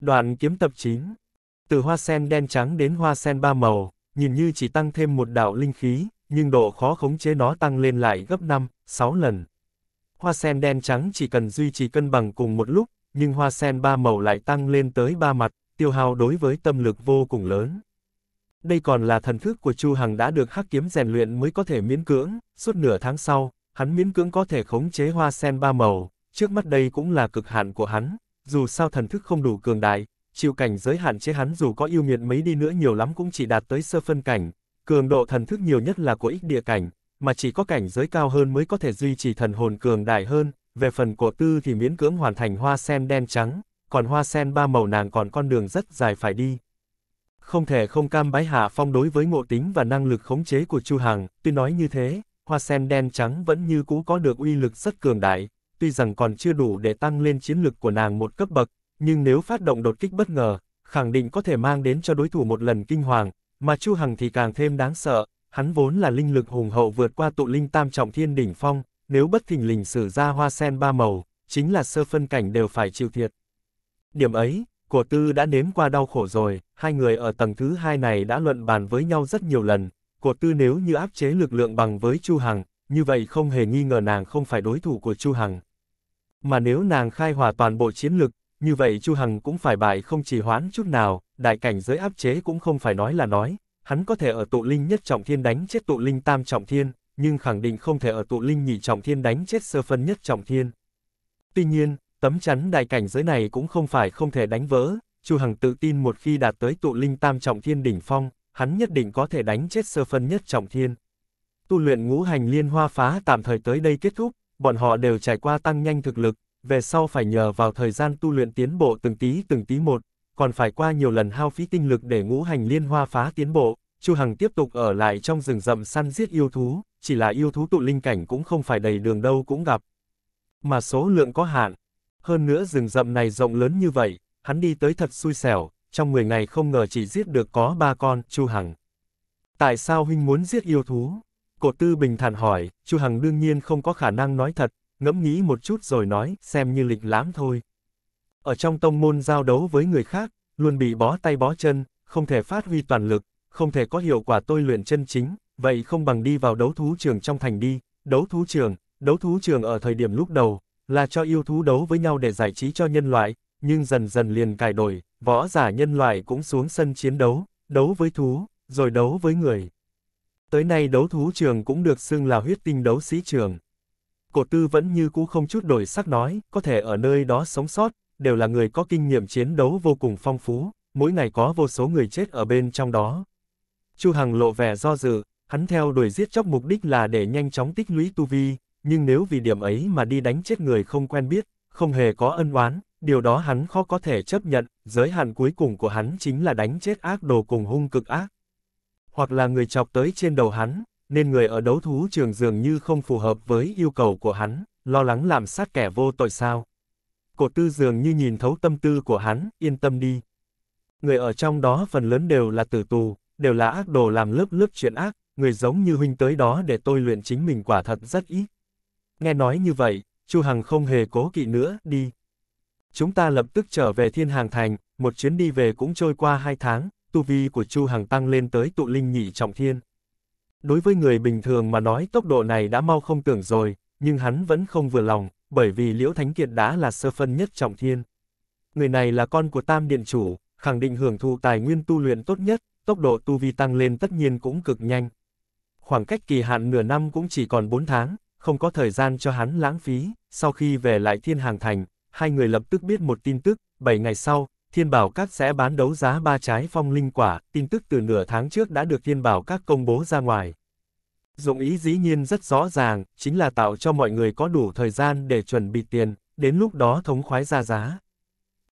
Đoạn kiếm tập 9. Từ hoa sen đen trắng đến hoa sen ba màu, nhìn như chỉ tăng thêm một đạo linh khí, nhưng độ khó khống chế nó tăng lên lại gấp 5, 6 lần. Hoa sen đen trắng chỉ cần duy trì cân bằng cùng một lúc, nhưng hoa sen ba màu lại tăng lên tới ba mặt, tiêu hao đối với tâm lực vô cùng lớn. Đây còn là thần thức của Chu Hằng đã được hắc kiếm rèn luyện mới có thể miễn cưỡng, suốt nửa tháng sau, hắn miễn cưỡng có thể khống chế hoa sen ba màu, trước mắt đây cũng là cực hạn của hắn, dù sao thần thức không đủ cường đại, chịu cảnh giới hạn chế hắn dù có yêu nghiệt mấy đi nữa nhiều lắm cũng chỉ đạt tới sơ phân cảnh, cường độ thần thức nhiều nhất là của ích địa cảnh, mà chỉ có cảnh giới cao hơn mới có thể duy trì thần hồn cường đại hơn, về phần cổ tư thì miễn cưỡng hoàn thành hoa sen đen trắng, còn hoa sen ba màu nàng còn con đường rất dài phải đi. Không thể không cam bái hạ phong đối với ngộ tính và năng lực khống chế của Chu Hằng, tuy nói như thế, hoa sen đen trắng vẫn như cũ có được uy lực rất cường đại, tuy rằng còn chưa đủ để tăng lên chiến lực của nàng một cấp bậc, nhưng nếu phát động đột kích bất ngờ, khẳng định có thể mang đến cho đối thủ một lần kinh hoàng, mà Chu Hằng thì càng thêm đáng sợ, hắn vốn là linh lực hùng hậu vượt qua tụ linh tam trọng thiên đỉnh phong, nếu bất thình lình sử ra hoa sen ba màu, chính là sơ phân cảnh đều phải chịu thiệt. Điểm ấy, cổ tư đã nếm qua đau khổ rồi, hai người ở tầng thứ hai này đã luận bàn với nhau rất nhiều lần, cổ tư nếu như áp chế lực lượng bằng với Chu Hằng, như vậy không hề nghi ngờ nàng không phải đối thủ của Chu Hằng. Mà nếu nàng khai hòa toàn bộ chiến lực, như vậy Chu Hằng cũng phải bại không trì hoãn chút nào, đại cảnh giới áp chế cũng không phải nói là nói, hắn có thể ở tụ linh nhất trọng thiên đánh chết tụ linh tam trọng thiên, nhưng khẳng định không thể ở tụ linh nhị trọng thiên đánh chết sơ phân nhất trọng thiên. Tuy nhiên, tấm chắn đại cảnh giới này cũng không phải không thể đánh vỡ, Chu Hằng tự tin một khi đạt tới tụ linh tam trọng thiên đỉnh phong, hắn nhất định có thể đánh chết sơ phân nhất trọng thiên tu luyện ngũ hành liên hoa phá tạm thời tới đây kết thúc, bọn họ đều trải qua tăng nhanh thực lực, về sau phải nhờ vào thời gian tu luyện tiến bộ từng tí từng tí một, còn phải qua nhiều lần hao phí tinh lực để ngũ hành liên hoa phá tiến bộ. Chu Hằng tiếp tục ở lại trong rừng rậm săn giết yêu thú, chỉ là yêu thú tụ linh cảnh cũng không phải đầy đường đâu cũng gặp. Mà số lượng có hạn. Hơn nữa rừng rậm này rộng lớn như vậy, hắn đi tới thật xui xẻo, trong 10 ngày không ngờ chỉ giết được có ba con, Chu Hằng. Tại sao huynh muốn giết yêu thú? Cổ tư bình thản hỏi, Chu Hằng đương nhiên không có khả năng nói thật, ngẫm nghĩ một chút rồi nói, xem như lịch lãm thôi. Ở trong tông môn giao đấu với người khác, luôn bị bó tay bó chân, không thể phát huy toàn lực, không thể có hiệu quả tôi luyện chân chính, vậy không bằng đi vào đấu thú trường trong thành đi, đấu thú trường, đấu thú trường ở thời điểm lúc đầu, là cho yêu thú đấu với nhau để giải trí cho nhân loại, nhưng dần dần liền cải đổi, võ giả nhân loại cũng xuống sân chiến đấu, đấu với thú, rồi đấu với người. Tới nay đấu thú trường cũng được xưng là huyết tinh đấu sĩ trường. Cổ tư vẫn như cũ không chút đổi sắc nói, có thể ở nơi đó sống sót, đều là người có kinh nghiệm chiến đấu vô cùng phong phú, mỗi ngày có vô số người chết ở bên trong đó. Chu Hằng lộ vẻ do dự, hắn theo đuổi giết chóc mục đích là để nhanh chóng tích lũy tu vi, nhưng nếu vì điểm ấy mà đi đánh chết người không quen biết, không hề có ân oán, điều đó hắn khó có thể chấp nhận, giới hạn cuối cùng của hắn chính là đánh chết ác đồ cùng hung cực ác hoặc là người chọc tới trên đầu hắn, nên người ở đấu thú trường dường như không phù hợp với yêu cầu của hắn, lo lắng làm sát kẻ vô tội sao. Cổ tư dường như nhìn thấu tâm tư của hắn, yên tâm đi. Người ở trong đó phần lớn đều là tử tù, đều là ác đồ làm lớp lớp chuyện ác, người giống như huynh tới đó để tôi luyện chính mình quả thật rất ít. Nghe nói như vậy, Chu Hằng không hề cố kỵ nữa, đi. Chúng ta lập tức trở về Thiên Hàng Thành, một chuyến đi về cũng trôi qua hai tháng, tu vi của Chu Hằng tăng lên tới tụ linh nhị trọng thiên. Đối với người bình thường mà nói tốc độ này đã mau không tưởng rồi, nhưng hắn vẫn không vừa lòng, bởi vì Liễu Thánh Kiệt đã là sơ phân nhất trọng thiên. Người này là con của Tam Điện Chủ, khẳng định hưởng thụ tài nguyên tu luyện tốt nhất, tốc độ tu vi tăng lên tất nhiên cũng cực nhanh. Khoảng cách kỳ hạn nửa năm cũng chỉ còn 4 tháng, không có thời gian cho hắn lãng phí, sau khi về lại Thiên Hàng Thành, hai người lập tức biết một tin tức, 7 ngày sau, Thiên Bảo Các sẽ bán đấu giá ba trái phong linh quả, tin tức từ nửa tháng trước đã được Thiên Bảo Các công bố ra ngoài. Dụng ý dĩ nhiên rất rõ ràng, chính là tạo cho mọi người có đủ thời gian để chuẩn bị tiền, đến lúc đó thống khoái ra giá.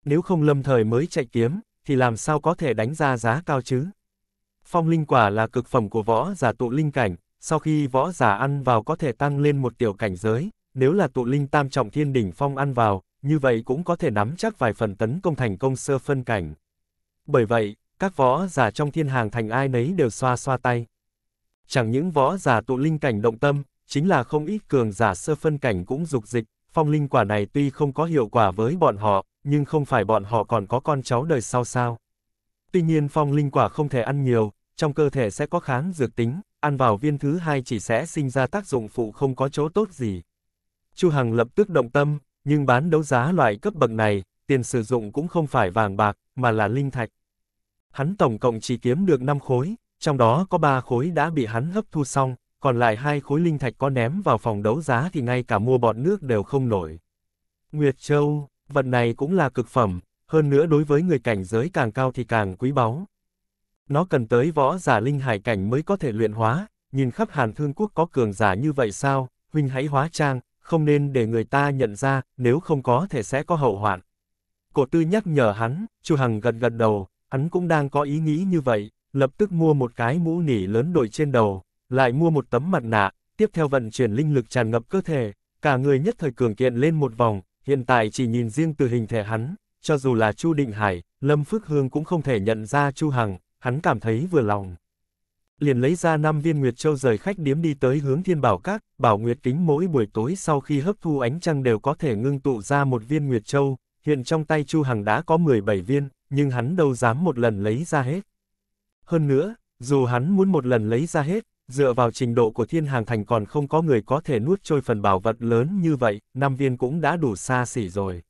Nếu không lâm thời mới chạy kiếm, thì làm sao có thể đánh ra giá cao chứ? Phong linh quả là cực phẩm của võ giả tụ linh cảnh, sau khi võ giả ăn vào có thể tăng lên một tiểu cảnh giới, nếu là tụ linh tam trọng thiên đỉnh phong ăn vào, như vậy cũng có thể nắm chắc vài phần tấn công thành công sơ phân cảnh. Bởi vậy, các võ giả trong thiên hàng thành ai nấy đều xoa xoa tay. Chẳng những võ giả tụ linh cảnh động tâm, chính là không ít cường giả sơ phân cảnh cũng dục dịch, phong linh quả này tuy không có hiệu quả với bọn họ, nhưng không phải bọn họ còn có con cháu đời sau sao. Tuy nhiên phong linh quả không thể ăn nhiều, trong cơ thể sẽ có kháng dược tính, ăn vào viên thứ hai chỉ sẽ sinh ra tác dụng phụ không có chỗ tốt gì. Chu Hằng lập tức động tâm, nhưng bán đấu giá loại cấp bậc này, tiền sử dụng cũng không phải vàng bạc, mà là linh thạch. Hắn tổng cộng chỉ kiếm được 5 khối, trong đó có 3 khối đã bị hắn hấp thu xong, còn lại hai khối linh thạch có ném vào phòng đấu giá thì ngay cả mua bọt nước đều không nổi. Nguyệt Châu, vật này cũng là cực phẩm, hơn nữa đối với người cảnh giới càng cao thì càng quý báu. Nó cần tới võ giả linh hải cảnh mới có thể luyện hóa, nhìn khắp Hàn Thương Quốc có cường giả như vậy sao, huynh hãy hóa trang, không nên để người ta nhận ra, nếu không có thể sẽ có hậu hoạn. Cổ tư nhắc nhở hắn, Chu Hằng gật gật đầu, hắn cũng đang có ý nghĩ như vậy, lập tức mua một cái mũ nỉ lớn đội trên đầu, lại mua một tấm mặt nạ, tiếp theo vận chuyển linh lực tràn ngập cơ thể, cả người nhất thời cường kiện lên một vòng, hiện tại chỉ nhìn riêng từ hình thể hắn, cho dù là Chu Định Hải, Lâm Phước Hương cũng không thể nhận ra Chu Hằng, hắn cảm thấy vừa lòng liền lấy ra năm viên Nguyệt Châu rời khách điếm đi tới hướng thiên bảo các, bảo Nguyệt kính mỗi buổi tối sau khi hấp thu ánh trăng đều có thể ngưng tụ ra một viên Nguyệt Châu, hiện trong tay Chu Hằng đã có 17 viên, nhưng hắn đâu dám một lần lấy ra hết. Hơn nữa, dù hắn muốn một lần lấy ra hết, dựa vào trình độ của thiên hàng thành còn không có người có thể nuốt trôi phần bảo vật lớn như vậy, năm viên cũng đã đủ xa xỉ rồi.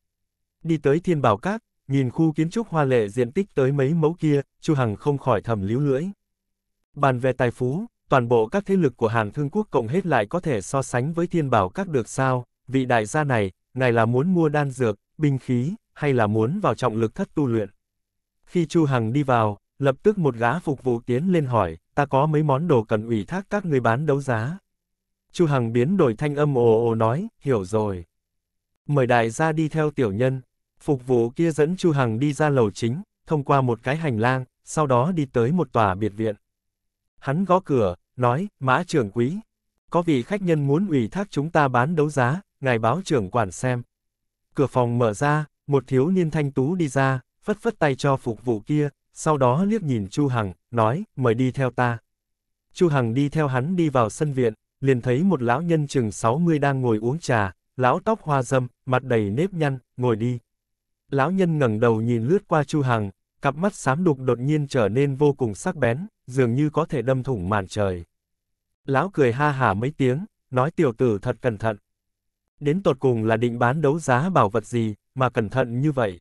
Đi tới thiên bảo các, nhìn khu kiến trúc hoa lệ diện tích tới mấy mẫu kia, Chu Hằng không khỏi thầm líu lưỡi. Bàn về tài phú, toàn bộ các thế lực của Hàn Thương Quốc cộng hết lại có thể so sánh với thiên bảo các được sao, vị đại gia này, ngài là muốn mua đan dược, binh khí, hay là muốn vào trọng lực thất tu luyện. Khi Chu Hằng đi vào, lập tức một gã phục vụ tiến lên hỏi, ta có mấy món đồ cần ủy thác các người bán đấu giá. Chu Hằng biến đổi thanh âm ồ ồ nói, hiểu rồi. Mời đại gia đi theo tiểu nhân, phục vụ kia dẫn Chu Hằng đi ra lầu chính, thông qua một cái hành lang, sau đó đi tới một tòa biệt viện hắn gõ cửa, nói, mã trưởng quý. Có vị khách nhân muốn ủy thác chúng ta bán đấu giá, ngài báo trưởng quản xem. Cửa phòng mở ra, một thiếu niên thanh tú đi ra, phất phất tay cho phục vụ kia, sau đó liếc nhìn Chu Hằng, nói, mời đi theo ta. Chu Hằng đi theo hắn đi vào sân viện, liền thấy một lão nhân chừng 60 đang ngồi uống trà, lão tóc hoa râm, mặt đầy nếp nhăn, ngồi đi. Lão nhân ngẩng đầu nhìn lướt qua Chu Hằng, cặp mắt xám đục đột nhiên trở nên vô cùng sắc bén, dường như có thể đâm thủng màn trời. Lão cười ha hả mấy tiếng, nói tiểu tử thật cẩn thận. Đến tột cùng là định bán đấu giá bảo vật gì, mà cẩn thận như vậy.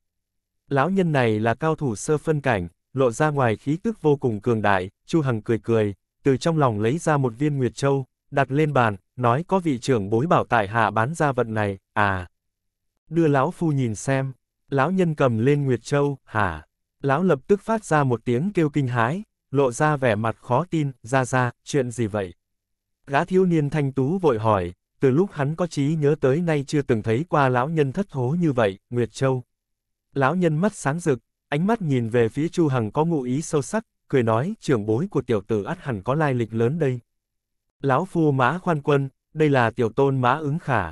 Lão nhân này là cao thủ sơ phân cảnh, lộ ra ngoài khí tức vô cùng cường đại, Chu Hằng cười cười, từ trong lòng lấy ra một viên Nguyệt Châu, đặt lên bàn, nói có vị trưởng bối bảo tại hạ bán ra vật này, à. Đưa lão phu nhìn xem, lão nhân cầm lên Nguyệt Châu, hả? Lão lập tức phát ra một tiếng kêu kinh hái, lộ ra vẻ mặt khó tin, ra ra, chuyện gì vậy? Gã thiếu niên thanh tú vội hỏi, từ lúc hắn có trí nhớ tới nay chưa từng thấy qua lão nhân thất thố như vậy, Nguyệt Châu. Lão nhân mắt sáng rực, ánh mắt nhìn về phía Chu Hằng có ngụ ý sâu sắc, cười nói, trưởng bối của tiểu tử ắt hẳn có lai lịch lớn đây. Lão phu mã khoan quân, đây là tiểu tôn mã ứng khả.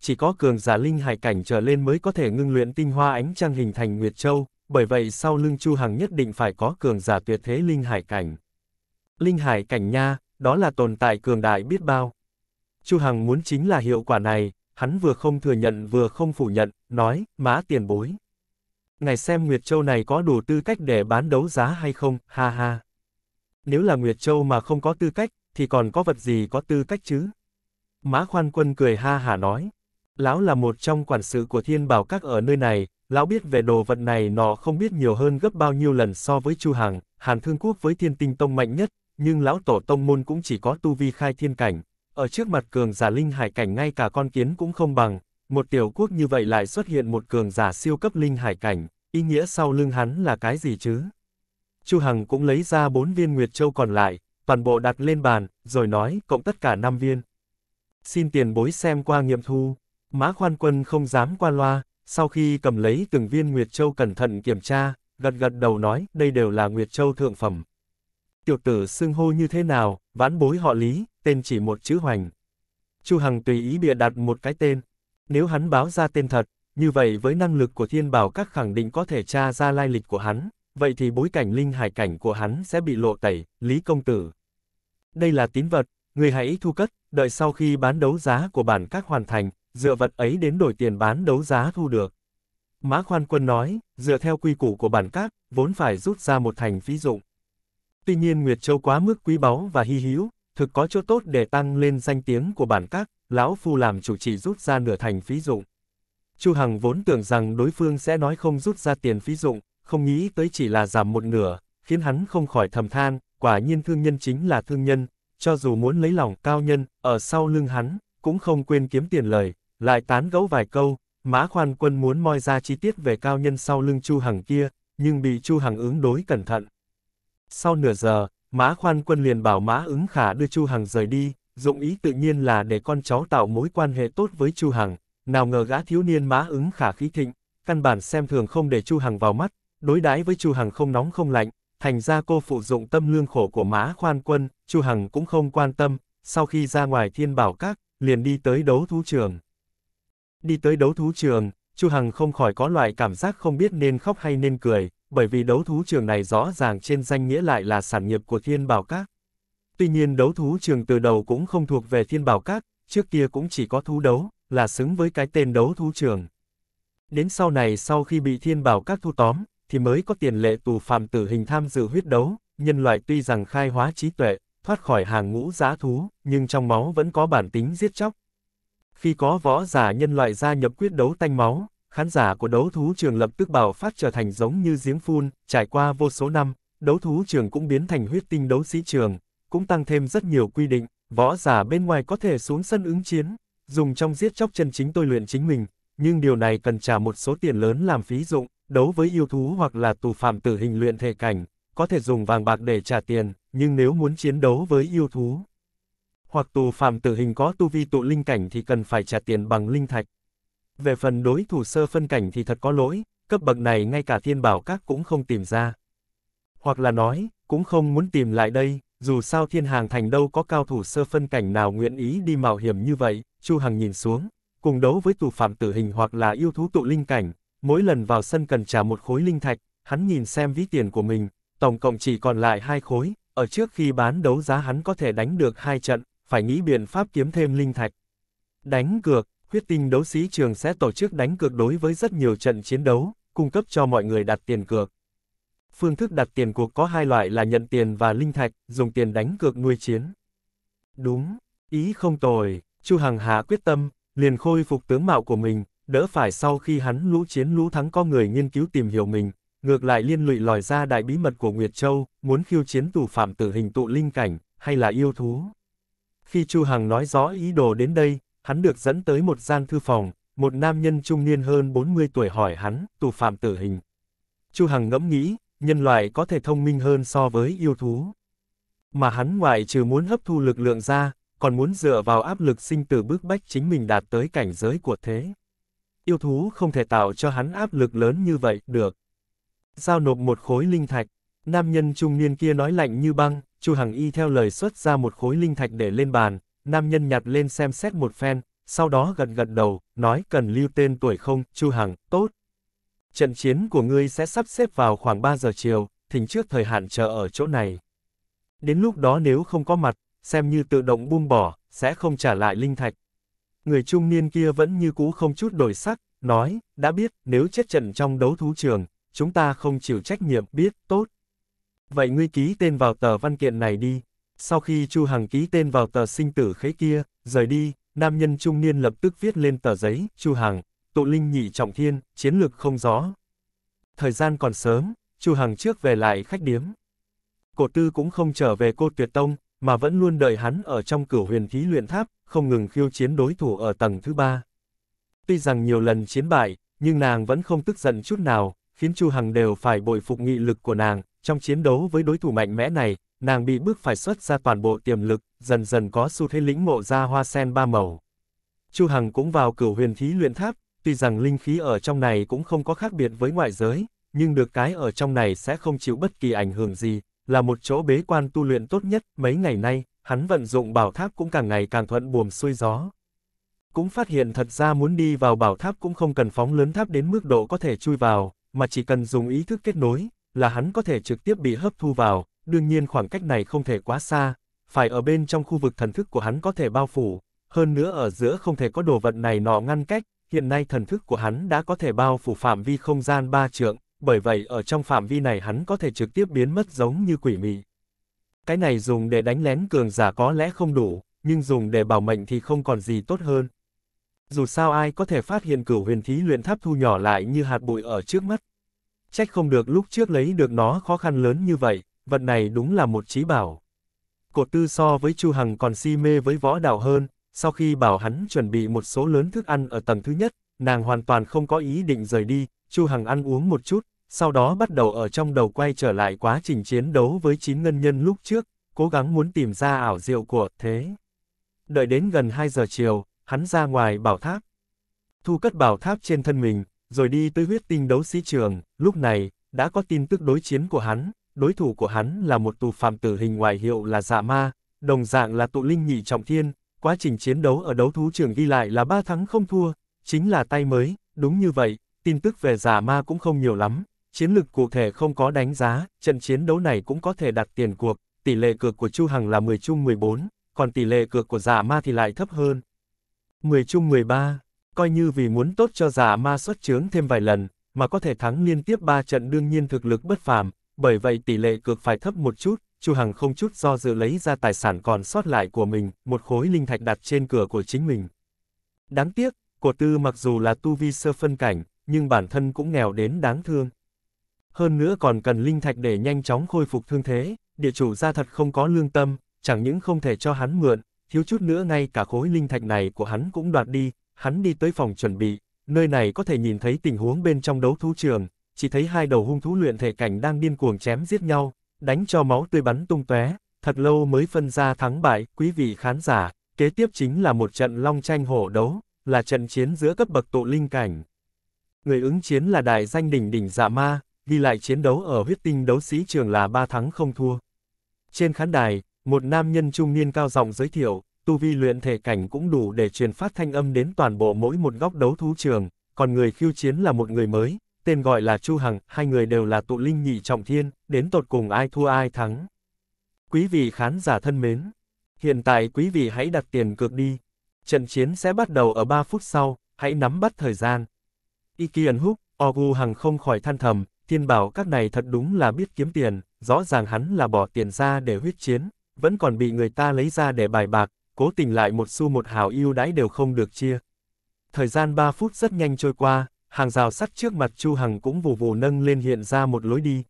Chỉ có cường giả linh hải cảnh trở lên mới có thể ngưng luyện tinh hoa ánh trăng hình thành Nguyệt Châu, bởi vậy sau lưng Chu Hằng nhất định phải có cường giả tuyệt thế linh hải cảnh. Linh hải cảnh nha, đó là tồn tại cường đại biết bao. Chu Hằng muốn chính là hiệu quả này, hắn vừa không thừa nhận vừa không phủ nhận, nói, mã tiền bối. Ngài xem Nguyệt Châu này có đủ tư cách để bán đấu giá hay không, ha ha. Nếu là Nguyệt Châu mà không có tư cách, thì còn có vật gì có tư cách chứ? Mã Khoan Quân cười ha hả nói, lão là một trong quản sự của thiên bảo các ở nơi này, Lão biết về đồ vật này nó không biết nhiều hơn gấp bao nhiêu lần so với Chu Hằng, Hàn Thương Quốc với thiên tinh tông mạnh nhất, nhưng lão tổ tông môn cũng chỉ có tu vi khai thiên cảnh. Ở trước mặt cường giả linh hải cảnh ngay cả con kiến cũng không bằng, một tiểu quốc như vậy lại xuất hiện một cường giả siêu cấp linh hải cảnh, ý nghĩa sau lưng hắn là cái gì chứ? Chu Hằng cũng lấy ra bốn viên Nguyệt Châu còn lại, toàn bộ đặt lên bàn, rồi nói cộng tất cả năm viên. Xin tiền bối xem qua nghiệm thu, Mã Khoan Quân không dám qua loa, sau khi cầm lấy từng viên Nguyệt Châu cẩn thận kiểm tra, gật gật đầu nói, đây đều là Nguyệt Châu thượng phẩm. Tiểu tử xưng hô như thế nào, vãn bối họ lý, tên chỉ một chữ hoành. Chu Hằng tùy ý bịa đặt một cái tên. Nếu hắn báo ra tên thật, như vậy với năng lực của thiên bảo các khẳng định có thể tra ra lai lịch của hắn, vậy thì bối cảnh linh hải cảnh của hắn sẽ bị lộ tẩy, Lý Công Tử. Đây là tín vật, người hãy thu cất, đợi sau khi bán đấu giá của bản các hoàn thành, dựa vật ấy đến đổi tiền bán đấu giá thu được. Mã Khoan Quân nói, dựa theo quy củ của bản các vốn phải rút ra một thành phí dụng. Tuy nhiên Nguyệt Châu quá mức quý báu và hy hữu, thực có chỗ tốt để tăng lên danh tiếng của bản các lão phu làm chủ trì rút ra nửa thành phí dụng. Chu Hằng vốn tưởng rằng đối phương sẽ nói không rút ra tiền phí dụng, không nghĩ tới chỉ là giảm một nửa, khiến hắn không khỏi thầm than, quả nhiên thương nhân chính là thương nhân, cho dù muốn lấy lòng cao nhân, ở sau lưng hắn, cũng không quên kiếm tiền lời, lại tán gẫu vài câu, Mã Khoan Quân muốn moi ra chi tiết về cao nhân sau lưng Chu Hằng kia, nhưng bị Chu Hằng ứng đối cẩn thận. Sau nửa giờ, Mã Khoan Quân liền bảo Mã ứng khả đưa Chu Hằng rời đi, dụng ý tự nhiên là để con cháu tạo mối quan hệ tốt với Chu Hằng, nào ngờ gã thiếu niên Mã ứng khả khí thịnh, căn bản xem thường không để Chu Hằng vào mắt, đối đãi với Chu Hằng không nóng không lạnh, thành ra cô phụ dụng tâm lương khổ của Mã Khoan Quân, Chu Hằng cũng không quan tâm, sau khi ra ngoài Thiên Bảo Các, liền đi tới đấu thú trường. Đi tới đấu thú trường, Chu Hằng không khỏi có loại cảm giác không biết nên khóc hay nên cười, bởi vì đấu thú trường này rõ ràng trên danh nghĩa lại là sản nghiệp của Thiên Bảo Các. Tuy nhiên đấu thú trường từ đầu cũng không thuộc về Thiên Bảo Các, trước kia cũng chỉ có thú đấu, là xứng với cái tên đấu thú trường. Đến sau này sau khi bị Thiên Bảo Các thu tóm, thì mới có tiền lệ tù phạm tử hình tham dự huyết đấu, nhân loại tuy rằng khai hóa trí tuệ, thoát khỏi hàng ngũ giá thú, nhưng trong máu vẫn có bản tính giết chóc, khi có võ giả nhân loại gia nhập quyết đấu tanh máu, khán giả của đấu thú trường lập tức bảo phát trở thành giống như giếng phun, trải qua vô số năm, đấu thú trường cũng biến thành huyết tinh đấu sĩ trường, cũng tăng thêm rất nhiều quy định, võ giả bên ngoài có thể xuống sân ứng chiến, dùng trong giết chóc chân chính tôi luyện chính mình, nhưng điều này cần trả một số tiền lớn làm phí dụng, đấu với yêu thú hoặc là tù phạm tử hình luyện thể cảnh, có thể dùng vàng bạc để trả tiền, nhưng nếu muốn chiến đấu với yêu thú, hoặc tù phạm tử hình có tu vi tụ linh cảnh thì cần phải trả tiền bằng linh thạch. Về phần đối thủ sơ phân cảnh thì thật có lỗi, cấp bậc này ngay cả thiên bảo các cũng không tìm ra. Hoặc là nói, cũng không muốn tìm lại đây, dù sao thiên hàng thành đâu có cao thủ sơ phân cảnh nào nguyện ý đi mạo hiểm như vậy, Chu Hằng nhìn xuống, cùng đấu với tù phạm tử hình hoặc là yêu thú tụ linh cảnh, mỗi lần vào sân cần trả một khối linh thạch, hắn nhìn xem ví tiền của mình, tổng cộng chỉ còn lại hai khối, ở trước khi bán đấu giá hắn có thể đánh được hai trận, phải nghĩ biện pháp kiếm thêm linh thạch. Đánh cược, huyết tinh đấu sĩ trường sẽ tổ chức đánh cược đối với rất nhiều trận chiến đấu, cung cấp cho mọi người đặt tiền cược. Phương thức đặt tiền cuộc có hai loại là nhận tiền và linh thạch, dùng tiền đánh cược nuôi chiến. Đúng, ý không tồi, Chu Hằng hạ quyết tâm, liền khôi phục tướng mạo của mình, đỡ phải sau khi hắn lũ chiến lũ thắng có người nghiên cứu tìm hiểu mình, ngược lại liên lụy lòi ra đại bí mật của Nguyệt Châu, muốn khiêu chiến tù phạm tử hình tụ linh cảnh, hay là yêu thú. Khi Chu Hằng nói rõ ý đồ đến đây, hắn được dẫn tới một gian thư phòng, một nam nhân trung niên hơn 40 tuổi hỏi hắn, tù phạm tử hình. Chu Hằng ngẫm nghĩ, nhân loại có thể thông minh hơn so với yêu thú. Mà hắn ngoại trừ muốn hấp thu lực lượng ra, còn muốn dựa vào áp lực sinh tử bức bách chính mình đạt tới cảnh giới của thế. Yêu thú không thể tạo cho hắn áp lực lớn như vậy, được. Giao nộp một khối linh thạch, Nam nhân trung niên kia nói lạnh như băng, Chu Hằng Y theo lời xuất ra một khối linh thạch để lên bàn, nam nhân nhặt lên xem xét một phen, sau đó gật gật đầu, nói cần lưu tên tuổi không, Chu Hằng, tốt. Trận chiến của ngươi sẽ sắp xếp vào khoảng 3 giờ chiều, thỉnh trước thời hạn chờ ở chỗ này. Đến lúc đó nếu không có mặt, xem như tự động buông bỏ, sẽ không trả lại linh thạch. Người trung niên kia vẫn như cũ không chút đổi sắc, nói, đã biết, nếu chết trận trong đấu thú trường, chúng ta không chịu trách nhiệm, biết, tốt. Vậy ngươi ký tên vào tờ văn kiện này đi. Sau khi Chu Hằng ký tên vào tờ sinh tử khế kia, rời đi, nam nhân trung niên lập tức viết lên tờ giấy, Chu Hằng, tụ linh nhị trọng thiên, chiến lược không gió. Thời gian còn sớm, Chu Hằng trước về lại khách điếm. Cổ tư cũng không trở về cô tuyệt tông, mà vẫn luôn đợi hắn ở trong cửu huyền khí luyện tháp, không ngừng khiêu chiến đối thủ ở tầng thứ ba. Tuy rằng nhiều lần chiến bại, nhưng nàng vẫn không tức giận chút nào, khiến Chu Hằng đều phải bội phục nghị lực của nàng, trong chiến đấu với đối thủ mạnh mẽ này, nàng bị bước phải xuất ra toàn bộ tiềm lực, dần dần có xu thế lĩnh ngộ ra hoa sen ba màu. Chu Hằng cũng vào cửu huyền khí luyện tháp, tuy rằng linh khí ở trong này cũng không có khác biệt với ngoại giới, nhưng được cái ở trong này sẽ không chịu bất kỳ ảnh hưởng gì, là một chỗ bế quan tu luyện tốt nhất mấy ngày nay, hắn vận dụng bảo tháp cũng càng ngày càng thuận buồm xuôi gió. Cũng phát hiện thật ra muốn đi vào bảo tháp cũng không cần phóng lớn tháp đến mức độ có thể chui vào, mà chỉ cần dùng ý thức kết nối, là hắn có thể trực tiếp bị hấp thu vào, đương nhiên khoảng cách này không thể quá xa, phải ở bên trong khu vực thần thức của hắn có thể bao phủ, hơn nữa ở giữa không thể có đồ vật này nọ ngăn cách, hiện nay thần thức của hắn đã có thể bao phủ phạm vi không gian ba trượng, bởi vậy ở trong phạm vi này hắn có thể trực tiếp biến mất giống như quỷ mị. Cái này dùng để đánh lén cường giả có lẽ không đủ, nhưng dùng để bảo mệnh thì không còn gì tốt hơn. Dù sao ai có thể phát hiện cửu huyền thí luyện tháp thu nhỏ lại như hạt bụi ở trước mắt trách không được lúc trước lấy được nó khó khăn lớn như vậy, vật này đúng là một trí bảo. Cột tư so với Chu Hằng còn si mê với võ đạo hơn, sau khi bảo hắn chuẩn bị một số lớn thức ăn ở tầng thứ nhất, nàng hoàn toàn không có ý định rời đi, Chu Hằng ăn uống một chút, sau đó bắt đầu ở trong đầu quay trở lại quá trình chiến đấu với chín ngân nhân lúc trước, cố gắng muốn tìm ra ảo diệu của thế. Đợi đến gần 2 giờ chiều, hắn ra ngoài bảo tháp. Thu cất bảo tháp trên thân mình, rồi đi tới huyết tinh đấu sĩ trường, lúc này, đã có tin tức đối chiến của hắn, đối thủ của hắn là một tù phạm tử hình ngoại hiệu là dạ ma, đồng dạng là tụ linh nhị trọng thiên, quá trình chiến đấu ở đấu thú trường ghi lại là ba thắng không thua, chính là tay mới, đúng như vậy, tin tức về giả dạ ma cũng không nhiều lắm, chiến lực cụ thể không có đánh giá, trận chiến đấu này cũng có thể đặt tiền cuộc, tỷ lệ cược của Chu Hằng là 10 chung 14, còn tỷ lệ cược của giả dạ ma thì lại thấp hơn. 10 chung 13 coi như vì muốn tốt cho giả ma xuất chướng thêm vài lần, mà có thể thắng liên tiếp 3 trận đương nhiên thực lực bất phàm, bởi vậy tỷ lệ cược phải thấp một chút, Chu Hằng không chút do dự lấy ra tài sản còn sót lại của mình, một khối linh thạch đặt trên cửa của chính mình. Đáng tiếc, cổ tư mặc dù là tu vi sơ phân cảnh, nhưng bản thân cũng nghèo đến đáng thương. Hơn nữa còn cần linh thạch để nhanh chóng khôi phục thương thế, địa chủ gia thật không có lương tâm, chẳng những không thể cho hắn mượn, thiếu chút nữa ngay cả khối linh thạch này của hắn cũng đoạt đi, hắn đi tới phòng chuẩn bị, nơi này có thể nhìn thấy tình huống bên trong đấu thú trường, chỉ thấy hai đầu hung thú luyện thể cảnh đang điên cuồng chém giết nhau, đánh cho máu tươi bắn tung tóe, thật lâu mới phân ra thắng bại, quý vị khán giả, kế tiếp chính là một trận long tranh hổ đấu, là trận chiến giữa cấp bậc tụ linh cảnh. Người ứng chiến là đại danh đỉnh đỉnh dạ ma, ghi lại chiến đấu ở huyết tinh đấu sĩ trường là 3 thắng không thua. Trên khán đài, một nam nhân trung niên cao giọng giới thiệu, tu vi luyện thể cảnh cũng đủ để truyền phát thanh âm đến toàn bộ mỗi một góc đấu thú trường, còn người khiêu chiến là một người mới, tên gọi là Chu Hằng, hai người đều là tụ linh nhị trọng thiên, đến tột cùng ai thua ai thắng. Quý vị khán giả thân mến, hiện tại quý vị hãy đặt tiền cược đi. Trận chiến sẽ bắt đầu ở 3 phút sau, hãy nắm bắt thời gian. Y Kiền Húc, Ogu Hằng không khỏi than thầm, thiên bảo các này thật đúng là biết kiếm tiền, rõ ràng hắn là bỏ tiền ra để huyết chiến, vẫn còn bị người ta lấy ra để bài bạc, cố tình lại một xu một hào yêu đãi đều không được chia. Thời gian 3 phút rất nhanh trôi qua, hàng rào sắt trước mặt Chu Hằng cũng vù vù nâng lên hiện ra một lối đi.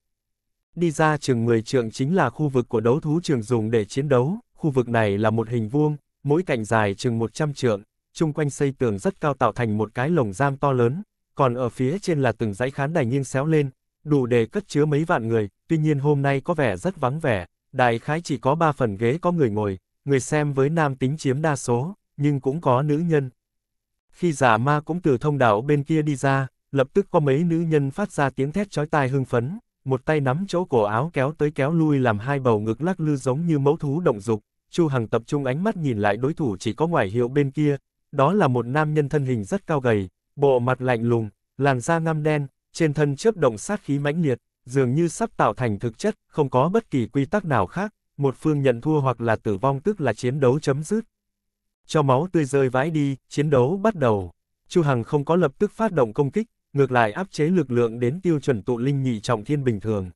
Đi ra trường 10 trượng chính là khu vực của đấu thú trường dùng để chiến đấu, khu vực này là một hình vuông, mỗi cạnh dài chừng 100 trượng, chung quanh xây tường rất cao tạo thành một cái lồng giam to lớn, còn ở phía trên là từng dãy khán đài nghiêng xéo lên, đủ để cất chứa mấy vạn người, tuy nhiên hôm nay có vẻ rất vắng vẻ, đại khái chỉ có 3 phần ghế có người ngồi, người xem với nam tính chiếm đa số, nhưng cũng có nữ nhân. Khi giả ma cũng từ thông đạo bên kia đi ra, lập tức có mấy nữ nhân phát ra tiếng thét chói tai hưng phấn, một tay nắm chỗ cổ áo kéo tới kéo lui làm hai bầu ngực lắc lư giống như mẫu thú động dục. Chu Hằng tập trung ánh mắt nhìn lại đối thủ chỉ có ngoại hiệu bên kia, đó là một nam nhân thân hình rất cao gầy, bộ mặt lạnh lùng, làn da ngăm đen, trên thân chớp động sát khí mãnh liệt, dường như sắp tạo thành thực chất, không có bất kỳ quy tắc nào khác, một phương nhận thua hoặc là tử vong tức là chiến đấu chấm dứt. Cho máu tươi rơi vãi đi, chiến đấu bắt đầu. Chu Hằng không có lập tức phát động công kích, ngược lại áp chế lực lượng đến tiêu chuẩn tụ linh nhị trọng thiên bình thường.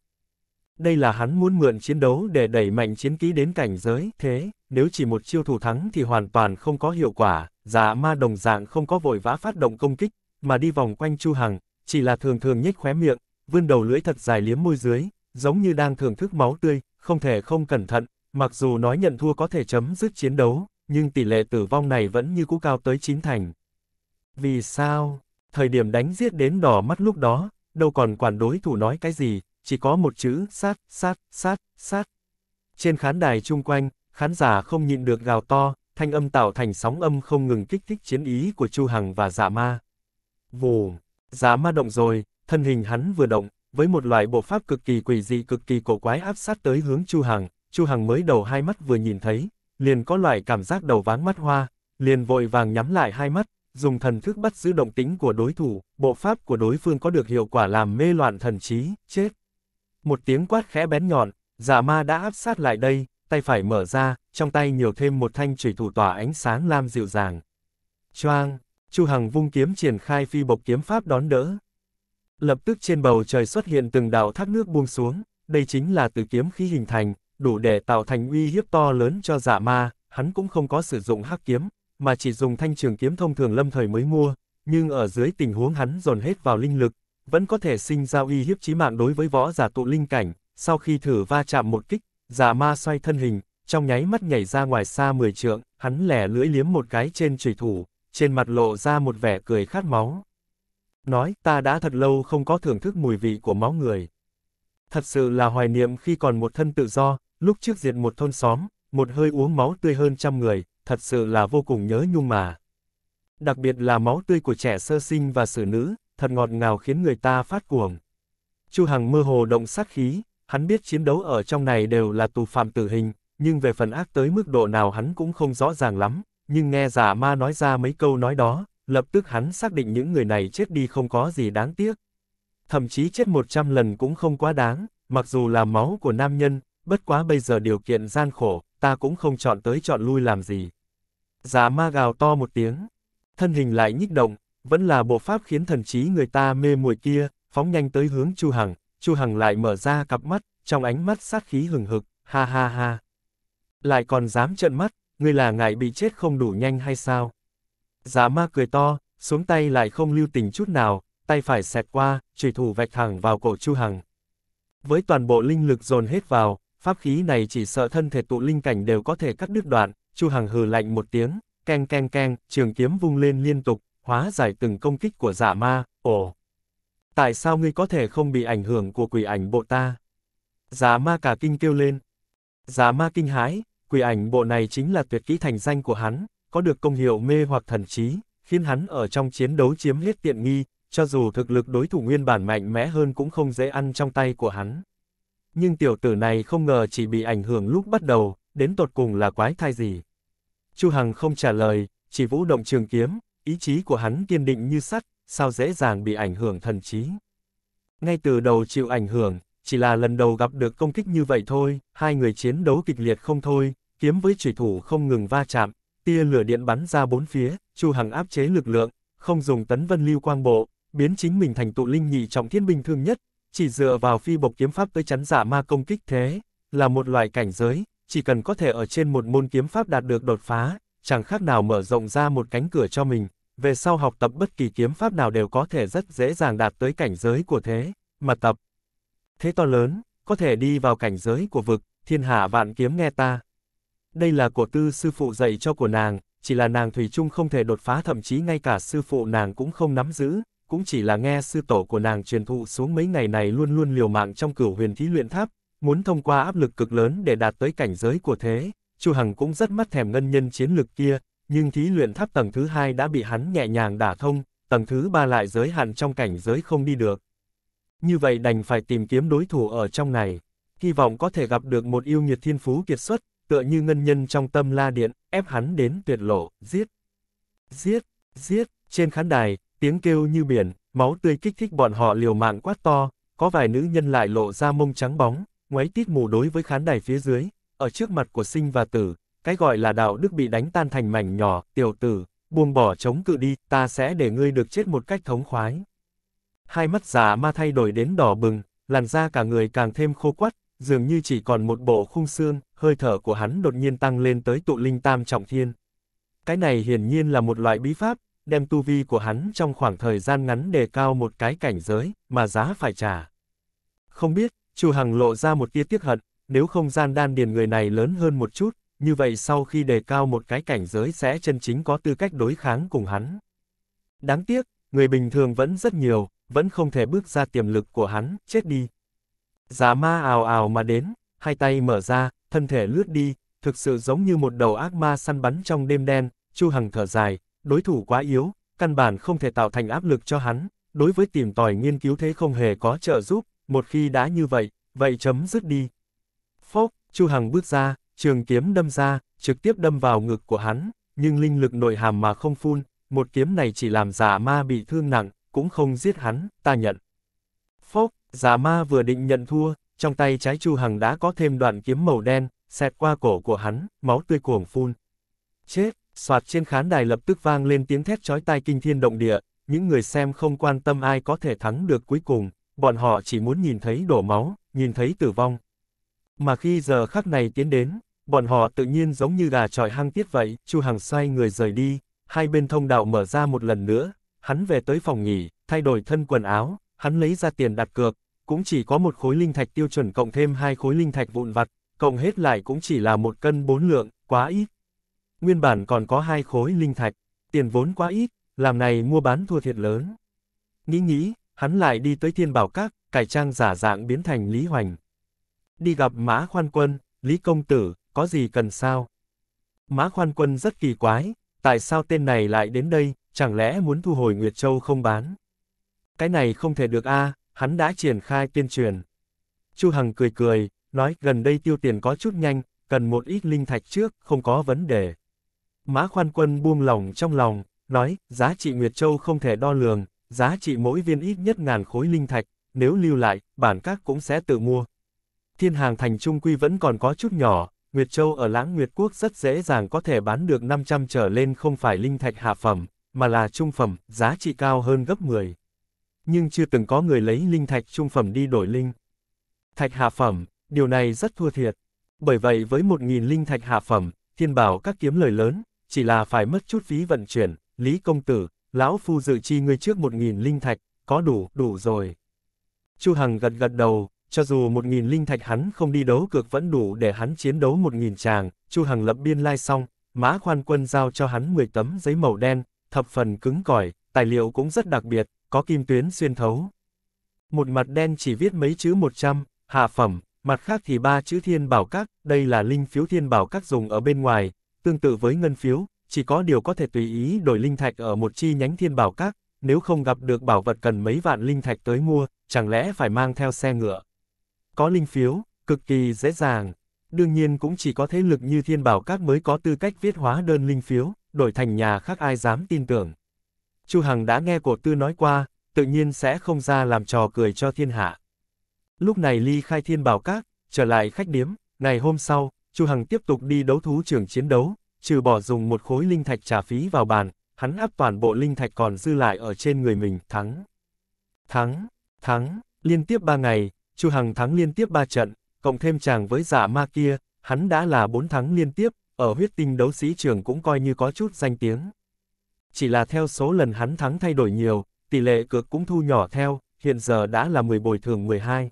Đây là hắn muốn mượn chiến đấu để đẩy mạnh chiến kỹ đến cảnh giới, thế, nếu chỉ một chiêu thủ thắng thì hoàn toàn không có hiệu quả, giả ma đồng dạng không có vội vã phát động công kích, mà đi vòng quanh Chu Hằng, chỉ là thường thường nhếch khóe miệng, vươn đầu lưỡi thật dài liếm môi dưới, giống như đang thưởng thức máu tươi, không thể không cẩn thận, mặc dù nói nhận thua có thể chấm dứt chiến đấu, nhưng tỷ lệ tử vong này vẫn như cũ cao tới chín thành. Vì sao? Thời điểm đánh giết đến đỏ mắt lúc đó, đâu còn quản đối thủ nói cái gì, chỉ có một chữ sát, sát, sát, sát. Trên khán đài chung quanh, khán giả không nhịn được gào to, thanh âm tạo thành sóng âm không ngừng kích thích chiến ý của Chu Hằng và Dạ Ma. Vù, Dạ Ma động rồi, thân hình hắn vừa động, với một loại bộ pháp cực kỳ quỷ dị cực kỳ cổ quái áp sát tới hướng Chu Hằng, Chu Hằng mới đầu hai mắt vừa nhìn thấy, liền có loại cảm giác đầu váng mắt hoa, liền vội vàng nhắm lại hai mắt, dùng thần thức bắt giữ động tính của đối thủ, bộ pháp của đối phương có được hiệu quả làm mê loạn thần trí, chết. Một tiếng quát khẽ bén nhọn, giả dạ ma đã áp sát lại đây, tay phải mở ra, trong tay nhiều thêm một thanh chủy thủ tỏa ánh sáng lam dịu dàng. Choang, Chu Hằng vung kiếm triển khai phi bộc kiếm pháp đón đỡ, Lập tức trên bầu trời xuất hiện từng đạo thác nước buông xuống, đây chính là từ kiếm khí hình thành, đủ để tạo thành uy hiếp to lớn cho giả ma, hắn cũng không có sử dụng hắc kiếm, mà chỉ dùng thanh trường kiếm thông thường lâm thời mới mua, nhưng ở dưới tình huống hắn dồn hết vào linh lực, vẫn có thể sinh ra uy hiếp chí mạng đối với võ giả tụ linh cảnh, sau khi thử va chạm một kích, giả ma xoay thân hình, trong nháy mắt nhảy ra ngoài xa 10 trượng, hắn lẻ lưỡi liếm một cái trên chùy thủ, trên mặt lộ ra một vẻ cười khát máu nói ta đã thật lâu không có thưởng thức mùi vị của máu người. Thật sự là hoài niệm khi còn một thân tự do, lúc trước diệt một thôn xóm, một hơi uống máu tươi hơn trăm người, thật sự là vô cùng nhớ nhung mà. Đặc biệt là máu tươi của trẻ sơ sinh và xử nữ, thật ngọt ngào khiến người ta phát cuồng. Chu Hằng mơ hồ động sát khí, hắn biết chiến đấu ở trong này đều là tù phạm tử hình, nhưng về phần ác tới mức độ nào hắn cũng không rõ ràng lắm, nhưng nghe giả ma nói ra mấy câu nói đó, lập tức hắn xác định những người này chết đi không có gì đáng tiếc. Thậm chí chết 100 lần cũng không quá đáng, mặc dù là máu của nam nhân, bất quá bây giờ điều kiện gian khổ, ta cũng không chọn tới chọn lui làm gì. Giá dạ ma gào to một tiếng, thân hình lại nhích động, vẫn là bộ pháp khiến thần trí người ta mê muội kia, phóng nhanh tới hướng Chu Hằng, Chu Hằng lại mở ra cặp mắt, trong ánh mắt sát khí hừng hực, ha ha ha. Lại còn dám trợn mắt, ngươi là ngại bị chết không đủ nhanh hay sao? Giá ma cười to, xuống tay lại không lưu tình chút nào, tay phải xẹt qua, chủy thủ vạch thẳng vào cổ Chu Hằng. Với toàn bộ linh lực dồn hết vào, pháp khí này chỉ sợ thân thể tụ linh cảnh đều có thể cắt đứt đoạn, Chu Hằng hừ lạnh một tiếng, keng keng keng, trường kiếm vung lên liên tục, hóa giải từng công kích của giả ma, ồ. Tại sao ngươi có thể không bị ảnh hưởng của quỷ ảnh bộ ta? Giả ma cả kinh kêu lên. Giả ma kinh hãi, quỷ ảnh bộ này chính là tuyệt kỹ thành danh của hắn, có được công hiệu mê hoặc thần trí, khiến hắn ở trong chiến đấu chiếm hết tiện nghi, cho dù thực lực đối thủ nguyên bản mạnh mẽ hơn cũng không dễ ăn trong tay của hắn. Nhưng tiểu tử này không ngờ chỉ bị ảnh hưởng lúc bắt đầu, đến tột cùng là quái thai gì. Chu Hằng không trả lời, chỉ vũ động trường kiếm, ý chí của hắn kiên định như sắt, sao dễ dàng bị ảnh hưởng thần trí. Ngay từ đầu chịu ảnh hưởng, chỉ là lần đầu gặp được công kích như vậy thôi, hai người chiến đấu kịch liệt không thôi, kiếm với chủy thủ không ngừng va chạm, tia lửa điện bắn ra bốn phía, Chu Hằng áp chế lực lượng, không dùng tấn vân lưu quang bộ, biến chính mình thành tụ linh nhị trọng thiên bình thường nhất, chỉ dựa vào phi bộc kiếm pháp tới chắn giả dạ ma công kích thế, là một loại cảnh giới, chỉ cần có thể ở trên một môn kiếm pháp đạt được đột phá, chẳng khác nào mở rộng ra một cánh cửa cho mình, về sau học tập bất kỳ kiếm pháp nào đều có thể rất dễ dàng đạt tới cảnh giới của thế, mà tập. Thế to lớn, có thể đi vào cảnh giới của vực, thiên hạ vạn kiếm nghe ta. Đây là của tư sư phụ dạy cho của nàng, chỉ là nàng Thủy chung không thể đột phá thậm chí ngay cả sư phụ nàng cũng không nắm giữ, cũng chỉ là nghe sư tổ của nàng truyền thụ xuống mấy ngày này luôn luôn liều mạng trong cửu huyền thí luyện tháp, muốn thông qua áp lực cực lớn để đạt tới cảnh giới của thế. Chu Hằng cũng rất mắt thèm ngân nhân chiến lực kia, nhưng thí luyện tháp tầng thứ hai đã bị hắn nhẹ nhàng đả thông, tầng thứ ba lại giới hạn trong cảnh giới không đi được. Như vậy đành phải tìm kiếm đối thủ ở trong này, hy vọng có thể gặp được một yêu nhiệt thiên phú kiệt xuất, tựa như ngân nhân trong tâm la điện, ép hắn đến tuyệt lộ, giết. Giết, giết, trên khán đài, tiếng kêu như biển, máu tươi kích thích bọn họ liều mạng quát to, có vài nữ nhân lại lộ ra mông trắng bóng, ngoáy tít mù đối với khán đài phía dưới, ở trước mặt của sinh và tử, cái gọi là đạo đức bị đánh tan thành mảnh nhỏ, tiểu tử, buông bỏ chống cự đi, ta sẽ để ngươi được chết một cách thống khoái. Hai mắt giả ma thay đổi đến đỏ bừng, làn da cả người càng thêm khô quắt, dường như chỉ còn một bộ khung xương, hơi thở của hắn đột nhiên tăng lên tới tụ linh tam trọng thiên. Cái này hiển nhiên là một loại bí pháp, đem tu vi của hắn trong khoảng thời gian ngắn đề cao một cái cảnh giới, mà giá phải trả. Không biết, Chu Hằng lộ ra một tia tiếc hận, nếu không gian đan điền người này lớn hơn một chút, như vậy sau khi đề cao một cái cảnh giới sẽ chân chính có tư cách đối kháng cùng hắn. Đáng tiếc, người bình thường vẫn rất nhiều, vẫn không thể bước ra tiềm lực của hắn, chết đi. Giá ma ào ào mà đến, hai tay mở ra, thân thể lướt đi, thực sự giống như một đầu ác ma săn bắn trong đêm đen, Chu Hằng thở dài, đối thủ quá yếu, căn bản không thể tạo thành áp lực cho hắn, đối với tìm tòi nghiên cứu thế không hề có trợ giúp, một khi đã như vậy, vậy chấm dứt đi. Phốc, Chu Hằng bước ra, trường kiếm đâm ra, trực tiếp đâm vào ngực của hắn, nhưng linh lực nội hàm mà không phun, một kiếm này chỉ làm giả ma bị thương nặng, cũng không giết hắn, ta nhận. Phốc, giả ma vừa định nhận thua, trong tay trái Chu Hằng đã có thêm đoạn kiếm màu đen, xẹt qua cổ của hắn, máu tươi cuồng phun. Chết, soạt trên khán đài lập tức vang lên tiếng thét chói tai kinh thiên động địa, những người xem không quan tâm ai có thể thắng được cuối cùng, bọn họ chỉ muốn nhìn thấy đổ máu, nhìn thấy tử vong. Mà khi giờ khắc này tiến đến, bọn họ tự nhiên giống như gà trọi hăng tiết vậy, Chu Hằng xoay người rời đi, hai bên thông đạo mở ra một lần nữa, hắn về tới phòng nghỉ, thay đổi thân quần áo, hắn lấy ra tiền đặt cược, cũng chỉ có một khối linh thạch tiêu chuẩn cộng thêm hai khối linh thạch vụn vặt, cộng hết lại cũng chỉ là một cân bốn lượng, quá ít. Nguyên bản còn có hai khối linh thạch, tiền vốn quá ít, làm này mua bán thua thiệt lớn. Nghĩ nghĩ, hắn lại đi tới thiên bảo các, cải trang giả dạng biến thành Lý Hoành. Đi gặp Mã Khoan Quân, Lý Công Tử, có gì cần sao? Mã Khoan Quân rất kỳ quái, tại sao tên này lại đến đây, chẳng lẽ muốn thu hồi Nguyệt Châu không bán? Cái này không thể được a à, hắn đã triển khai tuyên truyền. Chu Hằng cười cười, nói gần đây tiêu tiền có chút nhanh, cần một ít linh thạch trước, không có vấn đề. Mã khoan quân buông lòng trong lòng, nói, giá trị Nguyệt Châu không thể đo lường, giá trị mỗi viên ít nhất ngàn khối linh thạch, nếu lưu lại, bản các cũng sẽ tự mua. Thiên hàng thành trung quy vẫn còn có chút nhỏ, Nguyệt Châu ở lãng Nguyệt Quốc rất dễ dàng có thể bán được 500 trở lên không phải linh thạch hạ phẩm, mà là trung phẩm, giá trị cao hơn gấp 10 nhưng chưa từng có người lấy linh thạch trung phẩm đi đổi linh. Thạch hạ phẩm, điều này rất thua thiệt. Bởi vậy với một nghìn linh thạch hạ phẩm, thiên bảo các kiếm lời lớn, chỉ là phải mất chút phí vận chuyển, Lý Công Tử, Lão Phu dự chi ngươi trước một nghìn linh thạch, có đủ, đủ rồi. Chu Hằng gật gật đầu, cho dù một nghìn linh thạch hắn không đi đấu cược vẫn đủ để hắn chiến đấu một nghìn chàng, Chu Hằng lập biên lai like xong, Mã Khoan Quân giao cho hắn 10 tấm giấy màu đen, thập phần cứng cỏi, tài liệu cũng rất đặc biệt, có kim tuyến xuyên thấu. Một mặt đen chỉ viết mấy chữ 100, hạ phẩm, mặt khác thì ba chữ thiên bảo các, đây là linh phiếu thiên bảo các dùng ở bên ngoài, tương tự với ngân phiếu, chỉ có điều có thể tùy ý đổi linh thạch ở một chi nhánh thiên bảo các, nếu không gặp được bảo vật cần mấy vạn linh thạch tới mua, chẳng lẽ phải mang theo xe ngựa. Có linh phiếu, cực kỳ dễ dàng, đương nhiên cũng chỉ có thế lực như thiên bảo các mới có tư cách viết hóa đơn linh phiếu, đổi thành nhà khác ai dám tin tưởng. Chu Hằng đã nghe cổ tư nói qua, tự nhiên sẽ không ra làm trò cười cho thiên hạ. Lúc này ly khai thiên bảo các, trở lại khách điếm, ngày hôm sau, Chu Hằng tiếp tục đi đấu thú trường chiến đấu, trừ bỏ dùng một khối linh thạch trả phí vào bàn, hắn áp toàn bộ linh thạch còn dư lại ở trên người mình, thắng. Thắng, thắng, liên tiếp ba ngày, Chu Hằng thắng liên tiếp ba trận, cộng thêm chàng với giả dạ ma kia, hắn đã là bốn thắng liên tiếp, ở huyết tinh đấu sĩ trường cũng coi như có chút danh tiếng chỉ là theo số lần hắn thắng thay đổi nhiều, tỷ lệ cược cũng thu nhỏ theo, hiện giờ đã là 10 bồi thường 12.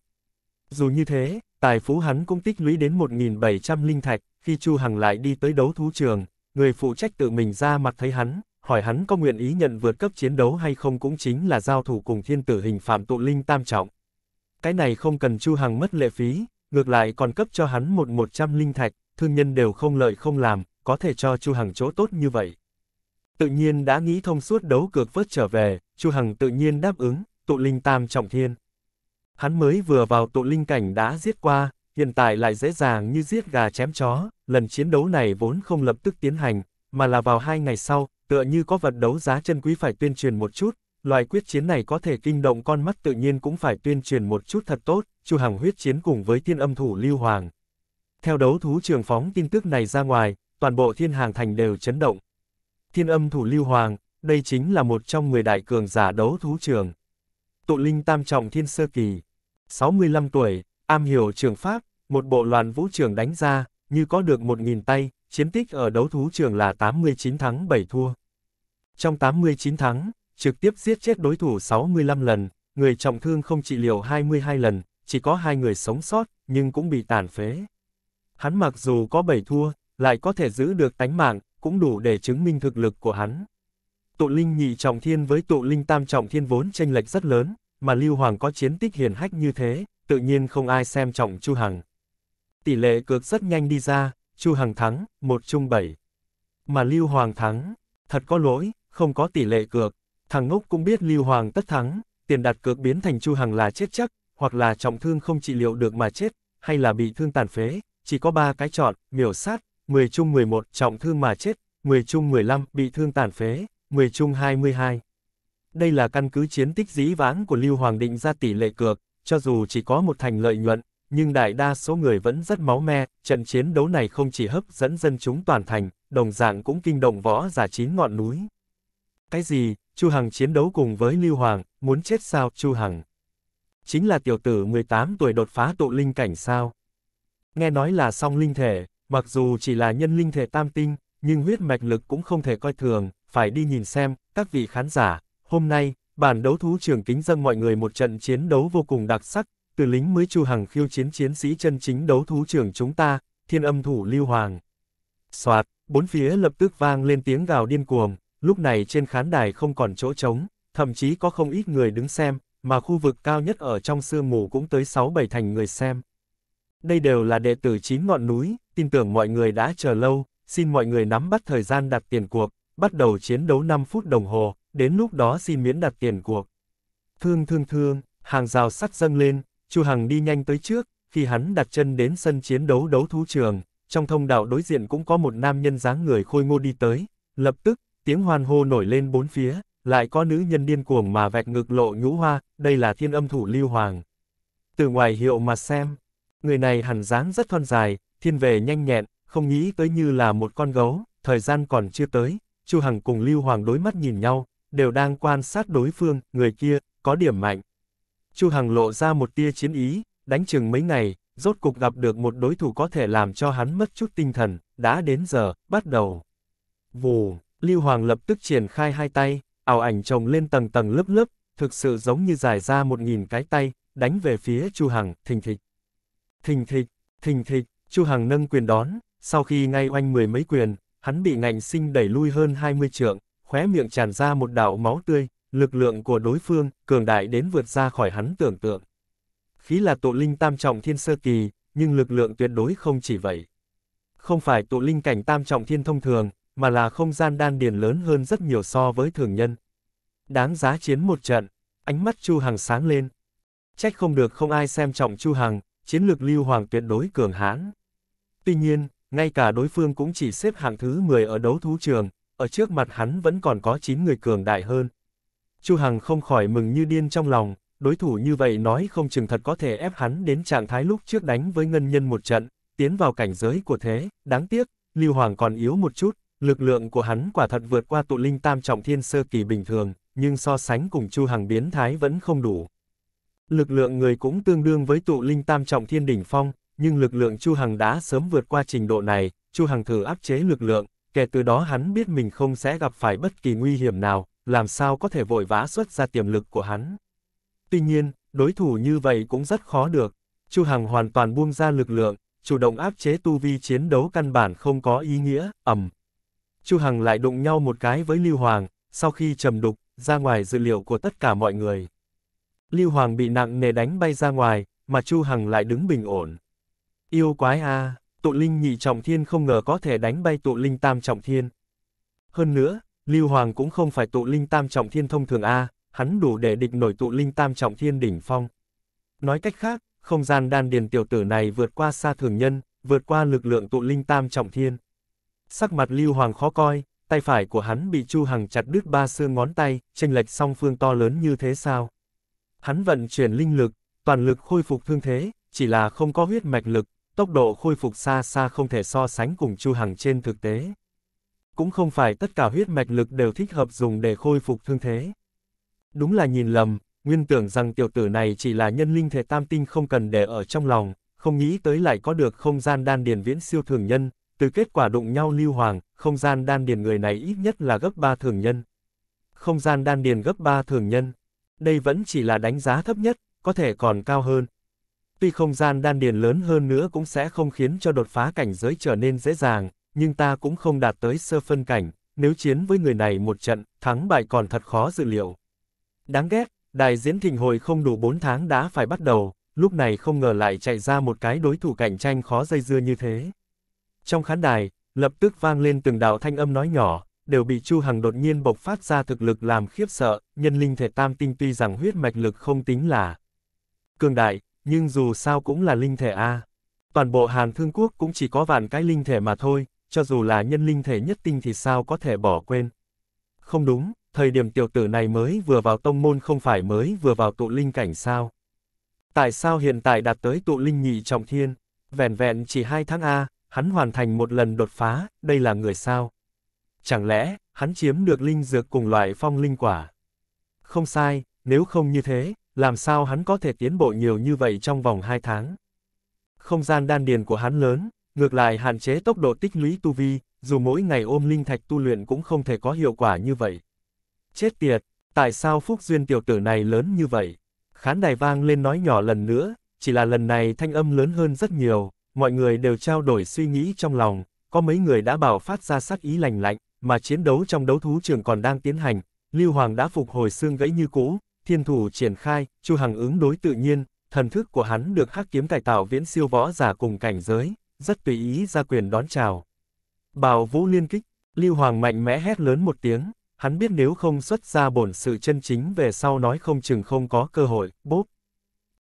Dù như thế, tài phú hắn cũng tích lũy đến 1.700 linh thạch, khi Chu Hằng lại đi tới đấu thú trường, người phụ trách tự mình ra mặt thấy hắn, hỏi hắn có nguyện ý nhận vượt cấp chiến đấu hay không cũng chính là giao thủ cùng thiên tử hình phạm tụ linh tam trọng. Cái này không cần Chu Hằng mất lệ phí, ngược lại còn cấp cho hắn một 100 linh thạch, thương nhân đều không lợi không làm, có thể cho Chu Hằng chỗ tốt như vậy tự nhiên đã nghĩ thông suốt đấu cược vớt trở về, Chu Hằng tự nhiên đáp ứng, tụ linh tam trọng thiên. Hắn mới vừa vào tụ linh cảnh đã giết qua, hiện tại lại dễ dàng như giết gà chém chó, lần chiến đấu này vốn không lập tức tiến hành, mà là vào hai ngày sau, tựa như có vật đấu giá chân quý phải tuyên truyền một chút, loại quyết chiến này có thể kinh động con mắt tự nhiên cũng phải tuyên truyền một chút thật tốt, Chu Hằng huyết chiến cùng với thiên âm thủ Lưu Hoàng. Theo đấu thú trường phóng tin tức này ra ngoài, toàn bộ thiên hàng thành đều chấn động, thiên âm thủ lưu hoàng, đây chính là một trong 10 đại cường giả đấu thú trường. Tụ linh tam trọng thiên sơ kỳ, 65 tuổi, am hiểu trường pháp, một bộ loàn vũ trường đánh ra, như có được 1.000 tay, chiến tích ở đấu thú trường là 89 thắng 7 thua. Trong 89 thắng, trực tiếp giết chết đối thủ 65 lần, người trọng thương không trị liệu 22 lần, chỉ có hai người sống sót, nhưng cũng bị tàn phế. Hắn mặc dù có 7 thua, lại có thể giữ được tánh mạng, cũng đủ để chứng minh thực lực của hắn. Tụ linh nhị trọng thiên với tụ linh tam trọng thiên vốn tranh lệch rất lớn, mà Lưu Hoàng có chiến tích hiển hách như thế, tự nhiên không ai xem trọng Chu Hằng. Tỷ lệ cược rất nhanh đi ra, Chu Hằng thắng, một chung bảy. Mà Lưu Hoàng thắng, thật có lỗi, không có tỷ lệ cược. Thằng ngốc cũng biết Lưu Hoàng tất thắng, tiền đặt cược biến thành Chu Hằng là chết chắc, hoặc là trọng thương không trị liệu được mà chết, hay là bị thương tàn phế, chỉ có ba cái chọn, miểu sát, 10 chung 11 trọng thương mà chết, 10 chung 15 bị thương tàn phế, 10 chung 22. Đây là căn cứ chiến tích dĩ vãng của Lưu Hoàng định ra tỷ lệ cược, cho dù chỉ có một thành lợi nhuận, nhưng đại đa số người vẫn rất máu me, trận chiến đấu này không chỉ hấp dẫn dân chúng toàn thành, đồng dạng cũng kinh động võ giả chín ngọn núi. Cái gì, Chu Hằng chiến đấu cùng với Lưu Hoàng, muốn chết sao Chu Hằng? Chính là tiểu tử 18 tuổi đột phá tụ linh cảnh sao? Nghe nói là song linh thể, Mặc dù chỉ là nhân linh thể tam tinh, nhưng huyết mạch lực cũng không thể coi thường, phải đi nhìn xem, các vị khán giả, hôm nay, bản đấu thú trường kính dâng mọi người một trận chiến đấu vô cùng đặc sắc, từ lính mới chu hằng khiêu chiến chiến sĩ chân chính đấu thú trường chúng ta, thiên âm thủ lưu hoàng. Soạt, bốn phía lập tức vang lên tiếng gào điên cuồng, lúc này trên khán đài không còn chỗ trống, thậm chí có không ít người đứng xem, mà khu vực cao nhất ở trong sương mù cũng tới 6-7 thành người xem. Đây đều là đệ tử chín ngọn núi, tin tưởng mọi người đã chờ lâu, xin mọi người nắm bắt thời gian đặt tiền cuộc, bắt đầu chiến đấu 5 phút đồng hồ, đến lúc đó xin miễn đặt tiền cuộc. Thương thương thương, hàng rào sắt dâng lên, Chu Hằng đi nhanh tới trước, khi hắn đặt chân đến sân chiến đấu đấu thú trường, trong thông đạo đối diện cũng có một nam nhân dáng người khôi ngô đi tới, lập tức, tiếng hoan hô nổi lên bốn phía, lại có nữ nhân điên cuồng mà vạch ngực lộ nhũ hoa, đây là thiên âm thủ lưu hoàng. Từ ngoài hiệu mà xem, người này hẳn dáng rất thon dài, Thiên về nhanh nhẹn, không nghĩ tới như là một con gấu, thời gian còn chưa tới, Chu Hằng cùng Lưu Hoàng đối mắt nhìn nhau, đều đang quan sát đối phương, người kia, có điểm mạnh. Chu Hằng lộ ra một tia chiến ý, đánh chừng mấy ngày, rốt cục gặp được một đối thủ có thể làm cho hắn mất chút tinh thần, đã đến giờ, bắt đầu. Vù, Lưu Hoàng lập tức triển khai hai tay, ảo ảnh chồng lên tầng tầng lớp lớp, thực sự giống như dài ra một nghìn cái tay, đánh về phía Chu Hằng, thình thịch. Thình thịch, thình thịch, Chu Hằng nâng quyền đón, sau khi ngay oanh mười mấy quyền, hắn bị ngạnh sinh đẩy lui hơn 20 trượng, khóe miệng tràn ra một đạo máu tươi, lực lượng của đối phương, cường đại đến vượt ra khỏi hắn tưởng tượng. Khí là tụ linh tam trọng thiên sơ kỳ, nhưng lực lượng tuyệt đối không chỉ vậy. Không phải tụ linh cảnh tam trọng thiên thông thường, mà là không gian đan điền lớn hơn rất nhiều so với thường nhân. Đáng giá chiến một trận, ánh mắt Chu Hằng sáng lên. Trách không được không ai xem trọng Chu Hằng, chiến lược lưu hoàng tuyệt đối cường hãn. Tuy nhiên, ngay cả đối phương cũng chỉ xếp hạng thứ 10 ở đấu thú trường, ở trước mặt hắn vẫn còn có 9 người cường đại hơn. Chu Hằng không khỏi mừng như điên trong lòng, đối thủ như vậy nói không chừng thật có thể ép hắn đến trạng thái lúc trước đánh với ngân nhân một trận, tiến vào cảnh giới của thế, đáng tiếc, Lưu Hoàng còn yếu một chút, lực lượng của hắn quả thật vượt qua tụ linh tam trọng thiên sơ kỳ bình thường, nhưng so sánh cùng Chu Hằng biến thái vẫn không đủ. Lực lượng người cũng tương đương với tụ linh tam trọng thiên đỉnh phong, nhưng lực lượng Chu Hằng đã sớm vượt qua trình độ này, Chu Hằng thử áp chế lực lượng, kể từ đó hắn biết mình không sẽ gặp phải bất kỳ nguy hiểm nào, làm sao có thể vội vã xuất ra tiềm lực của hắn. Tuy nhiên, đối thủ như vậy cũng rất khó được, Chu Hằng hoàn toàn buông ra lực lượng, chủ động áp chế tu vi chiến đấu căn bản không có ý nghĩa, ẩm. Chu Hằng lại đụng nhau một cái với Lưu Hoàng, sau khi trầm đục, ra ngoài dự liệu của tất cả mọi người. Lưu Hoàng bị nặng nề đánh bay ra ngoài, mà Chu Hằng lại đứng bình ổn. Yêu quái à, tụ linh nhị trọng thiên không ngờ có thể đánh bay tụ linh tam trọng thiên. Hơn nữa, Lưu Hoàng cũng không phải tụ linh tam trọng thiên thông thường a, à, hắn đủ để địch nổi tụ linh tam trọng thiên đỉnh phong. Nói cách khác, không gian đan điền tiểu tử này vượt qua xa thường nhân, vượt qua lực lượng tụ linh tam trọng thiên. Sắc mặt Lưu Hoàng khó coi, tay phải của hắn bị Chu Hằng chặt đứt ba xương ngón tay, chênh lệch song phương to lớn như thế sao? Hắn vận chuyển linh lực, toàn lực khôi phục thương thế, chỉ là không có huyết mạch lực, tốc độ khôi phục xa xa không thể so sánh cùng Chu Hằng trên thực tế. Cũng không phải tất cả huyết mạch lực đều thích hợp dùng để khôi phục thương thế. Đúng là nhìn lầm, nguyên tưởng rằng tiểu tử này chỉ là nhân linh thể tam tinh không cần để ở trong lòng, không nghĩ tới lại có được không gian đan điền viễn siêu thường nhân, từ kết quả đụng nhau lưu hoàng, không gian đan điền người này ít nhất là gấp 3 thường nhân. Không gian đan điền gấp 3 thường nhân. Đây vẫn chỉ là đánh giá thấp nhất, có thể còn cao hơn, Tuy không gian đan điền lớn hơn nữa cũng sẽ không khiến cho đột phá cảnh giới trở nên dễ dàng, nhưng ta cũng không đạt tới sơ phân cảnh, nếu chiến với người này một trận, thắng bại còn thật khó dự liệu. Đáng ghét, đại diễn thịnh hội không đủ 4 tháng đã phải bắt đầu, lúc này không ngờ lại chạy ra một cái đối thủ cạnh tranh khó dây dưa như thế. Trong khán đài, lập tức vang lên từng đạo thanh âm nói nhỏ, đều bị Chu Hằng đột nhiên bộc phát ra thực lực làm khiếp sợ, nhân linh thể tam tinh tuy rằng huyết mạch lực không tính là cường đại, nhưng dù sao cũng là linh thể A. Toàn bộ Hàn Thương Quốc cũng chỉ có vạn cái linh thể mà thôi, cho dù là nhân linh thể nhất tinh thì sao có thể bỏ quên. Không đúng, thời điểm tiểu tử này mới vừa vào tông môn không phải mới vừa vào tụ linh cảnh sao. Tại sao hiện tại đạt tới tụ linh nhị trọng thiên, vẻn vẹn chỉ hai tháng A, hắn hoàn thành một lần đột phá, đây là người sao? Chẳng lẽ, hắn chiếm được linh dược cùng loại phong linh quả? Không sai, nếu không như thế, làm sao hắn có thể tiến bộ nhiều như vậy trong vòng 2 tháng. Không gian đan điền của hắn lớn, ngược lại hạn chế tốc độ tích lũy tu vi, dù mỗi ngày ôm linh thạch tu luyện cũng không thể có hiệu quả như vậy. Chết tiệt, tại sao phúc duyên tiểu tử này lớn như vậy? Khán đài vang lên nói nhỏ lần nữa, chỉ là lần này thanh âm lớn hơn rất nhiều, mọi người đều trao đổi suy nghĩ trong lòng, có mấy người đã bảo phát ra sắc ý lành lạnh, mà chiến đấu trong đấu thú trường còn đang tiến hành, Lưu Hoàng đã phục hồi xương gãy như cũ, thiên thủ triển khai, Chu Hằng ứng đối tự nhiên, thần thức của hắn được khắc kiếm cải tạo viễn siêu võ giả cùng cảnh giới, rất tùy ý ra quyền đón chào. Bảo Vũ liên kích, Lưu Hoàng mạnh mẽ hét lớn một tiếng, hắn biết nếu không xuất ra bổn sự chân chính về sau nói không chừng không có cơ hội, bốp.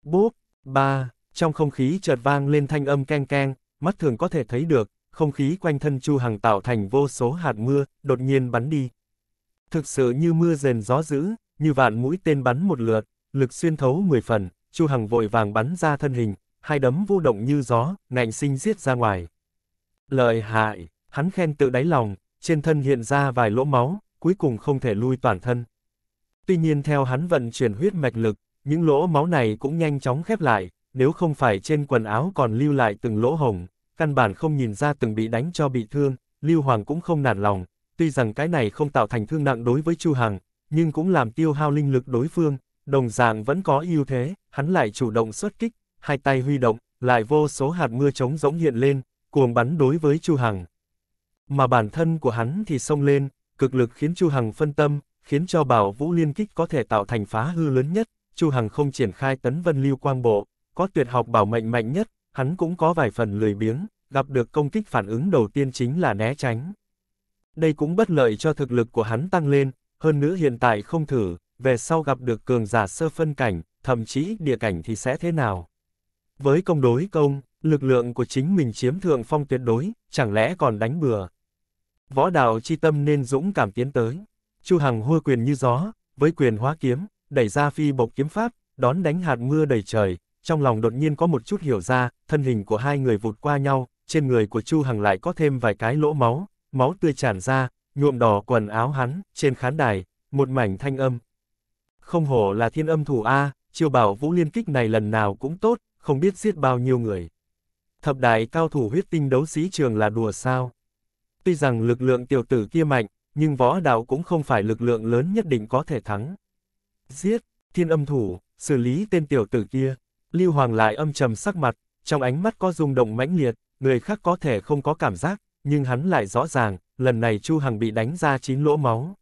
Bốp, ba, trong không khí chợt vang lên thanh âm keng keng, mắt thường có thể thấy được, không khí quanh thân Chu Hằng tạo thành vô số hạt mưa, đột nhiên bắn đi. Thực sự như mưa rền gió dữ, như vạn mũi tên bắn một lượt, lực xuyên thấu 10 phần, Chu Hằng vội vàng bắn ra thân hình, hai đấm vô động như gió, nạnh sinh giết ra ngoài. Lợi hại, hắn khen tự đáy lòng, trên thân hiện ra vài lỗ máu, cuối cùng không thể lui toàn thân. Tuy nhiên theo hắn vận chuyển huyết mạch lực, những lỗ máu này cũng nhanh chóng khép lại, nếu không phải trên quần áo còn lưu lại từng lỗ hồng, căn bản không nhìn ra từng bị đánh cho bị thương, Lưu Hoàng cũng không nản lòng, tuy rằng cái này không tạo thành thương nặng đối với Chu Hằng, nhưng cũng làm tiêu hao linh lực đối phương, đồng dạng vẫn có ưu thế, hắn lại chủ động xuất kích, hai tay huy động, lại vô số hạt mưa trống rỗng hiện lên, cuồng bắn đối với Chu Hằng. Mà bản thân của hắn thì xông lên, cực lực khiến Chu Hằng phân tâm, khiến cho bảo vũ liên kích có thể tạo thành phá hư lớn nhất, Chu Hằng không triển khai tấn vân lưu quang bộ, có tuyệt học bảo mệnh mạnh nhất, hắn cũng có vài phần lười biếng, gặp được công kích phản ứng đầu tiên chính là né tránh. Đây cũng bất lợi cho thực lực của hắn tăng lên, hơn nữa hiện tại không thử, về sau gặp được cường giả sơ phân cảnh, thậm chí địa cảnh thì sẽ thế nào? Với công đối công, lực lượng của chính mình chiếm thượng phong tuyệt đối, chẳng lẽ còn đánh bừa? Võ đạo chi tâm nên dũng cảm tiến tới. Chu Hằng hua quyền như gió, với quyền hóa kiếm, đẩy ra phi bộc kiếm pháp, đón đánh hạt mưa đầy trời, trong lòng đột nhiên có một chút hiểu ra, thân hình của hai người vụt qua nhau, trên người của Chu Hằng lại có thêm vài cái lỗ máu, máu tươi tràn ra, nhuộm đỏ quần áo hắn, trên khán đài, một mảnh thanh âm. Không hổ là thiên âm thủ A, chiêu bảo vũ liên kích này lần nào cũng tốt, không biết giết bao nhiêu người. Thập đại cao thủ huyết tinh đấu sĩ trường là đùa sao. Tuy rằng lực lượng tiểu tử kia mạnh, nhưng võ đạo cũng không phải lực lượng lớn nhất định có thể thắng. Giết, thiên âm thủ, xử lý tên tiểu tử kia. Lưu Hoàng lại âm trầm sắc mặt, trong ánh mắt có rung động mãnh liệt, người khác có thể không có cảm giác, nhưng hắn lại rõ ràng, lần này Chu Hằng bị đánh ra 9 lỗ máu.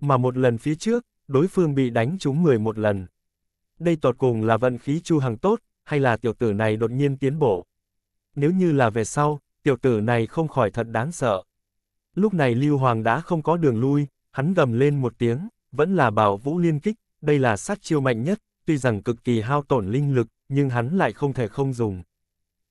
Mà một lần phía trước, đối phương bị đánh trúng 11 lần. Đây tột cùng là vận khí Chu Hằng tốt, hay là tiểu tử này đột nhiên tiến bộ. Nếu như là về sau, tiểu tử này không khỏi thật đáng sợ. Lúc này Lưu Hoàng đã không có đường lui, hắn gầm lên một tiếng, vẫn là bảo vũ liên kích, đây là sát chiêu mạnh nhất, tuy rằng cực kỳ hao tổn linh lực, nhưng hắn lại không thể không dùng.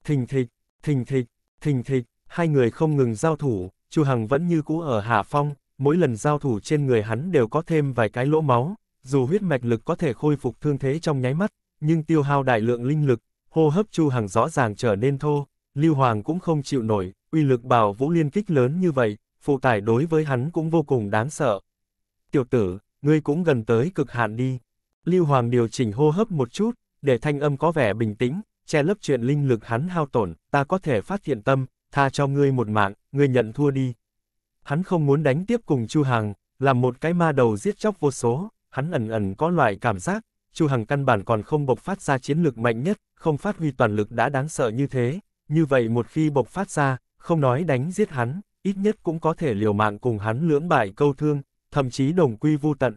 Thình thịch, thình thịch, thình thịch, Hai người không ngừng giao thủ, Chu Hằng vẫn như cũ ở hạ phong, mỗi lần giao thủ trên người hắn đều có thêm vài cái lỗ máu, dù huyết mạch lực có thể khôi phục thương thế trong nháy mắt, nhưng tiêu hao đại lượng linh lực, hô hấp Chu Hằng rõ ràng trở nên thô, Lưu Hoàng cũng không chịu nổi, uy lực bảo vũ liên kích lớn như vậy, phụ tải đối với hắn cũng vô cùng đáng sợ. Tiểu tử, ngươi cũng gần tới cực hạn đi. Lưu Hoàng điều chỉnh hô hấp một chút, để thanh âm có vẻ bình tĩnh, che lấp chuyện linh lực hắn hao tổn, ta có thể phát hiện tâm, tha cho ngươi một mạng, ngươi nhận thua đi. Hắn không muốn đánh tiếp cùng Chu Hằng, làm một cái ma đầu giết chóc vô số, hắn ẩn ẩn có loại cảm giác, Chu Hằng căn bản còn không bộc phát ra chiến lược mạnh nhất, không phát huy toàn lực đã đáng sợ như thế, như vậy một khi bộc phát ra, không nói đánh giết hắn, ít nhất cũng có thể liều mạng cùng hắn lưỡng bại câu thương, thậm chí đồng quy vu tận.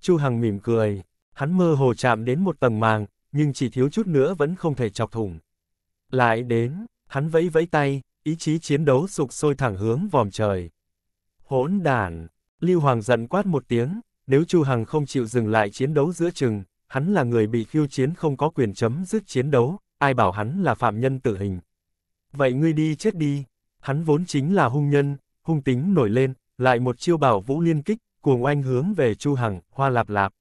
Chu Hằng mỉm cười, hắn mơ hồ chạm đến một tầng màng, nhưng chỉ thiếu chút nữa vẫn không thể chọc thủng. Lại đến, hắn vẫy vẫy tay, ý chí chiến đấu sục sôi thẳng hướng vòm trời. Hỗn đàn Lưu Hoàng giận quát một tiếng, nếu Chu Hằng không chịu dừng lại chiến đấu giữa chừng, hắn là người bị khiêu chiến không có quyền chấm dứt chiến đấu, ai bảo hắn là phạm nhân tử hình. Vậy ngươi đi chết đi, hắn vốn chính là hung nhân, hung tính nổi lên, lại một chiêu bảo vũ liên kích, cuồng oanh hướng về Chu Hằng, hoa lạp lạp.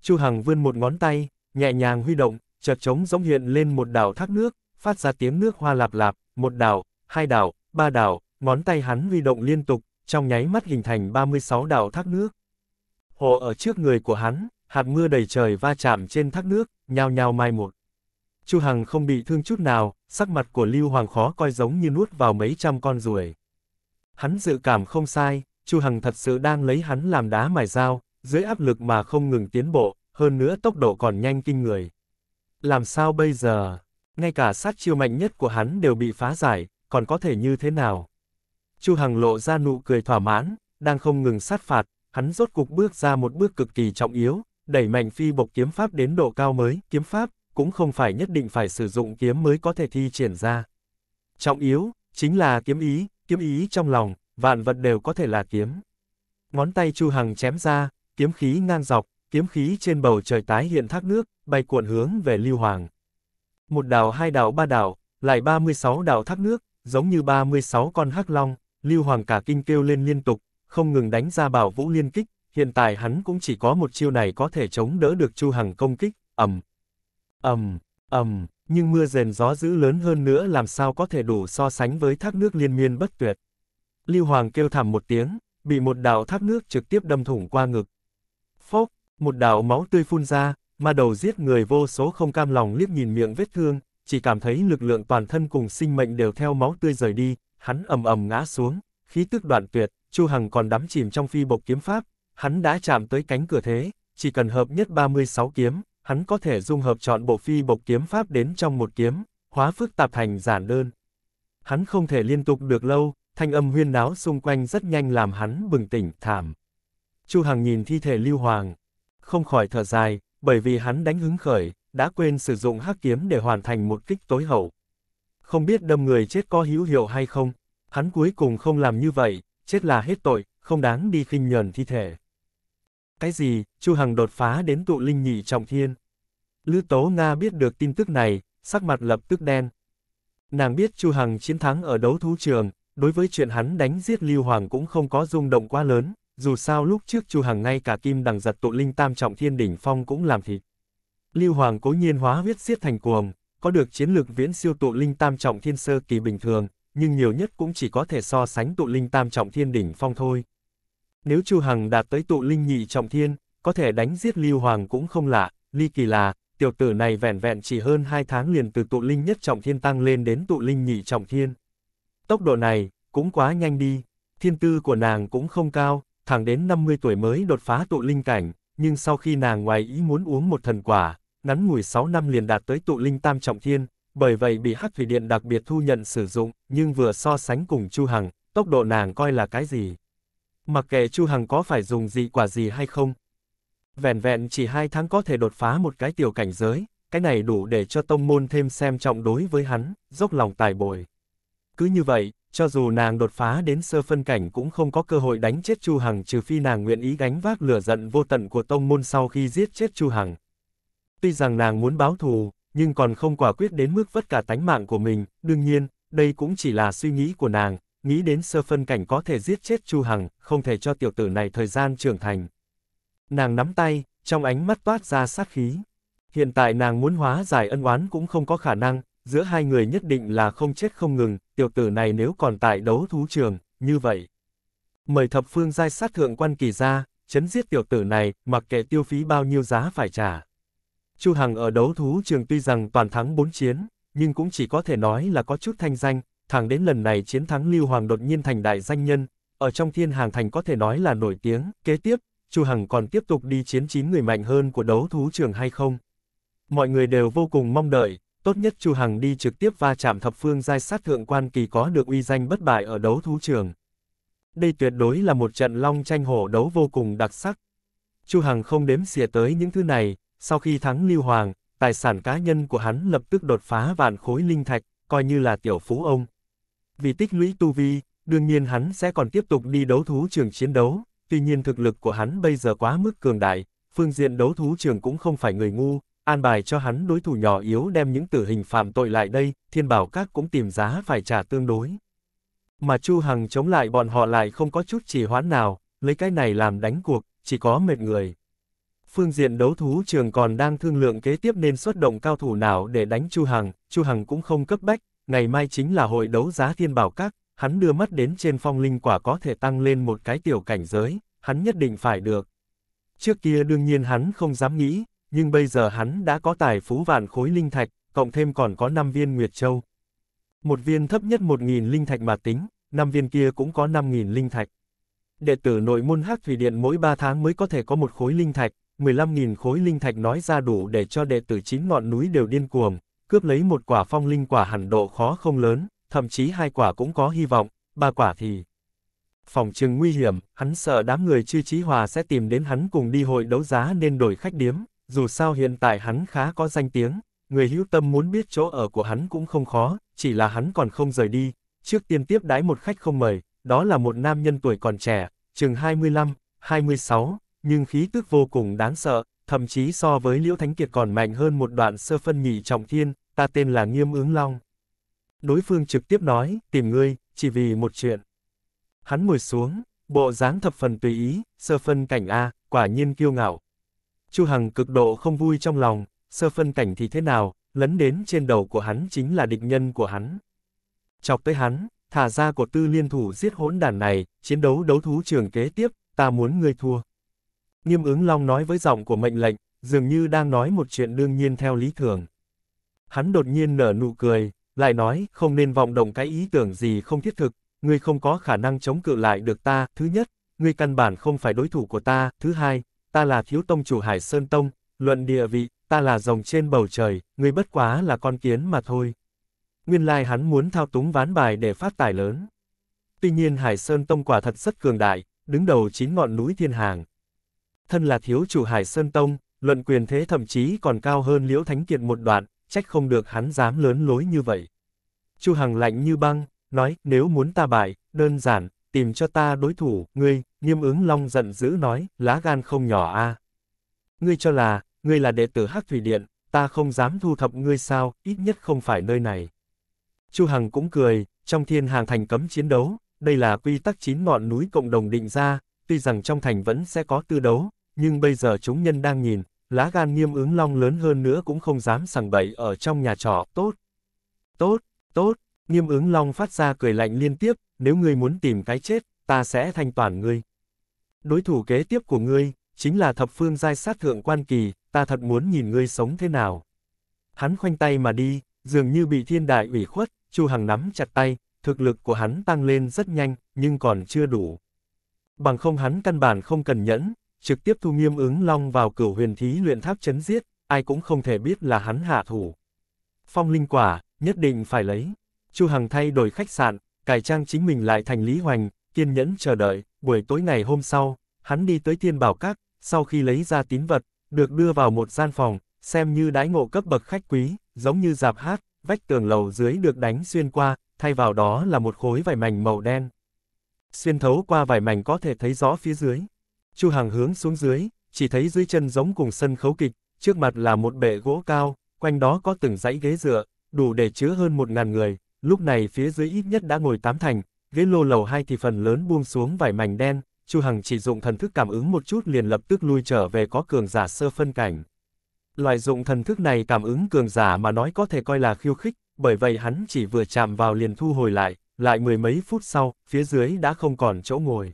Chu Hằng vươn một ngón tay, nhẹ nhàng huy động, chợt trống giống hiện lên một đảo thác nước, phát ra tiếng nước hoa lạp lạp, một đảo, hai đạo, ba đạo, ngón tay hắn huy động liên tục, trong nháy mắt hình thành 36 đạo thác nước. Hồ ở trước người của hắn, hạt mưa đầy trời va chạm trên thác nước, nhao nhao mai một. Chu Hằng không bị thương chút nào, sắc mặt của Lưu Hoàng khó coi giống như nuốt vào mấy trăm con ruồi. Hắn dự cảm không sai, Chu Hằng thật sự đang lấy hắn làm đá mài dao, dưới áp lực mà không ngừng tiến bộ, hơn nữa tốc độ còn nhanh kinh người. Làm sao bây giờ? Ngay cả sát chiêu mạnh nhất của hắn đều bị phá giải, còn có thể như thế nào? Chu Hằng lộ ra nụ cười thỏa mãn, đang không ngừng sát phạt, hắn rốt cục bước ra một bước cực kỳ trọng yếu, đẩy mạnh phi bộc kiếm pháp đến độ cao mới, kiếm pháp cũng không phải nhất định phải sử dụng kiếm mới có thể thi triển ra. Trọng yếu chính là kiếm ý, kiếm ý trong lòng, vạn vật đều có thể là kiếm. Ngón tay Chu Hằng chém ra, kiếm khí ngang dọc, kiếm khí trên bầu trời tái hiện thác nước, bay cuộn hướng về Lưu Hoàng. Một đảo, hai đảo, ba đảo, lại 36 đảo thác nước, giống như 36 con hắc long, Lưu Hoàng cả kinh kêu lên liên tục, không ngừng đánh ra bảo vũ liên kích, hiện tại hắn cũng chỉ có một chiêu này có thể chống đỡ được Chu Hằng công kích, ầm. Ầm, ầm, nhưng mưa rền gió dữ lớn hơn nữa làm sao có thể đủ so sánh với thác nước liên miên bất tuyệt. Lưu Hoàng kêu thảm một tiếng, bị một đạo thác nước trực tiếp đâm thủng qua ngực. Phốc, một đạo máu tươi phun ra, mà đầu giết người vô số không cam lòng liếc nhìn miệng vết thương, chỉ cảm thấy lực lượng toàn thân cùng sinh mệnh đều theo máu tươi rời đi, hắn ầm ầm ngã xuống, khí tức đoạn tuyệt, Chu Hằng còn đắm chìm trong phi bộc kiếm pháp, hắn đã chạm tới cánh cửa thế, chỉ cần hợp nhất 36 kiếm, hắn có thể dung hợp chọn bộ phi bộc kiếm pháp đến trong một kiếm, hóa phức tạp thành giản đơn. Hắn không thể liên tục được lâu, thanh âm huyên náo xung quanh rất nhanh làm hắn bừng tỉnh thảm. Chu Hằng nhìn thi thể Lưu Hoàng, không khỏi thở dài, bởi vì hắn đánh hứng khởi, đã quên sử dụng hắc kiếm để hoàn thành một kích tối hậu. Không biết đâm người chết có hữu hiệu hay không, hắn cuối cùng không làm như vậy, chết là hết tội, không đáng đi khinh nhờn thi thể. Cái gì, Chu Hằng đột phá đến tụ linh nhị trọng thiên. Lư Tố Nga biết được tin tức này, sắc mặt lập tức đen. Nàng biết Chu Hằng chiến thắng ở đấu thú trường, đối với chuyện hắn đánh giết Lưu Hoàng cũng không có rung động quá lớn, dù sao lúc trước Chu Hằng ngay cả kim đằng giật tụ linh tam trọng thiên đỉnh phong cũng làm thịt. Lưu Hoàng cố nhiên hóa huyết giết thành cuồng, có được chiến lược viễn siêu tụ linh tam trọng thiên sơ kỳ bình thường, nhưng nhiều nhất cũng chỉ có thể so sánh tụ linh tam trọng thiên đỉnh phong thôi. Nếu Chu Hằng đạt tới tụ linh nhị trọng thiên, có thể đánh giết Lưu Hoàng cũng không lạ, ly kỳ là, tiểu tử này vẻn vẹn chỉ hơn 2 tháng liền từ tụ linh nhất trọng thiên tăng lên đến tụ linh nhị trọng thiên. Tốc độ này, cũng quá nhanh đi, thiên tư của nàng cũng không cao, thẳng đến 50 tuổi mới đột phá tụ linh cảnh, nhưng sau khi nàng ngoài ý muốn uống một thần quả, ngắn ngủi 6 năm liền đạt tới tụ linh tam trọng thiên, bởi vậy bị Hắc Thủy Điện đặc biệt thu nhận sử dụng, nhưng vừa so sánh cùng Chu Hằng, tốc độ nàng coi là cái gì. Mặc kệ Chu Hằng có phải dùng dị quả gì hay không. Vẹn vẹn chỉ hai tháng có thể đột phá một cái tiểu cảnh giới, cái này đủ để cho tông môn thêm xem trọng đối với hắn, dốc lòng tài bồi. Cứ như vậy, cho dù nàng đột phá đến sơ phân cảnh cũng không có cơ hội đánh chết Chu Hằng trừ phi nàng nguyện ý gánh vác lửa giận vô tận của tông môn sau khi giết chết Chu Hằng. Tuy rằng nàng muốn báo thù, nhưng còn không quả quyết đến mức vất cả tánh mạng của mình, đương nhiên, đây cũng chỉ là suy nghĩ của nàng, nghĩ đến sơ phân cảnh có thể giết chết Chu Hằng, không thể cho tiểu tử này thời gian trưởng thành. Nàng nắm tay, trong ánh mắt toát ra sát khí. Hiện tại nàng muốn hóa giải ân oán cũng không có khả năng, giữa hai người nhất định là không chết không ngừng, tiểu tử này nếu còn tại đấu thú trường, như vậy. Mời thập phương giai sát thượng quan kỳ ra, chấn giết tiểu tử này, mặc kệ tiêu phí bao nhiêu giá phải trả. Chu Hằng ở đấu thú trường tuy rằng toàn thắng bốn chiến, nhưng cũng chỉ có thể nói là có chút thanh danh, thẳng đến lần này chiến thắng Lưu Hoàng đột nhiên thành đại danh nhân, ở trong thiên hàng thành có thể nói là nổi tiếng, kế tiếp, Chu Hằng còn tiếp tục đi chiến chín người mạnh hơn của đấu thú trường hay không. Mọi người đều vô cùng mong đợi, tốt nhất Chu Hằng đi trực tiếp va chạm thập phương giai sát thượng quan kỳ có được uy danh bất bại ở đấu thú trường. Đây tuyệt đối là một trận long tranh hổ đấu vô cùng đặc sắc. Chu Hằng không đếm xỉa tới những thứ này, sau khi thắng Lưu Hoàng, tài sản cá nhân của hắn lập tức đột phá vạn khối linh thạch, coi như là tiểu phú ông. Vì tích lũy tu vi, đương nhiên hắn sẽ còn tiếp tục đi đấu thú trường chiến đấu, tuy nhiên thực lực của hắn bây giờ quá mức cường đại, phương diện đấu thú trường cũng không phải người ngu, an bài cho hắn đối thủ nhỏ yếu đem những tử hình phạm tội lại đây, thiên bảo các cũng tìm giá phải trả tương đối. Mà Chu Hằng chống lại bọn họ lại không có chút trì hoãn nào, lấy cái này làm đánh cuộc, chỉ có mệt người phương diện đấu thú trường còn đang thương lượng kế tiếp nên xuất động cao thủ nào để đánh Chu Hằng, Chu Hằng cũng không cấp bách, ngày mai chính là hội đấu giá thiên bảo các, hắn đưa mắt đến trên phong linh quả có thể tăng lên một cái tiểu cảnh giới, hắn nhất định phải được. Trước kia đương nhiên hắn không dám nghĩ, nhưng bây giờ hắn đã có tài phú vạn khối linh thạch, cộng thêm còn có 5 viên Nguyệt Châu. Một viên thấp nhất 1.000 linh thạch mà tính, 5 viên kia cũng có 5.000 linh thạch. Đệ tử nội môn Hắc Thủy Điện mỗi 3 tháng mới có thể có một khối linh thạch, 15.000 khối linh thạch nói ra đủ để cho đệ tử chín ngọn núi đều điên cuồng, cướp lấy một quả phong linh quả hẳn độ khó không lớn, thậm chí hai quả cũng có hy vọng, ba quả thì. Phòng trường nguy hiểm, hắn sợ đám người chư trí hòa sẽ tìm đến hắn cùng đi hội đấu giá nên đổi khách điếm, dù sao hiện tại hắn khá có danh tiếng, người hữu tâm muốn biết chỗ ở của hắn cũng không khó, chỉ là hắn còn không rời đi, trước tiên tiếp đái một khách không mời, đó là một nam nhân tuổi còn trẻ, chừng 25, 26, nhưng khí tức vô cùng đáng sợ, thậm chí so với Liễu Thánh Kiệt còn mạnh hơn một đoạn sơ phân nhị trọng thiên, ta tên là Nghiêm Ứng Long. Đối phương trực tiếp nói, tìm ngươi, chỉ vì một chuyện. Hắn ngồi xuống, bộ dáng thập phần tùy ý, sơ phân cảnh A, quả nhiên kiêu ngạo. Chu Hằng cực độ không vui trong lòng, sơ phân cảnh thì thế nào, lấn đến trên đầu của hắn chính là địch nhân của hắn. Chọc tới hắn, thả ra của tư liên thủ giết hỗn đàn này, chiến đấu đấu thú trường kế tiếp, ta muốn ngươi thua. Nghiêm ứng long nói với giọng của mệnh lệnh, dường như đang nói một chuyện đương nhiên theo lý thường. Hắn đột nhiên nở nụ cười, lại nói, không nên vọng động cái ý tưởng gì không thiết thực, ngươi không có khả năng chống cự lại được ta, thứ nhất, ngươi căn bản không phải đối thủ của ta, thứ hai, ta là thiếu tông chủ Hải Sơn Tông, luận địa vị, ta là rồng trên bầu trời, ngươi bất quá là con kiến mà thôi. Nguyên lai hắn muốn thao túng ván bài để phát tài lớn. Tuy nhiên Hải Sơn Tông quả thật rất cường đại, đứng đầu chín ngọn núi thiên hàng, thân là thiếu chủ Hải Sơn Tông, luận quyền thế thậm chí còn cao hơn Liễu Thánh Kiệt một đoạn, trách không được hắn dám lớn lối như vậy. Chu Hằng lạnh như băng, nói, nếu muốn ta bại, đơn giản, tìm cho ta đối thủ, ngươi, nghiêm ứng long giận dữ nói, lá gan không nhỏ a. Ngươi cho là, ngươi là đệ tử Hắc Thủy Điện, ta không dám thu thập ngươi sao, ít nhất không phải nơi này. Chu Hằng cũng cười, trong thiên hàng thành cấm chiến đấu, đây là quy tắc chín ngọn núi cộng đồng định ra, tuy rằng trong thành vẫn sẽ có tư đấu, nhưng bây giờ chúng nhân đang nhìn, lá gan nghiêm ứng long lớn hơn nữa cũng không dám sằng bậy ở trong nhà trọ, tốt. Tốt, tốt, nghiêm ứng long phát ra cười lạnh liên tiếp, nếu ngươi muốn tìm cái chết, ta sẽ thanh toàn ngươi. Đối thủ kế tiếp của ngươi, chính là thập phương giai sát thượng quan kỳ, ta thật muốn nhìn ngươi sống thế nào. Hắn khoanh tay mà đi, dường như bị thiên đại ủy khuất, Chu Hằng nắm chặt tay, thực lực của hắn tăng lên rất nhanh, nhưng còn chưa đủ. Bằng không hắn căn bản không cần nhẫn, trực tiếp thu nghiêm ứng long vào cửu huyền thí luyện tháp chấn giết, ai cũng không thể biết là hắn hạ thủ. Phong linh quả, nhất định phải lấy. Chu Hằng thay đổi khách sạn, cải trang chính mình lại thành Lý Hoành, kiên nhẫn chờ đợi, buổi tối ngày hôm sau, hắn đi tới Thiên Bảo Các, sau khi lấy ra tín vật, được đưa vào một gian phòng, xem như đái ngộ cấp bậc khách quý, giống như dạp hát, vách tường lầu dưới được đánh xuyên qua, thay vào đó là một khối vải mảnh màu đen. Xuyên thấu qua vải mảnh có thể thấy rõ phía dưới, Chu Hằng hướng xuống dưới, chỉ thấy dưới chân giống cùng sân khấu kịch, trước mặt là một bệ gỗ cao, quanh đó có từng dãy ghế dựa, đủ để chứa hơn một ngàn người, lúc này phía dưới ít nhất đã ngồi tám thành, ghế lô lầu hai thì phần lớn buông xuống vài mảnh đen, Chu Hằng chỉ dụng thần thức cảm ứng một chút liền lập tức lui trở về có cường giả sơ phân cảnh. Loại dụng thần thức này cảm ứng cường giả mà nói có thể coi là khiêu khích, bởi vậy hắn chỉ vừa chạm vào liền thu hồi lại, lại mười mấy phút sau, phía dưới đã không còn chỗ ngồi.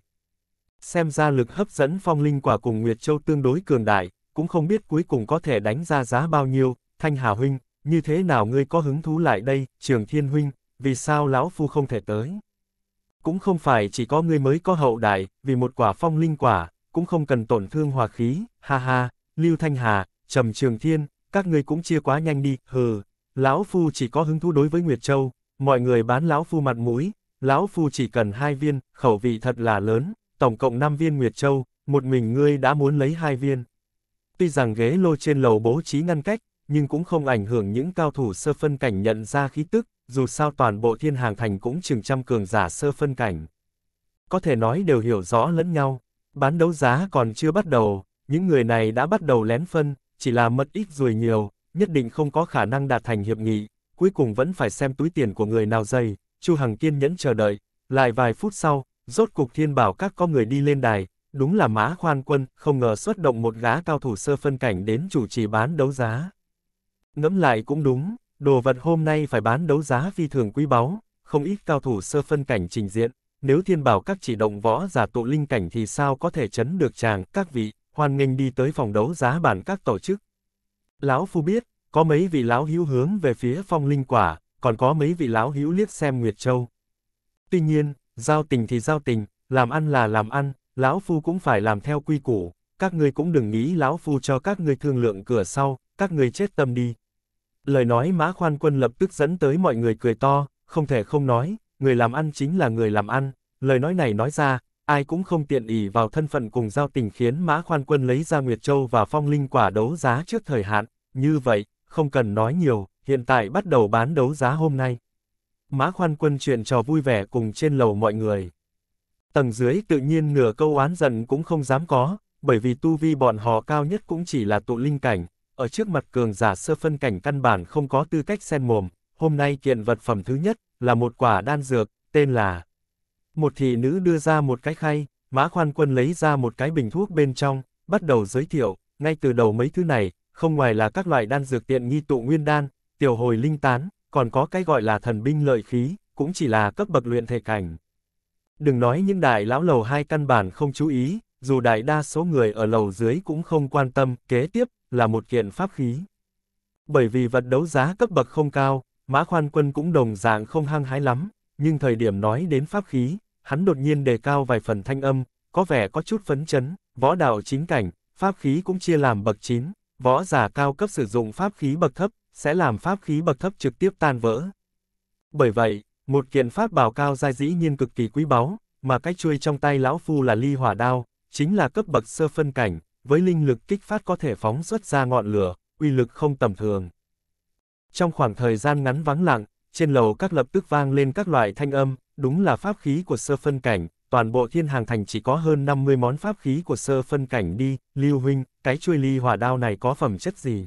Xem ra lực hấp dẫn phong linh quả cùng Nguyệt Châu tương đối cường đại, cũng không biết cuối cùng có thể đánh ra giá bao nhiêu, Thanh Hà Huynh, như thế nào ngươi có hứng thú lại đây, Trường Thiên Huynh, vì sao lão phu không thể tới? Cũng không phải chỉ có ngươi mới có hậu đại, vì một quả phong linh quả, cũng không cần tổn thương hòa khí, ha ha, Lưu Thanh Hà, Trầm Trường Thiên, các ngươi cũng chia quá nhanh đi, hừ, lão phu chỉ có hứng thú đối với Nguyệt Châu, mọi người bán lão phu mặt mũi, lão phu chỉ cần hai viên, khẩu vị thật là lớn, tổng cộng 5 viên Nguyệt Châu, một mình ngươi đã muốn lấy hai viên. Tuy rằng ghế lô trên lầu bố trí ngăn cách, nhưng cũng không ảnh hưởng những cao thủ sơ phân cảnh nhận ra khí tức, dù sao toàn bộ thiên hàng thành cũng chừng trăm cường giả sơ phân cảnh. Có thể nói đều hiểu rõ lẫn nhau, bán đấu giá còn chưa bắt đầu, những người này đã bắt đầu lén phân, chỉ là mất ít rồi nhiều, nhất định không có khả năng đạt thành hiệp nghị, cuối cùng vẫn phải xem túi tiền của người nào dày, Chu Hằng kiên nhẫn chờ đợi, lại vài phút sau, Rốt cục thiên bảo các có người đi lên đài, đúng là mã khoan quân, không ngờ xuất động một gã cao thủ sơ phân cảnh đến chủ trì bán đấu giá. Ngẫm lại cũng đúng, đồ vật hôm nay phải bán đấu giá phi thường quý báu, không ít cao thủ sơ phân cảnh trình diện, nếu thiên bảo các chỉ động võ giả tụ linh cảnh thì sao có thể chấn được chàng, các vị, hoan nghênh đi tới phòng đấu giá bản các tổ chức. Lão Phu biết, có mấy vị lão hữu hướng về phía phong linh quả, còn có mấy vị lão hữu liếc xem Nguyệt Châu. Tuy nhiên, Giao tình thì giao tình, làm ăn là làm ăn, lão phu cũng phải làm theo quy củ, các ngươi cũng đừng nghĩ lão phu cho các ngươi thương lượng cửa sau, các ngươi chết tâm đi. Lời nói Mã Khoan Quân lập tức dẫn tới mọi người cười to, không thể không nói, người làm ăn chính là người làm ăn, lời nói này nói ra, ai cũng không tiện ỷ vào thân phận cùng giao tình khiến Mã Khoan Quân lấy ra Nguyệt Châu và phong linh quả đấu giá trước thời hạn, như vậy, không cần nói nhiều, hiện tại bắt đầu bán đấu giá hôm nay. Mã Khoan Quân chuyện trò vui vẻ cùng trên lầu mọi người. Tầng dưới tự nhiên nửa câu oán giận cũng không dám có, bởi vì tu vi bọn họ cao nhất cũng chỉ là tụ linh cảnh, ở trước mặt cường giả sơ phân cảnh căn bản không có tư cách xen mồm, hôm nay kiện vật phẩm thứ nhất là một quả đan dược, tên là. Một thị nữ đưa ra một cái khay, Mã Khoan Quân lấy ra một cái bình thuốc bên trong, bắt đầu giới thiệu, ngay từ đầu mấy thứ này, không ngoài là các loại đan dược tiện nghi tụ nguyên đan, tiểu hồi linh tán, còn có cái gọi là thần binh lợi khí, cũng chỉ là cấp bậc luyện thể cảnh. Đừng nói những đại lão lầu hai căn bản không chú ý, dù đại đa số người ở lầu dưới cũng không quan tâm, kế tiếp là một kiện pháp khí. Bởi vì vật đấu giá cấp bậc không cao, Mã Khoan Quân cũng đồng dạng không hăng hái lắm, nhưng thời điểm nói đến pháp khí, hắn đột nhiên đề cao vài phần thanh âm, có vẻ có chút phấn chấn, võ đạo chính cảnh, pháp khí cũng chia làm bậc 9, võ giả cao cấp sử dụng pháp khí bậc thấp, sẽ làm pháp khí bậc thấp trực tiếp tan vỡ. Bởi vậy, một kiện pháp bảo cao giai dĩ nhiên cực kỳ quý báu, mà cái chuôi trong tay lão phu là ly hỏa đao, chính là cấp bậc sơ phân cảnh, với linh lực kích phát có thể phóng xuất ra ngọn lửa, uy lực không tầm thường. Trong khoảng thời gian ngắn vắng lặng, trên lầu các lập tức vang lên các loại thanh âm, đúng là pháp khí của sơ phân cảnh, toàn bộ thiên hàng thành chỉ có hơn 50 món pháp khí của sơ phân cảnh đi, lưu huynh, cái chuôi ly hỏa đao này có phẩm chất gì?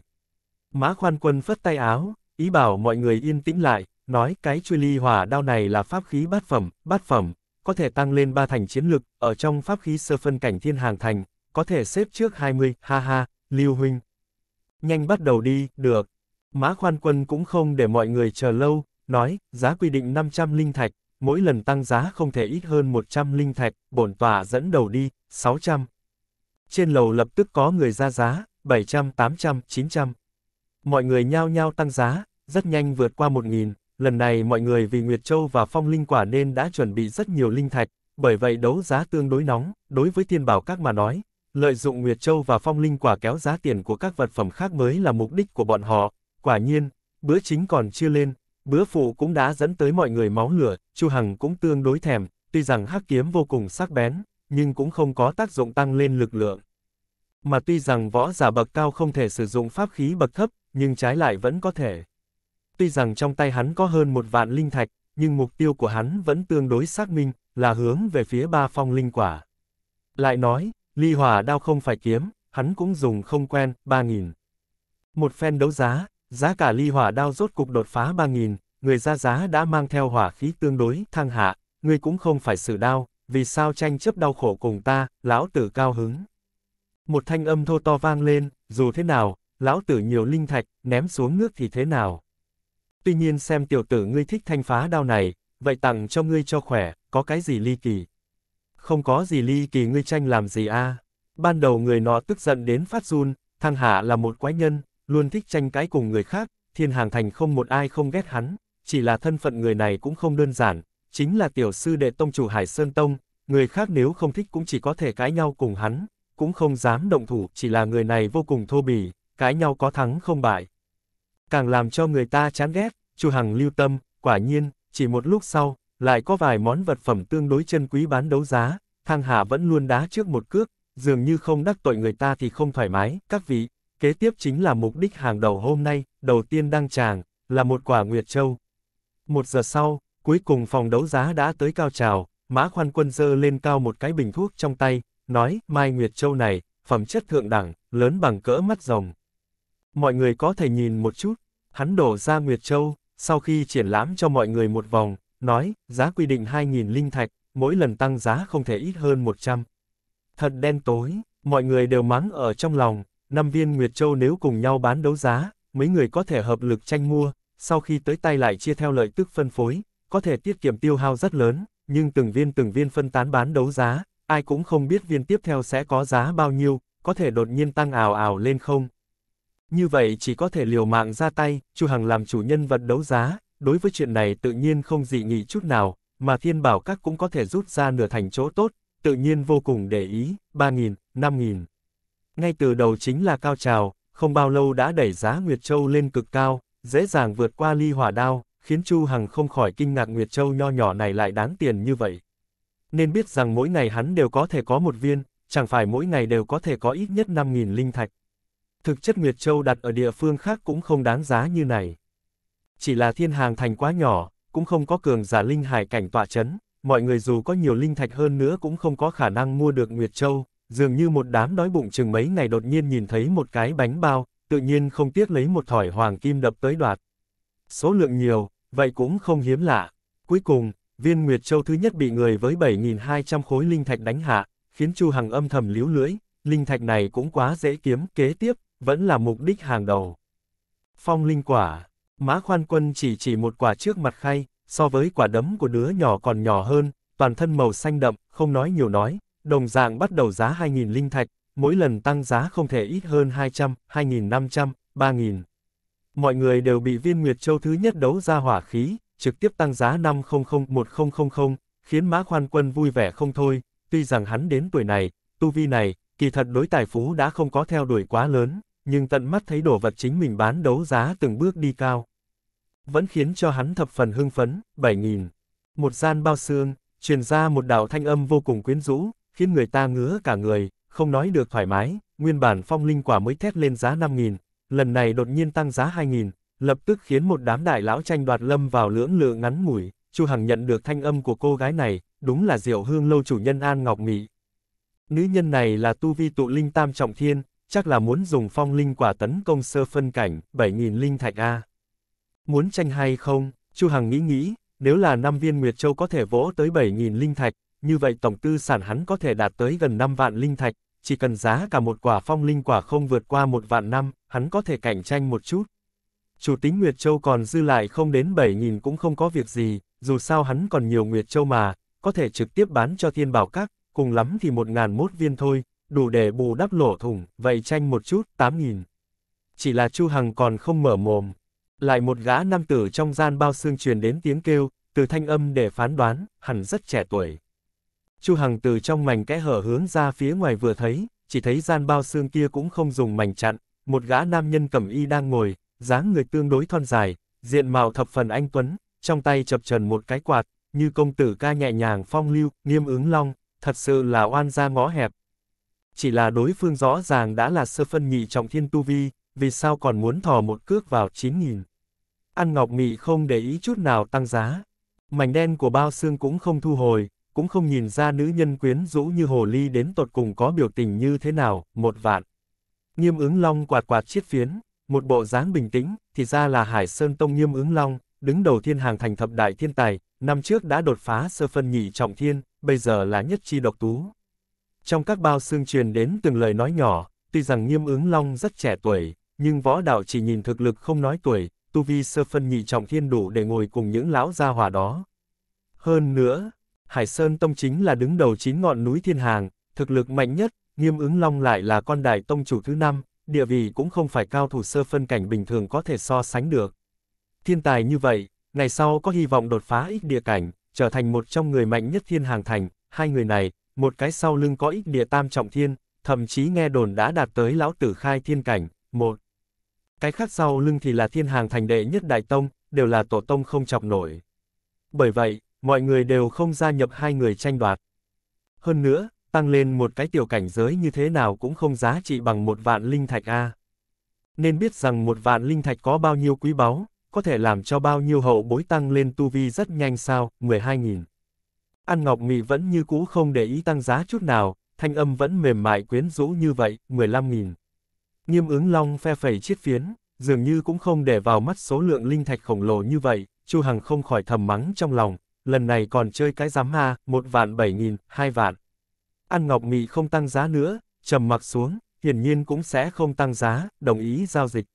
Mã khoan quân phất tay áo, ý bảo mọi người yên tĩnh lại, nói cái chui ly hỏa đao này là pháp khí bát phẩm, bát phẩm, có thể tăng lên ba thành chiến lực, ở trong pháp khí sơ phân cảnh thiên hàng thành, có thể xếp trước 20, ha ha, lưu huynh. Nhanh bắt đầu đi, được. Mã khoan quân cũng không để mọi người chờ lâu, nói, giá quy định 500 linh thạch, mỗi lần tăng giá không thể ít hơn 100 linh thạch, bổn tòa dẫn đầu đi, 600. Trên lầu lập tức có người ra giá, 700, 800, 900. Mọi người nhao nhao tăng giá, rất nhanh vượt qua 1.000, lần này mọi người vì Nguyệt Châu và Phong Linh Quả nên đã chuẩn bị rất nhiều linh thạch, bởi vậy đấu giá tương đối nóng, đối với thiên bảo các mà nói, lợi dụng Nguyệt Châu và Phong Linh Quả kéo giá tiền của các vật phẩm khác mới là mục đích của bọn họ, quả nhiên, bữa chính còn chưa lên, bữa phụ cũng đã dẫn tới mọi người máu lửa, Chu Hằng cũng tương đối thèm, tuy rằng hắc kiếm vô cùng sắc bén, nhưng cũng không có tác dụng tăng lên lực lượng. Mà tuy rằng võ giả bậc cao không thể sử dụng pháp khí bậc thấp, nhưng trái lại vẫn có thể. Tuy rằng trong tay hắn có hơn một vạn linh thạch, nhưng mục tiêu của hắn vẫn tương đối xác minh, là hướng về phía ba phong linh quả. Lại nói, ly hỏa đao không phải kiếm, hắn cũng dùng không quen, ba nghìn Một phen đấu giá, giá cả ly hỏa đao rốt cục đột phá ba nghìn. người ra giá đã mang theo hỏa khí tương đối, thăng hạ, người cũng không phải xử đao, vì sao tranh chấp đau khổ cùng ta, lão tử cao hứng. Một thanh âm thô to vang lên, dù thế nào, lão tử nhiều linh thạch, ném xuống nước thì thế nào? Tuy nhiên xem tiểu tử ngươi thích thanh phá đao này, vậy tặng cho ngươi cho khỏe, có cái gì ly kỳ? Không có gì ly kỳ ngươi tranh làm gì a? Ban đầu người nó tức giận đến phát run, thằng Hạ là một quái nhân, luôn thích tranh cãi cùng người khác, thiên hàng thành không một ai không ghét hắn, chỉ là thân phận người này cũng không đơn giản, chính là tiểu sư đệ tông chủ Hải Sơn Tông, người khác nếu không thích cũng chỉ có thể cãi nhau cùng hắn, cũng không dám động thủ, chỉ là người này vô cùng thô bỉ, cãi nhau có thắng không bại. Càng làm cho người ta chán ghét, Chu Hằng lưu tâm, quả nhiên, chỉ một lúc sau, lại có vài món vật phẩm tương đối chân quý bán đấu giá, Thang Hà vẫn luôn đá trước một cước, dường như không đắc tội người ta thì không thoải mái, các vị, kế tiếp chính là mục đích hàng đầu hôm nay, đầu tiên đăng tràng, là một quả Nguyệt Châu. Một giờ sau, cuối cùng phòng đấu giá đã tới cao trào, Mã Khoan Quân dơ lên cao một cái bình thuốc trong tay, nói, Mai Nguyệt Châu này, phẩm chất thượng đẳng, lớn bằng cỡ mắt rồng. Mọi người có thể nhìn một chút, hắn đổ ra Nguyệt Châu, sau khi triển lãm cho mọi người một vòng, nói, giá quy định 2.000 linh thạch, mỗi lần tăng giá không thể ít hơn 100. Thật đen tối, mọi người đều mắng ở trong lòng, năm viên Nguyệt Châu nếu cùng nhau bán đấu giá, mấy người có thể hợp lực tranh mua, sau khi tới tay lại chia theo lợi tức phân phối, có thể tiết kiệm tiêu hao rất lớn, nhưng từng viên từng viên phân tán bán đấu giá, ai cũng không biết viên tiếp theo sẽ có giá bao nhiêu, có thể đột nhiên tăng ảo ảo lên không, như vậy chỉ có thể liều mạng ra tay, Chu Hằng làm chủ nhân vật đấu giá, đối với chuyện này tự nhiên không dị nghị chút nào, mà thiên bảo các cũng có thể rút ra nửa thành chỗ tốt, tự nhiên vô cùng để ý, 3.000, 5.000. Ngay từ đầu chính là cao trào, không bao lâu đã đẩy giá Nguyệt Châu lên cực cao, dễ dàng vượt qua ly hỏa đao, khiến Chu Hằng không khỏi kinh ngạc Nguyệt Châu nho nhỏ này lại đáng tiền như vậy. Nên biết rằng mỗi ngày hắn đều có thể có một viên, chẳng phải mỗi ngày đều có thể có ít nhất 5.000 linh thạch. Thực chất Nguyệt Châu đặt ở địa phương khác cũng không đáng giá như này. Chỉ là thiên hàng thành quá nhỏ, cũng không có cường giả linh hải cảnh tọa chấn, mọi người dù có nhiều linh thạch hơn nữa cũng không có khả năng mua được Nguyệt Châu, dường như một đám đói bụng chừng mấy ngày đột nhiên nhìn thấy một cái bánh bao, tự nhiên không tiếc lấy một thỏi hoàng kim đập tới đoạt. Số lượng nhiều, vậy cũng không hiếm lạ. Cuối cùng, viên Nguyệt Châu thứ nhất bị người với 7.200 khối linh thạch đánh hạ, khiến Chu Hằng âm thầm liếu lưỡi, linh thạch này cũng quá dễ kiếm, kế tiếp, vẫn là mục đích hàng đầu. Phong linh quả, Mã Khoan Quân chỉ chỉ một quả trước mặt khay, so với quả đấm của đứa nhỏ còn nhỏ hơn, toàn thân màu xanh đậm, không nói nhiều nói, đồng dạng bắt đầu giá 2.000 linh thạch, mỗi lần tăng giá không thể ít hơn 200, 2.500, 3.000. Mọi người đều bị viên Nguyệt Châu thứ nhất đấu ra hỏa khí, trực tiếp tăng giá 500-1000, khiến Mã Khoan Quân vui vẻ không thôi, tuy rằng hắn đến tuổi này, tu vi này, kỳ thật đối tài phú đã không có theo đuổi quá lớn nhưng tận mắt thấy đồ vật chính mình bán đấu giá từng bước đi cao. Vẫn khiến cho hắn thập phần hưng phấn, 7.000. Một gian bao xương, truyền ra một đạo thanh âm vô cùng quyến rũ, khiến người ta ngứa cả người, không nói được thoải mái, nguyên bản phong linh quả mới thét lên giá 5.000, lần này đột nhiên tăng giá 2.000, lập tức khiến một đám đại lão tranh đoạt lâm vào lưỡng lự ngắn ngủi, Chu Hằng nhận được thanh âm của cô gái này, đúng là Diệu Hương lâu chủ nhân An Ngọc Mỹ. Nữ nhân này là tu vi tụ linh tam trọng thiên, chắc là muốn dùng phong linh quả tấn công sơ phân cảnh, 7.000 linh thạch A. Muốn tranh hay không? Chu Hằng nghĩ nghĩ, nếu là năm viên Nguyệt Châu có thể vỗ tới 7.000 linh thạch, như vậy tổng tư sản hắn có thể đạt tới gần 5 vạn linh thạch, chỉ cần giá cả một quả phong linh quả không vượt qua một vạn năm, hắn có thể cạnh tranh một chút. Chủ tính Nguyệt Châu còn dư lại không đến 7.000 cũng không có việc gì, dù sao hắn còn nhiều Nguyệt Châu mà, có thể trực tiếp bán cho thiên bảo các, cùng lắm thì 1.001 viên thôi, đủ để bù đắp lỗ thủng, vậy tranh một chút, tám nghìn Chỉ là Chu Hằng còn không mở mồm. Lại một gã nam tử trong gian bao xương truyền đến tiếng kêu, từ thanh âm để phán đoán, hẳn rất trẻ tuổi. Chu Hằng từ trong mảnh kẽ hở hướng ra phía ngoài vừa thấy, chỉ thấy gian bao xương kia cũng không dùng mảnh chặn, một gã nam nhân cẩm y đang ngồi, dáng người tương đối thon dài, diện mạo thập phần anh tuấn, trong tay chập trần một cái quạt, như công tử ca nhẹ nhàng phong lưu, nghiêm ứng long, thật sự là oan gia ngõ hẹp, chỉ là đối phương rõ ràng đã là sơ phân nhị trọng thiên tu vi, vì sao còn muốn thò một cước vào 9.000. Ăn ngọc mị không để ý chút nào tăng giá. Mảnh đen của bao xương cũng không thu hồi, cũng không nhìn ra nữ nhân quyến rũ như hồ ly đến tột cùng có biểu tình như thế nào, một vạn. Nghiêm ứng long quạt quạt chiết phiến, một bộ dáng bình tĩnh, thì ra là Hải Sơn Tông Nghiêm ứng long, đứng đầu thiên hàng thành thập đại thiên tài, năm trước đã đột phá sơ phân nhị trọng thiên, bây giờ là nhất chi độc tú. Trong các bao xương truyền đến từng lời nói nhỏ, tuy rằng nghiêm ứng long rất trẻ tuổi, nhưng võ đạo chỉ nhìn thực lực không nói tuổi, tu vi sơ phân nhị trọng thiên đủ để ngồi cùng những lão gia hỏa đó. Hơn nữa, Hải Sơn Tông chính là đứng đầu chín ngọn núi thiên hàng, thực lực mạnh nhất, nghiêm ứng long lại là con đại tông chủ thứ năm, địa vị cũng không phải cao thủ sơ phân cảnh bình thường có thể so sánh được. Thiên tài như vậy, ngày sau có hy vọng đột phá ít địa cảnh, trở thành một trong người mạnh nhất thiên hàng thành, hai người này, một cái sau lưng có ít địa tam trọng thiên, thậm chí nghe đồn đã đạt tới lão tử khai thiên cảnh, một. Cái khác sau lưng thì là thiên hàng thành đệ nhất đại tông, đều là tổ tông không chọc nổi. Bởi vậy, mọi người đều không gia nhập hai người tranh đoạt. Hơn nữa, tăng lên một cái tiểu cảnh giới như thế nào cũng không giá trị bằng một vạn linh thạch A. Nên biết rằng một vạn linh thạch có bao nhiêu quý báu, có thể làm cho bao nhiêu hậu bối tăng lên tu vi rất nhanh sao, 12.000. An Ngọc Mị vẫn như cũ không để ý tăng giá chút nào, thanh âm vẫn mềm mại quyến rũ như vậy, 15.000. Nghiêm ứng long phe phẩy chiết phiến, dường như cũng không để vào mắt số lượng linh thạch khổng lồ như vậy, Chu Hằng không khỏi thầm mắng trong lòng, lần này còn chơi cái giám ha, một vạn bảy nghìn, hai vạn. An Ngọc Mị không tăng giá nữa, trầm mặc xuống, hiển nhiên cũng sẽ không tăng giá, đồng ý giao dịch.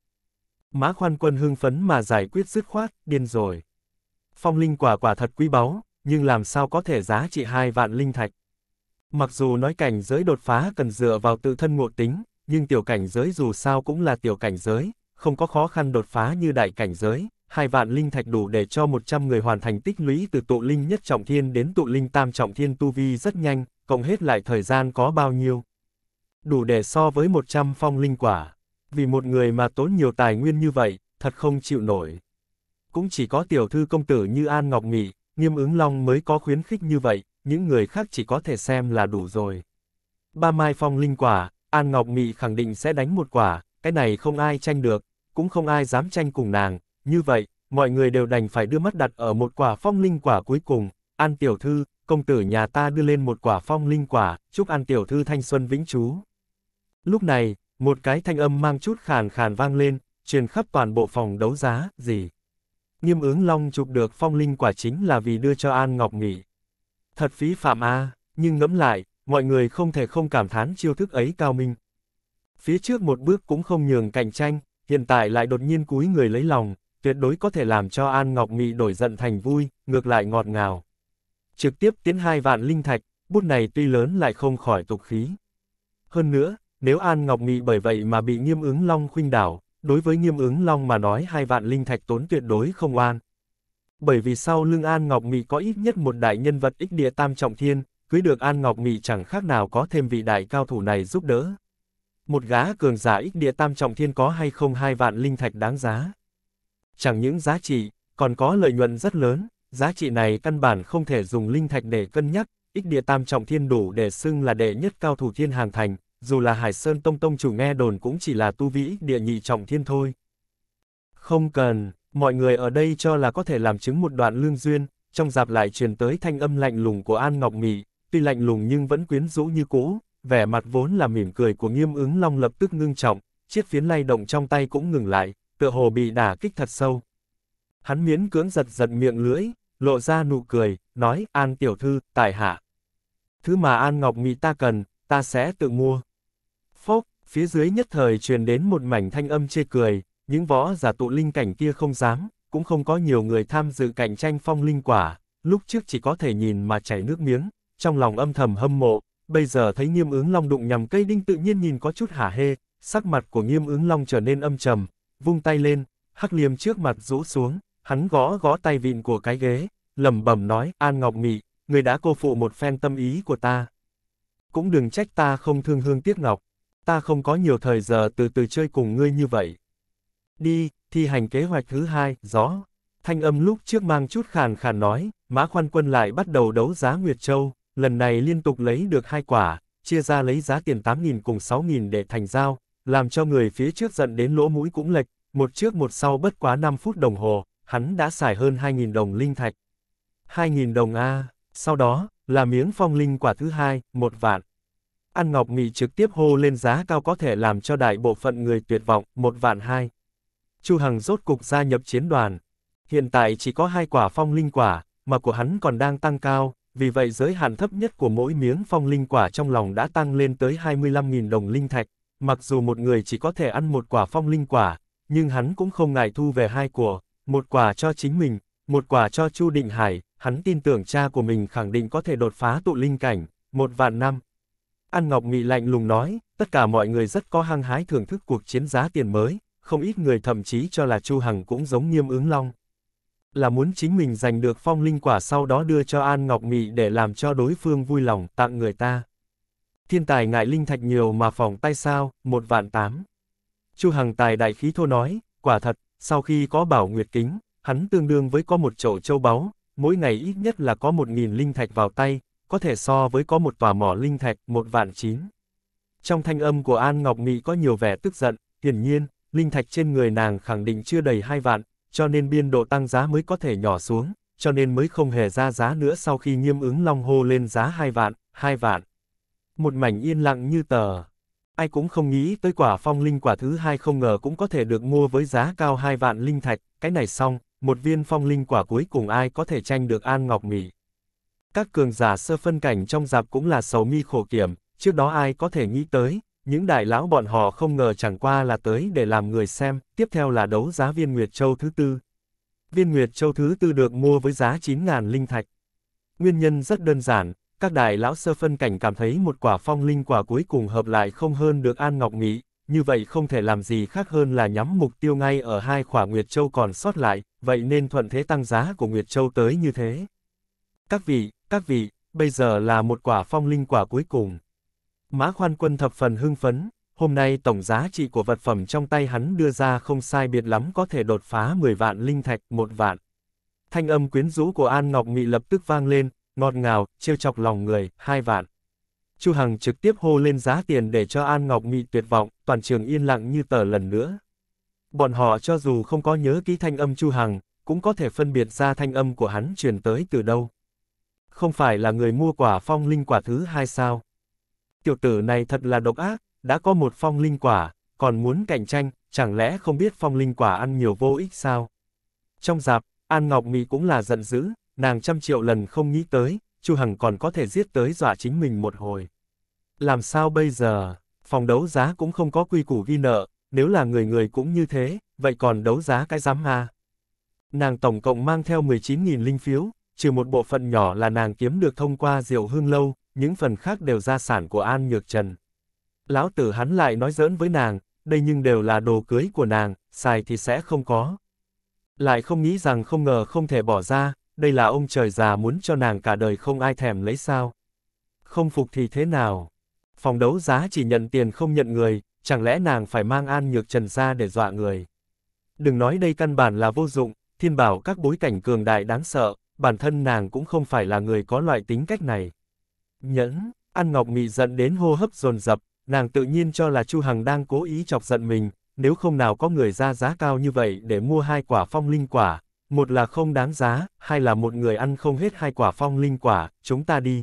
Mã khoan quân hưng phấn mà giải quyết dứt khoát, điên rồi. Phong linh quả quả thật quý báu, nhưng làm sao có thể giá trị hai vạn linh thạch. Mặc dù nói cảnh giới đột phá cần dựa vào tự thân ngộ tính, nhưng tiểu cảnh giới dù sao cũng là tiểu cảnh giới, không có khó khăn đột phá như đại cảnh giới, hai vạn linh thạch đủ để cho 100 người hoàn thành tích lũy từ tụ linh nhất trọng thiên đến tụ linh tam trọng thiên tu vi rất nhanh, cộng hết lại thời gian có bao nhiêu. Đủ để so với 100 phong linh quả. Vì một người mà tốn nhiều tài nguyên như vậy, thật không chịu nổi. Cũng chỉ có tiểu thư công tử như An Ngọc Nghị, Nghiêm ứng long mới có khuyến khích như vậy, những người khác chỉ có thể xem là đủ rồi. Ba mai phong linh quả, An Ngọc Mị khẳng định sẽ đánh một quả, cái này không ai tranh được, cũng không ai dám tranh cùng nàng, như vậy, mọi người đều đành phải đưa mắt đặt ở một quả phong linh quả cuối cùng, An Tiểu Thư, công tử nhà ta đưa lên một quả phong linh quả, chúc An Tiểu Thư thanh xuân vĩnh trú. Lúc này, một cái thanh âm mang chút khàn khàn vang lên, truyền khắp toàn bộ phòng đấu giá, gì? Nghiêm ứng long chụp được phong linh quả chính là vì đưa cho An Ngọc nghỉ. Thật phí phạm a, nhưng ngẫm lại, mọi người không thể không cảm thán chiêu thức ấy cao minh. Phía trước một bước cũng không nhường cạnh tranh, hiện tại lại đột nhiên cúi người lấy lòng, tuyệt đối có thể làm cho An Ngọc Nghị đổi giận thành vui, ngược lại ngọt ngào. Trực tiếp tiến hai vạn linh thạch, bút này tuy lớn lại không khỏi tục khí. Hơn nữa, nếu An Ngọc Nghị bởi vậy mà bị nghiêm ứng long khuynh đảo, đối với nghiêm ứng long mà nói hai vạn linh thạch tốn tuyệt đối không oan. Bởi vì sau lưng An Ngọc Mị có ít nhất một đại nhân vật ích địa tam trọng thiên, cưới được An Ngọc Mị chẳng khác nào có thêm vị đại cao thủ này giúp đỡ. Một gã cường giả ích địa tam trọng thiên có hay không hai vạn linh thạch đáng giá. Chẳng những giá trị, còn có lợi nhuận rất lớn, giá trị này căn bản không thể dùng linh thạch để cân nhắc, ích địa tam trọng thiên đủ để xưng là đệ nhất cao thủ thiên hàng thành, dù là Hải Sơn Tông Tông chủ nghe đồn cũng chỉ là tu vĩ địa nhị trọng thiên thôi. Không cần, mọi người ở đây cho là có thể làm chứng một đoạn lương duyên, trong dạp lại truyền tới thanh âm lạnh lùng của An Ngọc Mỹ, tuy lạnh lùng nhưng vẫn quyến rũ như cũ, vẻ mặt vốn là mỉm cười của nghiêm ứng long lập tức ngưng trọng, chiếc phiến lay động trong tay cũng ngừng lại, tựa hồ bị đả kích thật sâu. Hắn miễn cưỡng giật giật miệng lưỡi, lộ ra nụ cười, nói, An tiểu thư, tại hạ. Thứ mà An Ngọc Mỹ ta cần, ta sẽ tự mua. Phốc, phía dưới nhất thời truyền đến một mảnh thanh âm chê cười, những võ giả tụ linh cảnh kia không dám, cũng không có nhiều người tham dự cạnh tranh phong linh quả, lúc trước chỉ có thể nhìn mà chảy nước miếng, trong lòng âm thầm hâm mộ, bây giờ thấy nghiêm ứng long đụng nhằm cây đinh tự nhiên nhìn có chút hả hê, sắc mặt của nghiêm ứng long trở nên âm trầm, vung tay lên, hắc liêm trước mặt rũ xuống, hắn gõ gõ tay vịn của cái ghế, lẩm bẩm nói, An Ngọc Mị, người đã cô phụ một phen tâm ý của ta. Cũng đừng trách ta không thương hương tiếc ngọc ta không có nhiều thời giờ từ từ chơi cùng ngươi như vậy. Đi, thi hành kế hoạch thứ hai, gió. Thanh âm lúc trước mang chút khàn khàn nói, Mã Khoan Quân lại bắt đầu đấu giá Nguyệt Châu, lần này liên tục lấy được hai quả, chia ra lấy giá tiền 8.000 cùng 6.000 để thành giao, làm cho người phía trước giận đến lỗ mũi cũng lệch, một trước một sau bất quá 5 phút đồng hồ, hắn đã xài hơn 2.000 đồng linh thạch. 2.000 đồng A, sau đó, là miếng phong linh quả thứ hai, một vạn ăn Ngọc Nghị trực tiếp hô lên giá cao có thể làm cho đại bộ phận người tuyệt vọng, một vạn hai. Chu Hằng rốt cục gia nhập chiến đoàn. Hiện tại chỉ có hai quả phong linh quả, mà của hắn còn đang tăng cao, vì vậy giới hạn thấp nhất của mỗi miếng phong linh quả trong lòng đã tăng lên tới 25.000 đồng linh thạch. Mặc dù một người chỉ có thể ăn một quả phong linh quả, nhưng hắn cũng không ngại thu về hai của, một quả cho chính mình, một quả cho Chu Định Hải, hắn tin tưởng cha của mình khẳng định có thể đột phá tụ linh cảnh, một vạn năm. An Ngọc Nghị lạnh lùng nói, tất cả mọi người rất có hăng hái thưởng thức cuộc chiến giá tiền mới, không ít người thậm chí cho là Chu Hằng cũng giống nghiêm ứng long. Là muốn chính mình giành được phong linh quả sau đó đưa cho An Ngọc Nghị để làm cho đối phương vui lòng tặng người ta. Thiên tài ngại linh thạch nhiều mà phòng tay sao, một vạn tám. Chu Hằng tài đại khí thô nói, quả thật, sau khi có bảo nguyệt kính, hắn tương đương với có một chỗ châu báu, mỗi ngày ít nhất là có một nghìn linh thạch vào tay, có thể so với có một tòa mỏ linh thạch, một vạn chín. Trong thanh âm của An Ngọc Nghị có nhiều vẻ tức giận, hiển nhiên, linh thạch trên người nàng khẳng định chưa đầy hai vạn, cho nên biên độ tăng giá mới có thể nhỏ xuống, cho nên mới không hề ra giá nữa sau khi nghiêm ứng long hô lên giá hai vạn, hai vạn. Một mảnh yên lặng như tờ. Ai cũng không nghĩ tới quả phong linh quả thứ hai không ngờ cũng có thể được mua với giá cao hai vạn linh thạch, cái này xong, một viên phong linh quả cuối cùng ai có thể tranh được An Ngọc Mỹ các cường giả sơ phân cảnh trong giạp cũng là sầu mi khổ kiểm, trước đó ai có thể nghĩ tới, những đại lão bọn họ không ngờ chẳng qua là tới để làm người xem, tiếp theo là đấu giá viên Nguyệt Châu thứ tư. Viên Nguyệt Châu thứ tư được mua với giá 9.000 linh thạch. Nguyên nhân rất đơn giản, các đại lão sơ phân cảnh cảm thấy một quả phong linh quả cuối cùng hợp lại không hơn được An Ngọc Nghị, như vậy không thể làm gì khác hơn là nhắm mục tiêu ngay ở hai quả Nguyệt Châu còn sót lại, vậy nên thuận thế tăng giá của Nguyệt Châu tới như thế. Các vị, các vị, bây giờ là một quả phong linh quả cuối cùng. Mã khoan quân thập phần hưng phấn, hôm nay tổng giá trị của vật phẩm trong tay hắn đưa ra không sai biệt lắm có thể đột phá 10 vạn linh thạch, một vạn. Thanh âm quyến rũ của An Ngọc mị lập tức vang lên, ngọt ngào, trêu chọc lòng người, hai vạn. Chu Hằng trực tiếp hô lên giá tiền để cho An Ngọc mị tuyệt vọng, toàn trường yên lặng như tờ lần nữa. Bọn họ cho dù không có nhớ kỹ thanh âm Chu Hằng, cũng có thể phân biệt ra thanh âm của hắn truyền tới từ đâu không phải là người mua quả phong linh quả thứ hai sao? Tiểu tử này thật là độc ác, đã có một phong linh quả, còn muốn cạnh tranh, chẳng lẽ không biết phong linh quả ăn nhiều vô ích sao? Trong dạp, An Ngọc Mỹ cũng là giận dữ, nàng trăm triệu lần không nghĩ tới, Chu Hằng còn có thể giết tới dọa chính mình một hồi. Làm sao bây giờ? Phòng đấu giá cũng không có quy củ ghi nợ, nếu là người người cũng như thế, vậy còn đấu giá cái giám ha? À? Nàng tổng cộng mang theo 19.000 linh phiếu, trừ một bộ phận nhỏ là nàng kiếm được thông qua diệu hương lâu, những phần khác đều gia sản của An Nhược Trần. Lão tử hắn lại nói giỡn với nàng, đây nhưng đều là đồ cưới của nàng, xài thì sẽ không có. Lại không nghĩ rằng không ngờ không thể bỏ ra, đây là ông trời già muốn cho nàng cả đời không ai thèm lấy sao. Không phục thì thế nào? Phòng đấu giá chỉ nhận tiền không nhận người, chẳng lẽ nàng phải mang An Nhược Trần ra để dọa người? Đừng nói đây căn bản là vô dụng, thiên bảo các bối cảnh cường đại đáng sợ, bản thân nàng cũng không phải là người có loại tính cách này. Nhẫn, An Ngọc Mị giận đến hô hấp dồn dập, nàng tự nhiên cho là Chu Hằng đang cố ý chọc giận mình, nếu không nào có người ra giá cao như vậy để mua hai quả phong linh quả, một là không đáng giá, hai là một người ăn không hết hai quả phong linh quả, chúng ta đi.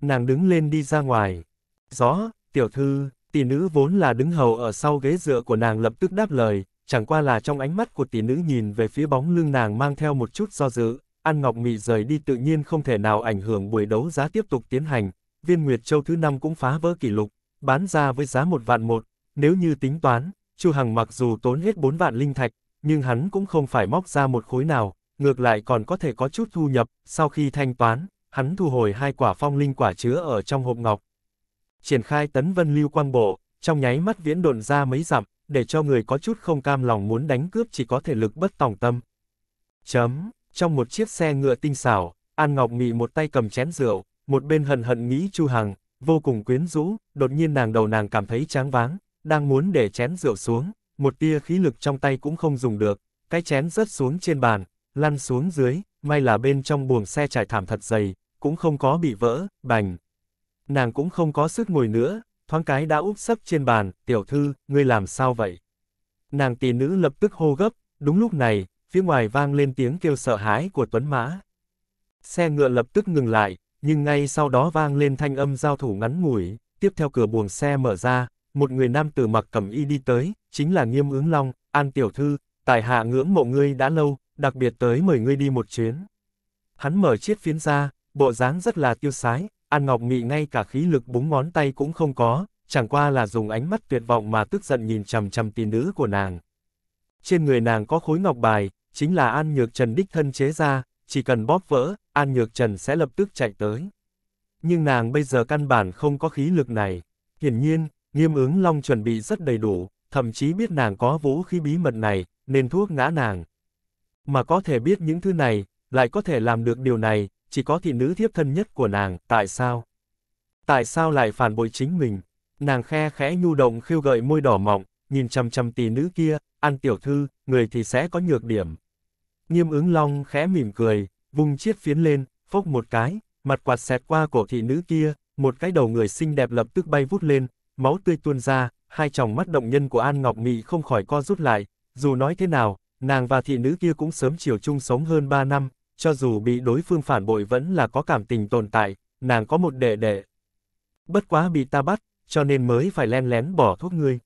Nàng đứng lên đi ra ngoài. Gió, tiểu thư, tỷ nữ vốn là đứng hầu ở sau ghế dựa của nàng lập tức đáp lời, chẳng qua là trong ánh mắt của tỷ nữ nhìn về phía bóng lưng nàng mang theo một chút do dự, An Ngọc Mị rời đi tự nhiên không thể nào ảnh hưởng buổi đấu giá tiếp tục tiến hành, viên Nguyệt Châu thứ năm cũng phá vỡ kỷ lục, bán ra với giá một vạn một, nếu như tính toán, Chu Hằng mặc dù tốn hết 4 vạn linh thạch, nhưng hắn cũng không phải móc ra một khối nào, ngược lại còn có thể có chút thu nhập, sau khi thanh toán, hắn thu hồi hai quả phong linh quả chứa ở trong hộp ngọc. Triển khai tấn vân lưu quang bộ, trong nháy mắt viễn độn ra mấy dặm, để cho người có chút không cam lòng muốn đánh cướp chỉ có thể lực bất tòng tâm. Chấm trong một chiếc xe ngựa tinh xảo, An Ngọc Mị một tay cầm chén rượu, một bên hận hận nghĩ Chu Hằng, vô cùng quyến rũ, đột nhiên nàng đầu nàng cảm thấy tráng váng, đang muốn để chén rượu xuống, một tia khí lực trong tay cũng không dùng được, cái chén rớt xuống trên bàn, lăn xuống dưới, may là bên trong buồng xe trải thảm thật dày, cũng không có bị vỡ, bành. Nàng cũng không có sức ngồi nữa, thoáng cái đã úp sấp trên bàn, tiểu thư, ngươi làm sao vậy? Nàng tỷ nữ lập tức hô gấp, đúng lúc này, phía ngoài vang lên tiếng kêu sợ hãi của Tuấn Mã. Xe ngựa lập tức ngừng lại, nhưng ngay sau đó vang lên thanh âm giao thủ ngắn ngủi, tiếp theo cửa buồng xe mở ra, một người nam tử mặc cẩm y đi tới, chính là Nghiêm Ứng Long, An tiểu thư, tài hạ ngưỡng mộ ngươi đã lâu, đặc biệt tới mời ngươi đi một chuyến. Hắn mở chiếc phiến ra, bộ dáng rất là tiêu sái, An Ngọc Mị ngay cả khí lực búng ngón tay cũng không có, chẳng qua là dùng ánh mắt tuyệt vọng mà tức giận nhìn chằm chằm tỷ nữ của nàng. Trên người nàng có khối ngọc bài, chính là An Nhược Trần đích thân chế ra, chỉ cần bóp vỡ, An Nhược Trần sẽ lập tức chạy tới. Nhưng nàng bây giờ căn bản không có khí lực này. Hiển nhiên, nghiêm ứng long chuẩn bị rất đầy đủ, thậm chí biết nàng có vũ khí bí mật này, nên thuốc ngã nàng. Mà có thể biết những thứ này, lại có thể làm được điều này, chỉ có thị nữ thiếp thân nhất của nàng, tại sao? Tại sao lại phản bội chính mình? Nàng khe khẽ nhu động khiêu gợi môi đỏ mọng, nhìn chăm chăm tỷ nữ kia, An tiểu thư, người thì sẽ có nhược điểm. Nghiêm ứng long khẽ mỉm cười, vung chiếc phiến lên, phốc một cái, mặt quạt xẹt qua cổ thị nữ kia, một cái đầu người xinh đẹp lập tức bay vút lên, máu tươi tuôn ra, hai tròng mắt động nhân của An Ngọc Mị không khỏi co rút lại, dù nói thế nào, nàng và thị nữ kia cũng sớm chiều chung sống hơn 3 năm, cho dù bị đối phương phản bội vẫn là có cảm tình tồn tại, nàng có một đệ đệ. Bất quá bị ta bắt, cho nên mới phải len lén bỏ thuốc ngươi.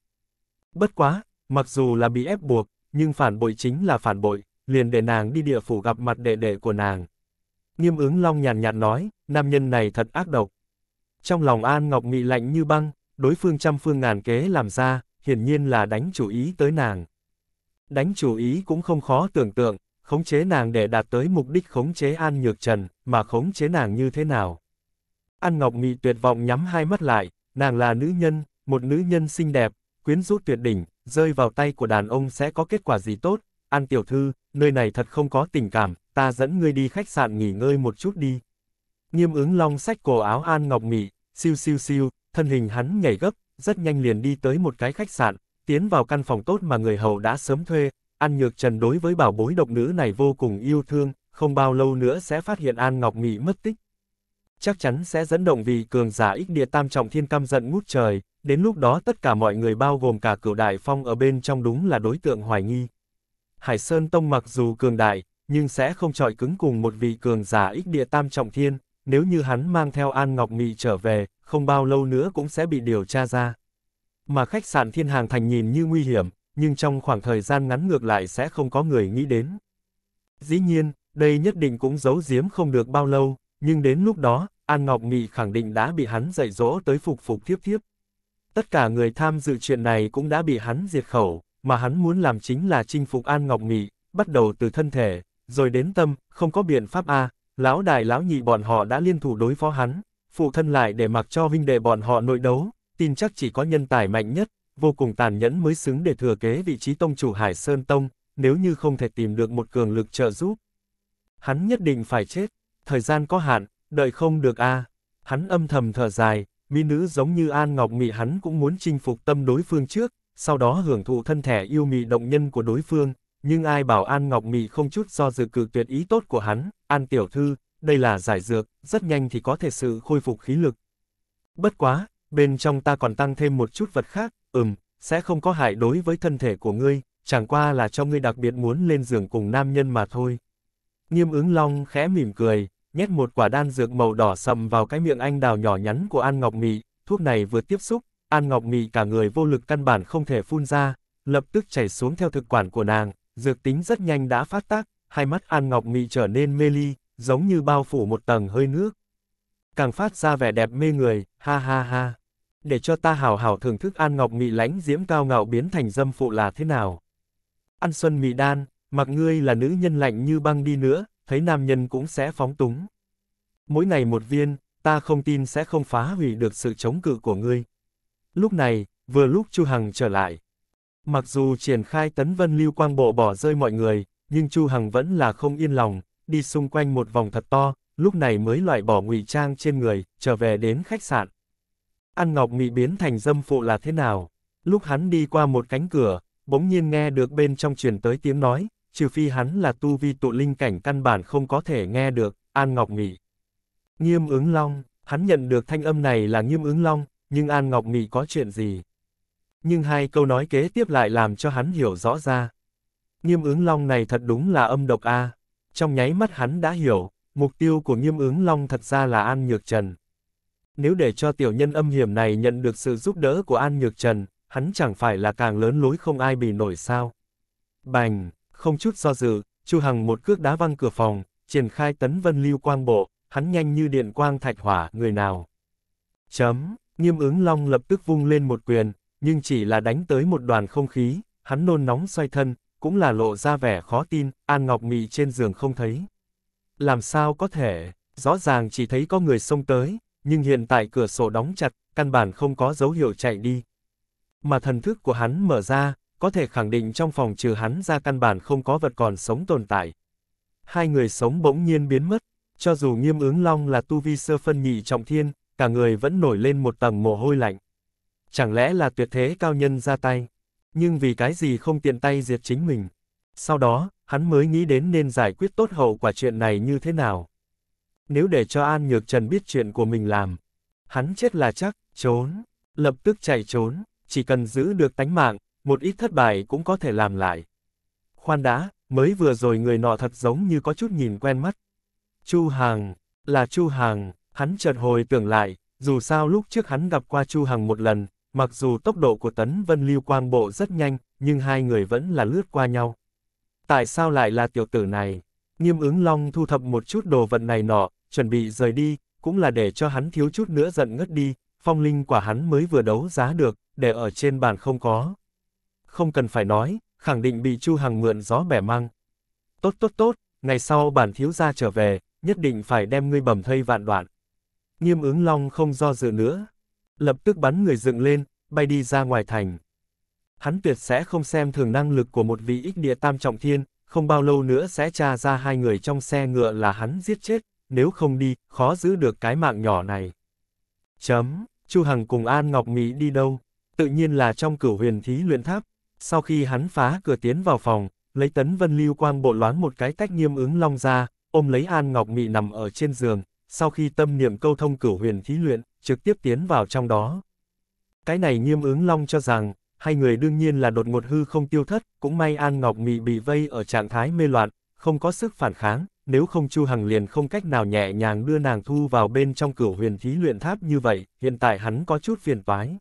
Bất quá, Mặc dù là bị ép buộc, nhưng phản bội chính là phản bội, liền để nàng đi địa phủ gặp mặt đệ đệ của nàng. Nghiêm ứng long nhàn nhạt, nhạt nói, nam nhân này thật ác độc. Trong lòng An Ngọc Nghị lạnh như băng, đối phương trăm phương ngàn kế làm ra, hiển nhiên là đánh chủ ý tới nàng. Đánh chủ ý cũng không khó tưởng tượng, khống chế nàng để đạt tới mục đích khống chế An Nhược Trần, mà khống chế nàng như thế nào. An Ngọc Nghị tuyệt vọng nhắm hai mắt lại, nàng là nữ nhân, một nữ nhân xinh đẹp, quyến rũ tuyệt đỉnh, rơi vào tay của đàn ông sẽ có kết quả gì tốt, An tiểu thư, nơi này thật không có tình cảm, ta dẫn ngươi đi khách sạn nghỉ ngơi một chút đi. Nghiêm ứng long sách cổ áo An Ngọc Mị, siêu siêu siêu, thân hình hắn nhảy gấp, rất nhanh liền đi tới một cái khách sạn, tiến vào căn phòng tốt mà người hầu đã sớm thuê, An Nhược Trần đối với bảo bối độc nữ này vô cùng yêu thương, không bao lâu nữa sẽ phát hiện An Ngọc Mị mất tích. Chắc chắn sẽ dẫn động vì cường giả ích địa tam trọng thiên căm giận ngút trời, Đến lúc đó tất cả mọi người bao gồm cả cửu đại phong ở bên trong đúng là đối tượng hoài nghi. Hải Sơn Tông mặc dù cường đại, nhưng sẽ không trọi cứng cùng một vị cường giả ích địa tam trọng thiên, nếu như hắn mang theo An Ngọc Mị trở về, không bao lâu nữa cũng sẽ bị điều tra ra. Mà khách sạn thiên hàng thành nhìn như nguy hiểm, nhưng trong khoảng thời gian ngắn ngược lại sẽ không có người nghĩ đến. Dĩ nhiên, đây nhất định cũng giấu giếm không được bao lâu, nhưng đến lúc đó, An Ngọc Mị khẳng định đã bị hắn dạy dỗ tới phục phục thiếp thiếp tất cả người tham dự chuyện này cũng đã bị hắn diệt khẩu, mà hắn muốn làm chính là chinh phục An Ngọc Nghị, bắt đầu từ thân thể, rồi đến tâm, không có biện pháp A, lão đại lão nhị bọn họ đã liên thủ đối phó hắn, phụ thân lại để mặc cho vinh đệ bọn họ nội đấu, tin chắc chỉ có nhân tài mạnh nhất, vô cùng tàn nhẫn mới xứng để thừa kế vị trí tông chủ Hải Sơn Tông, nếu như không thể tìm được một cường lực trợ giúp. Hắn nhất định phải chết, thời gian có hạn, đợi không được a Hắn âm thầm thở dài, mỹ nữ giống như An Ngọc Mị hắn cũng muốn chinh phục tâm đối phương trước, sau đó hưởng thụ thân thể yêu mị động nhân của đối phương, nhưng ai bảo An Ngọc Mị không chút do dự cử tuyệt ý tốt của hắn, An Tiểu Thư, đây là giải dược, rất nhanh thì có thể sự khôi phục khí lực. Bất quá, bên trong ta còn tăng thêm một chút vật khác, ừm, sẽ không có hại đối với thân thể của ngươi, chẳng qua là cho ngươi đặc biệt muốn lên giường cùng nam nhân mà thôi. Nghiêm ứng long khẽ mỉm cười, nhét một quả đan dược màu đỏ sậm vào cái miệng anh đào nhỏ nhắn của An Ngọc Mị, thuốc này vừa tiếp xúc, An Ngọc Mị cả người vô lực căn bản không thể phun ra, lập tức chảy xuống theo thực quản của nàng, dược tính rất nhanh đã phát tác, hai mắt An Ngọc Mị trở nên mê ly, giống như bao phủ một tầng hơi nước. Càng phát ra vẻ đẹp mê người, ha ha ha. Để cho ta hào hào thưởng thức An Ngọc Mị lãnh diễm cao ngạo biến thành dâm phụ là thế nào. An Xuân Mị Đan, mặc ngươi là nữ nhân lạnh như băng đi nữa, thấy nam nhân cũng sẽ phóng túng. Mỗi ngày một viên, ta không tin sẽ không phá hủy được sự chống cự của ngươi. Lúc này, vừa lúc Chu Hằng trở lại. Mặc dù triển khai tấn vân lưu quang bộ bỏ rơi mọi người, nhưng Chu Hằng vẫn là không yên lòng, đi xung quanh một vòng thật to, lúc này mới loại bỏ ngụy trang trên người, trở về đến khách sạn. ăn Ngọc Mị biến thành dâm phụ là thế nào? Lúc hắn đi qua một cánh cửa, bỗng nhiên nghe được bên trong truyền tới tiếng nói, trừ phi hắn là tu vi tụ linh cảnh căn bản không có thể nghe được, An Ngọc Nghị. Nghiêm ứng long, hắn nhận được thanh âm này là nghiêm ứng long, nhưng An Ngọc Nghị có chuyện gì? Nhưng hai câu nói kế tiếp lại làm cho hắn hiểu rõ ra. Nghiêm ứng long này thật đúng là âm độc A. Trong nháy mắt hắn đã hiểu, mục tiêu của nghiêm ứng long thật ra là An Nhược Trần. Nếu để cho tiểu nhân âm hiểm này nhận được sự giúp đỡ của An Nhược Trần, hắn chẳng phải là càng lớn lối không ai bị nổi sao. Bành! Không chút do dự, Chu Hằng một cước đá văng cửa phòng, triển khai tấn vân lưu quang bộ, hắn nhanh như điện quang thạch hỏa, người nào. Chấm, nghiêm ứng long lập tức vung lên một quyền, nhưng chỉ là đánh tới một đoàn không khí, hắn nôn nóng xoay thân, cũng là lộ ra vẻ khó tin, An Ngọc Mị trên giường không thấy. Làm sao có thể, rõ ràng chỉ thấy có người xông tới, nhưng hiện tại cửa sổ đóng chặt, căn bản không có dấu hiệu chạy đi. Mà thần thức của hắn mở ra, có thể khẳng định trong phòng trừ hắn ra căn bản không có vật còn sống tồn tại. Hai người sống bỗng nhiên biến mất, cho dù nghiêm ứng long là tu vi sơ phân nhị trọng thiên, cả người vẫn nổi lên một tầng mồ hôi lạnh. Chẳng lẽ là tuyệt thế cao nhân ra tay, nhưng vì cái gì không tiện tay diệt chính mình. Sau đó, hắn mới nghĩ đến nên giải quyết tốt hậu quả chuyện này như thế nào. Nếu để cho An Nhược Trần biết chuyện của mình làm, hắn chết là chắc, trốn, lập tức chạy trốn, chỉ cần giữ được tánh mạng, một ít thất bại cũng có thể làm lại. Khoan đã, mới vừa rồi người nọ thật giống như có chút nhìn quen mắt. Chu Hằng, là Chu Hằng. hắn chợt hồi tưởng lại, dù sao lúc trước hắn gặp qua Chu Hằng một lần, mặc dù tốc độ của Tấn Vân Lưu Quang Bộ rất nhanh, nhưng hai người vẫn là lướt qua nhau. Tại sao lại là tiểu tử này? Nghiêm ứng long thu thập một chút đồ vật này nọ, chuẩn bị rời đi, cũng là để cho hắn thiếu chút nữa giận ngất đi, phong linh quả hắn mới vừa đấu giá được, để ở trên bàn không có không cần phải nói, khẳng định bị Chu Hằng mượn gió bẻ măng. Tốt tốt tốt, ngày sau bản thiếu gia trở về, nhất định phải đem ngươi bầm thây vạn đoạn. Nghiêm ứng long không do dự nữa, lập tức bắn người dựng lên, bay đi ra ngoài thành. Hắn tuyệt sẽ không xem thường năng lực của một vị ích địa tam trọng thiên, không bao lâu nữa sẽ tra ra hai người trong xe ngựa là hắn giết chết, nếu không đi, khó giữ được cái mạng nhỏ này. Chấm, Chu Hằng cùng An Ngọc Mỹ đi đâu? Tự nhiên là trong cửu huyền thí luyện tháp, sau khi hắn phá cửa tiến vào phòng, lấy tấn vân lưu quang bộ loán một cái tách nghiêm ứng long ra, ôm lấy An Ngọc Mị nằm ở trên giường, sau khi tâm niệm câu thông cửu huyền thí luyện, trực tiếp tiến vào trong đó. Cái này nghiêm ứng long cho rằng, hai người đương nhiên là đột ngột hư không tiêu thất, cũng may An Ngọc Mị bị vây ở trạng thái mê loạn, không có sức phản kháng, nếu không Chu Hằng liền không cách nào nhẹ nhàng đưa nàng thu vào bên trong cửu huyền thí luyện tháp như vậy, hiện tại hắn có chút phiền toái.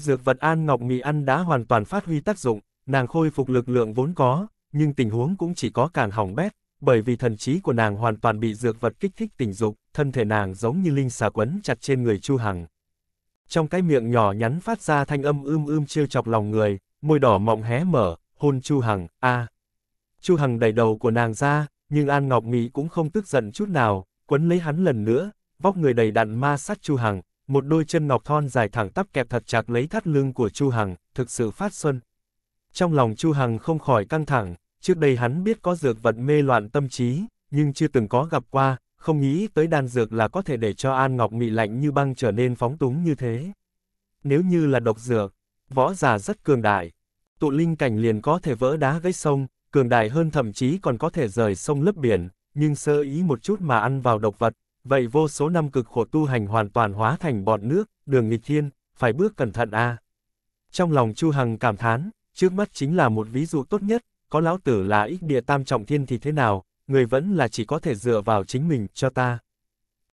Dược vật An Ngọc Mì ăn đã hoàn toàn phát huy tác dụng, nàng khôi phục lực lượng vốn có, nhưng tình huống cũng chỉ có càng hỏng bét, bởi vì thần trí của nàng hoàn toàn bị dược vật kích thích tình dục, thân thể nàng giống như linh xà quấn chặt trên người Chu Hằng. Trong cái miệng nhỏ nhắn phát ra thanh âm ưm ưm trêu chọc lòng người, môi đỏ mọng hé mở, hôn Chu Hằng, a. À. Chu Hằng đẩy đầu của nàng ra, nhưng An Ngọc Mỹ cũng không tức giận chút nào, quấn lấy hắn lần nữa, vóc người đầy đặn ma sát Chu Hằng, một đôi chân ngọc thon dài thẳng tắp kẹp thật chặt lấy thắt lưng của Chu Hằng, thực sự phát xuân. Trong lòng Chu Hằng không khỏi căng thẳng, trước đây hắn biết có dược vật mê loạn tâm trí, nhưng chưa từng có gặp qua, không nghĩ tới đan dược là có thể để cho An Ngọc Mị lạnh như băng trở nên phóng túng như thế. Nếu như là độc dược, võ giả rất cường đại, tụ linh cảnh liền có thể vỡ đá gãy sông, cường đại hơn thậm chí còn có thể rời sông lấp biển, nhưng sơ ý một chút mà ăn vào độc vật, Vậy vô số năm cực khổ tu hành hoàn toàn hóa thành bọt nước, đường nghịch thiên, phải bước cẩn thận a. À. Trong lòng Chu Hằng cảm thán, trước mắt chính là một ví dụ tốt nhất, có lão tử là ích địa tam trọng thiên thì thế nào, người vẫn là chỉ có thể dựa vào chính mình, cho ta.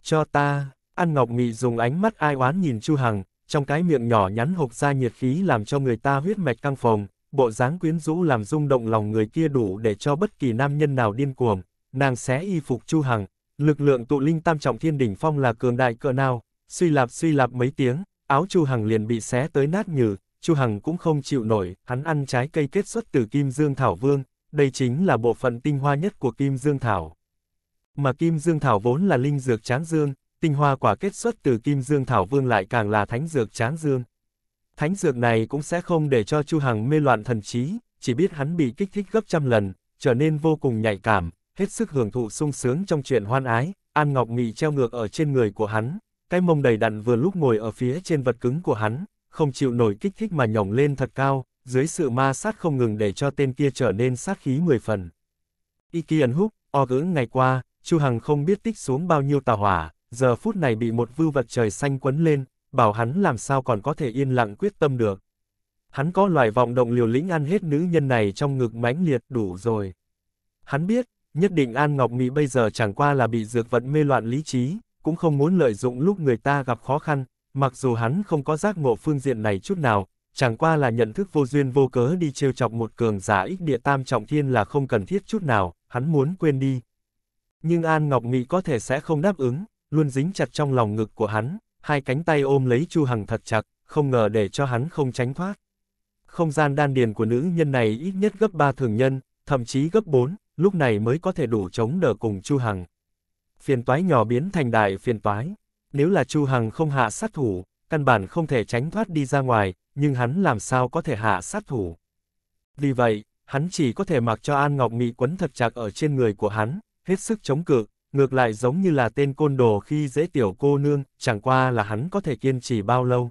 Cho ta, An Ngọc Nghị dùng ánh mắt ai oán nhìn Chu Hằng, trong cái miệng nhỏ nhắn hộc ra nhiệt khí làm cho người ta huyết mạch căng phồng, bộ dáng quyến rũ làm rung động lòng người kia đủ để cho bất kỳ nam nhân nào điên cuồng, nàng xé y phục Chu Hằng, Lực lượng tụ linh tam trọng thiên đỉnh phong là cường đại cỡ nào, suy lạp suy lạp mấy tiếng, áo Chu Hằng liền bị xé tới nát nhừ, Chu Hằng cũng không chịu nổi, hắn ăn trái cây kết xuất từ Kim Dương Thảo Vương, đây chính là bộ phận tinh hoa nhất của Kim Dương Thảo. Mà Kim Dương Thảo vốn là linh dược tráng dương, tinh hoa quả kết xuất từ Kim Dương Thảo Vương lại càng là thánh dược tráng dương. Thánh dược này cũng sẽ không để cho Chu Hằng mê loạn thần trí, chỉ biết hắn bị kích thích gấp trăm lần, trở nên vô cùng nhạy cảm, hết sức hưởng thụ sung sướng trong chuyện hoan ái, An Ngọc Nghị treo ngược ở trên người của hắn, cái mông đầy đặn vừa lúc ngồi ở phía trên vật cứng của hắn, không chịu nổi kích thích mà nhổng lên thật cao, dưới sự ma sát không ngừng để cho tên kia trở nên sát khí mười phần. Y kiền húc, o gỡ ngày qua, Chu Hằng không biết tích xuống bao nhiêu tà hỏa, giờ phút này bị một vưu vật trời xanh quấn lên, bảo hắn làm sao còn có thể yên lặng quyết tâm được. Hắn có loại vọng động liều lĩnh ăn hết nữ nhân này trong ngực mãnh liệt đủ rồi. Hắn biết, Nhất định An Ngọc Mỹ bây giờ chẳng qua là bị dược vận mê loạn lý trí, cũng không muốn lợi dụng lúc người ta gặp khó khăn, mặc dù hắn không có giác ngộ phương diện này chút nào, chẳng qua là nhận thức vô duyên vô cớ đi trêu chọc một cường giả ích địa tam trọng thiên là không cần thiết chút nào, hắn muốn quên đi. Nhưng An Ngọc Mỹ có thể sẽ không đáp ứng, luôn dính chặt trong lòng ngực của hắn, hai cánh tay ôm lấy Chu Hằng thật chặt, không ngờ để cho hắn không tránh thoát. Không gian đan điền của nữ nhân này ít nhất gấp 3 thường nhân, thậm chí gấp 4, lúc này mới có thể đủ chống đỡ cùng Chu Hằng. Phiền toái nhỏ biến thành đại phiền toái. Nếu là Chu Hằng không hạ sát thủ, căn bản không thể tránh thoát đi ra ngoài, nhưng hắn làm sao có thể hạ sát thủ. Vì vậy, hắn chỉ có thể mặc cho An Ngọc Mỹ quấn thật chặt ở trên người của hắn, hết sức chống cự, ngược lại giống như là tên côn đồ khi dễ tiểu cô nương, chẳng qua là hắn có thể kiên trì bao lâu.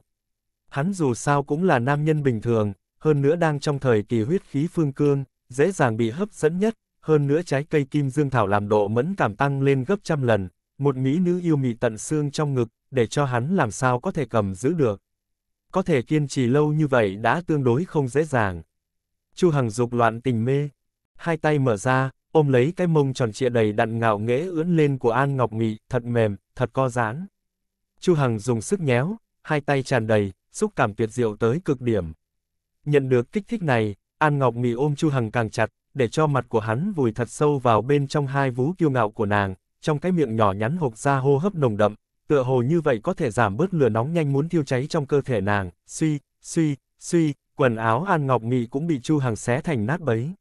Hắn dù sao cũng là nam nhân bình thường, hơn nữa đang trong thời kỳ huyết khí phương cương, dễ dàng bị hấp dẫn nhất, hơn nữa trái cây kim dương thảo làm độ mẫn cảm tăng lên gấp trăm lần, một mỹ nữ yêu mị tận xương trong ngực, để cho hắn làm sao có thể cầm giữ được. Có thể kiên trì lâu như vậy đã tương đối không dễ dàng. Chu Hằng dục loạn tình mê, hai tay mở ra, ôm lấy cái mông tròn trịa đầy đặn ngạo nghễ ưỡn lên của An Ngọc Mị, thật mềm, thật co giãn. Chu Hằng dùng sức nhéo, hai tay tràn đầy, xúc cảm tuyệt diệu tới cực điểm. Nhận được kích thích này, An Ngọc Mị ôm Chu Hằng càng chặt, để cho mặt của hắn vùi thật sâu vào bên trong hai vú kiêu ngạo của nàng, trong cái miệng nhỏ nhắn hộc ra hô hấp nồng đậm, tựa hồ như vậy có thể giảm bớt lửa nóng nhanh muốn thiêu cháy trong cơ thể nàng, suy, suy, suy, quần áo An Ngọc Nghị cũng bị Chu Hằng xé thành nát bấy.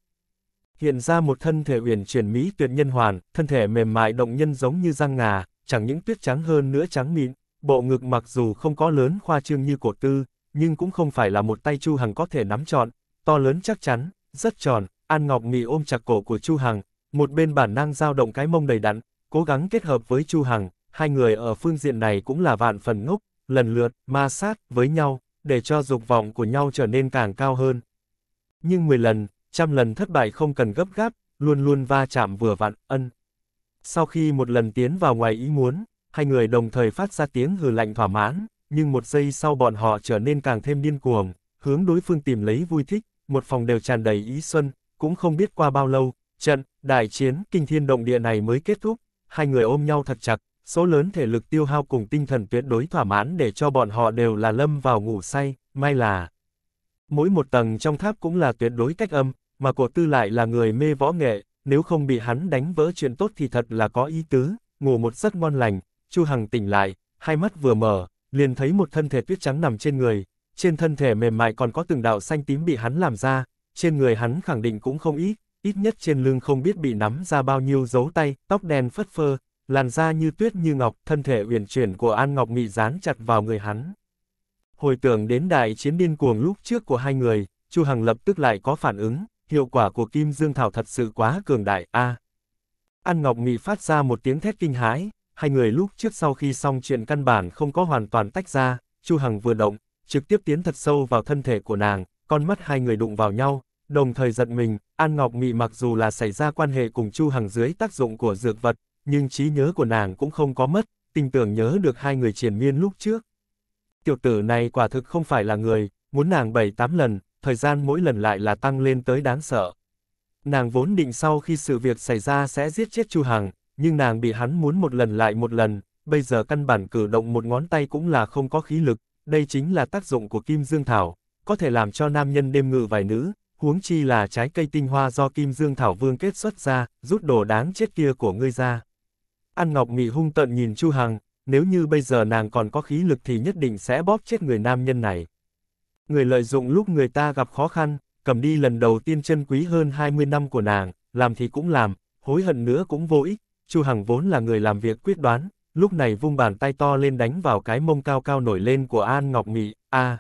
Hiện ra một thân thể uyển chuyển mỹ tuyệt nhân hoàn, thân thể mềm mại động nhân giống như răng ngà, chẳng những tuyết trắng hơn nữa trắng mịn, bộ ngực mặc dù không có lớn khoa trương như cổ tư, nhưng cũng không phải là một tay Chu Hằng có thể nắm trọn, to lớn chắc chắn, rất tròn, An Ngọc Nghị ôm chặt cổ của Chu Hằng, một bên bản năng dao động cái mông đầy đặn, cố gắng kết hợp với Chu Hằng, hai người ở phương diện này cũng là vạn phần ngốc, lần lượt, ma sát, với nhau, để cho dục vọng của nhau trở nên càng cao hơn. Nhưng 10 lần, trăm lần thất bại không cần gấp gáp, luôn luôn va chạm vừa vặn, ân. Sau khi một lần tiến vào ngoài ý muốn, hai người đồng thời phát ra tiếng hừ lạnh thỏa mãn, nhưng một giây sau bọn họ trở nên càng thêm điên cuồng, hướng đối phương tìm lấy vui thích, một phòng đều tràn đầy ý xuân, cũng không biết qua bao lâu, trận, đại chiến, kinh thiên động địa này mới kết thúc, hai người ôm nhau thật chặt, số lớn thể lực tiêu hao cùng tinh thần tuyệt đối thỏa mãn để cho bọn họ đều là lâm vào ngủ say, may là. Mỗi một tầng trong tháp cũng là tuyệt đối cách âm, mà cổ tư lại là người mê võ nghệ, nếu không bị hắn đánh vỡ chuyện tốt thì thật là có ý tứ, ngủ một giấc ngon lành, Chu Hằng tỉnh lại, hai mắt vừa mở, liền thấy một thân thể tuyết trắng nằm trên người, trên thân thể mềm mại còn có từng đạo xanh tím bị hắn làm ra, trên người hắn khẳng định cũng không ít, ít nhất trên lưng không biết bị nắm ra bao nhiêu dấu tay, tóc đen phất phơ, làn da như tuyết như ngọc, thân thể uyển chuyển của An Ngọc Nghị dán chặt vào người hắn. Hồi tưởng đến đại chiến điên cuồng lúc trước của hai người, Chu Hằng lập tức lại có phản ứng, hiệu quả của Kim Dương Thảo thật sự quá cường đại a. À, An Ngọc Nghị phát ra một tiếng thét kinh hãi, hai người lúc trước sau khi xong chuyện căn bản không có hoàn toàn tách ra, Chu Hằng vừa động, trực tiếp tiến thật sâu vào thân thể của nàng, con mắt hai người đụng vào nhau, đồng thời giật mình, An Ngọc Mị mặc dù là xảy ra quan hệ cùng Chu Hằng dưới tác dụng của dược vật, nhưng trí nhớ của nàng cũng không có mất, tình tưởng nhớ được hai người triền miên lúc trước. Tiểu tử này quả thực không phải là người, muốn nàng 7 tám lần, thời gian mỗi lần lại là tăng lên tới đáng sợ. Nàng vốn định sau khi sự việc xảy ra sẽ giết chết Chu Hằng, nhưng nàng bị hắn muốn một lần lại một lần, bây giờ căn bản cử động một ngón tay cũng là không có khí lực, đây chính là tác dụng của Kim Dương Thảo, có thể làm cho nam nhân đêm ngự vài nữ, huống chi là trái cây tinh hoa do Kim Dương Thảo Vương kết xuất ra, rút đồ đáng chết kia của ngươi ra. An Ngọc Mị hung tợn nhìn Chu Hằng, nếu như bây giờ nàng còn có khí lực thì nhất định sẽ bóp chết người nam nhân này. Người lợi dụng lúc người ta gặp khó khăn, cầm đi lần đầu tiên chân quý hơn 20 năm của nàng, làm thì cũng làm, hối hận nữa cũng vô ích, Chu Hằng vốn là người làm việc quyết đoán, lúc này vung bàn tay to lên đánh vào cái mông cao cao nổi lên của An Ngọc Mị, a.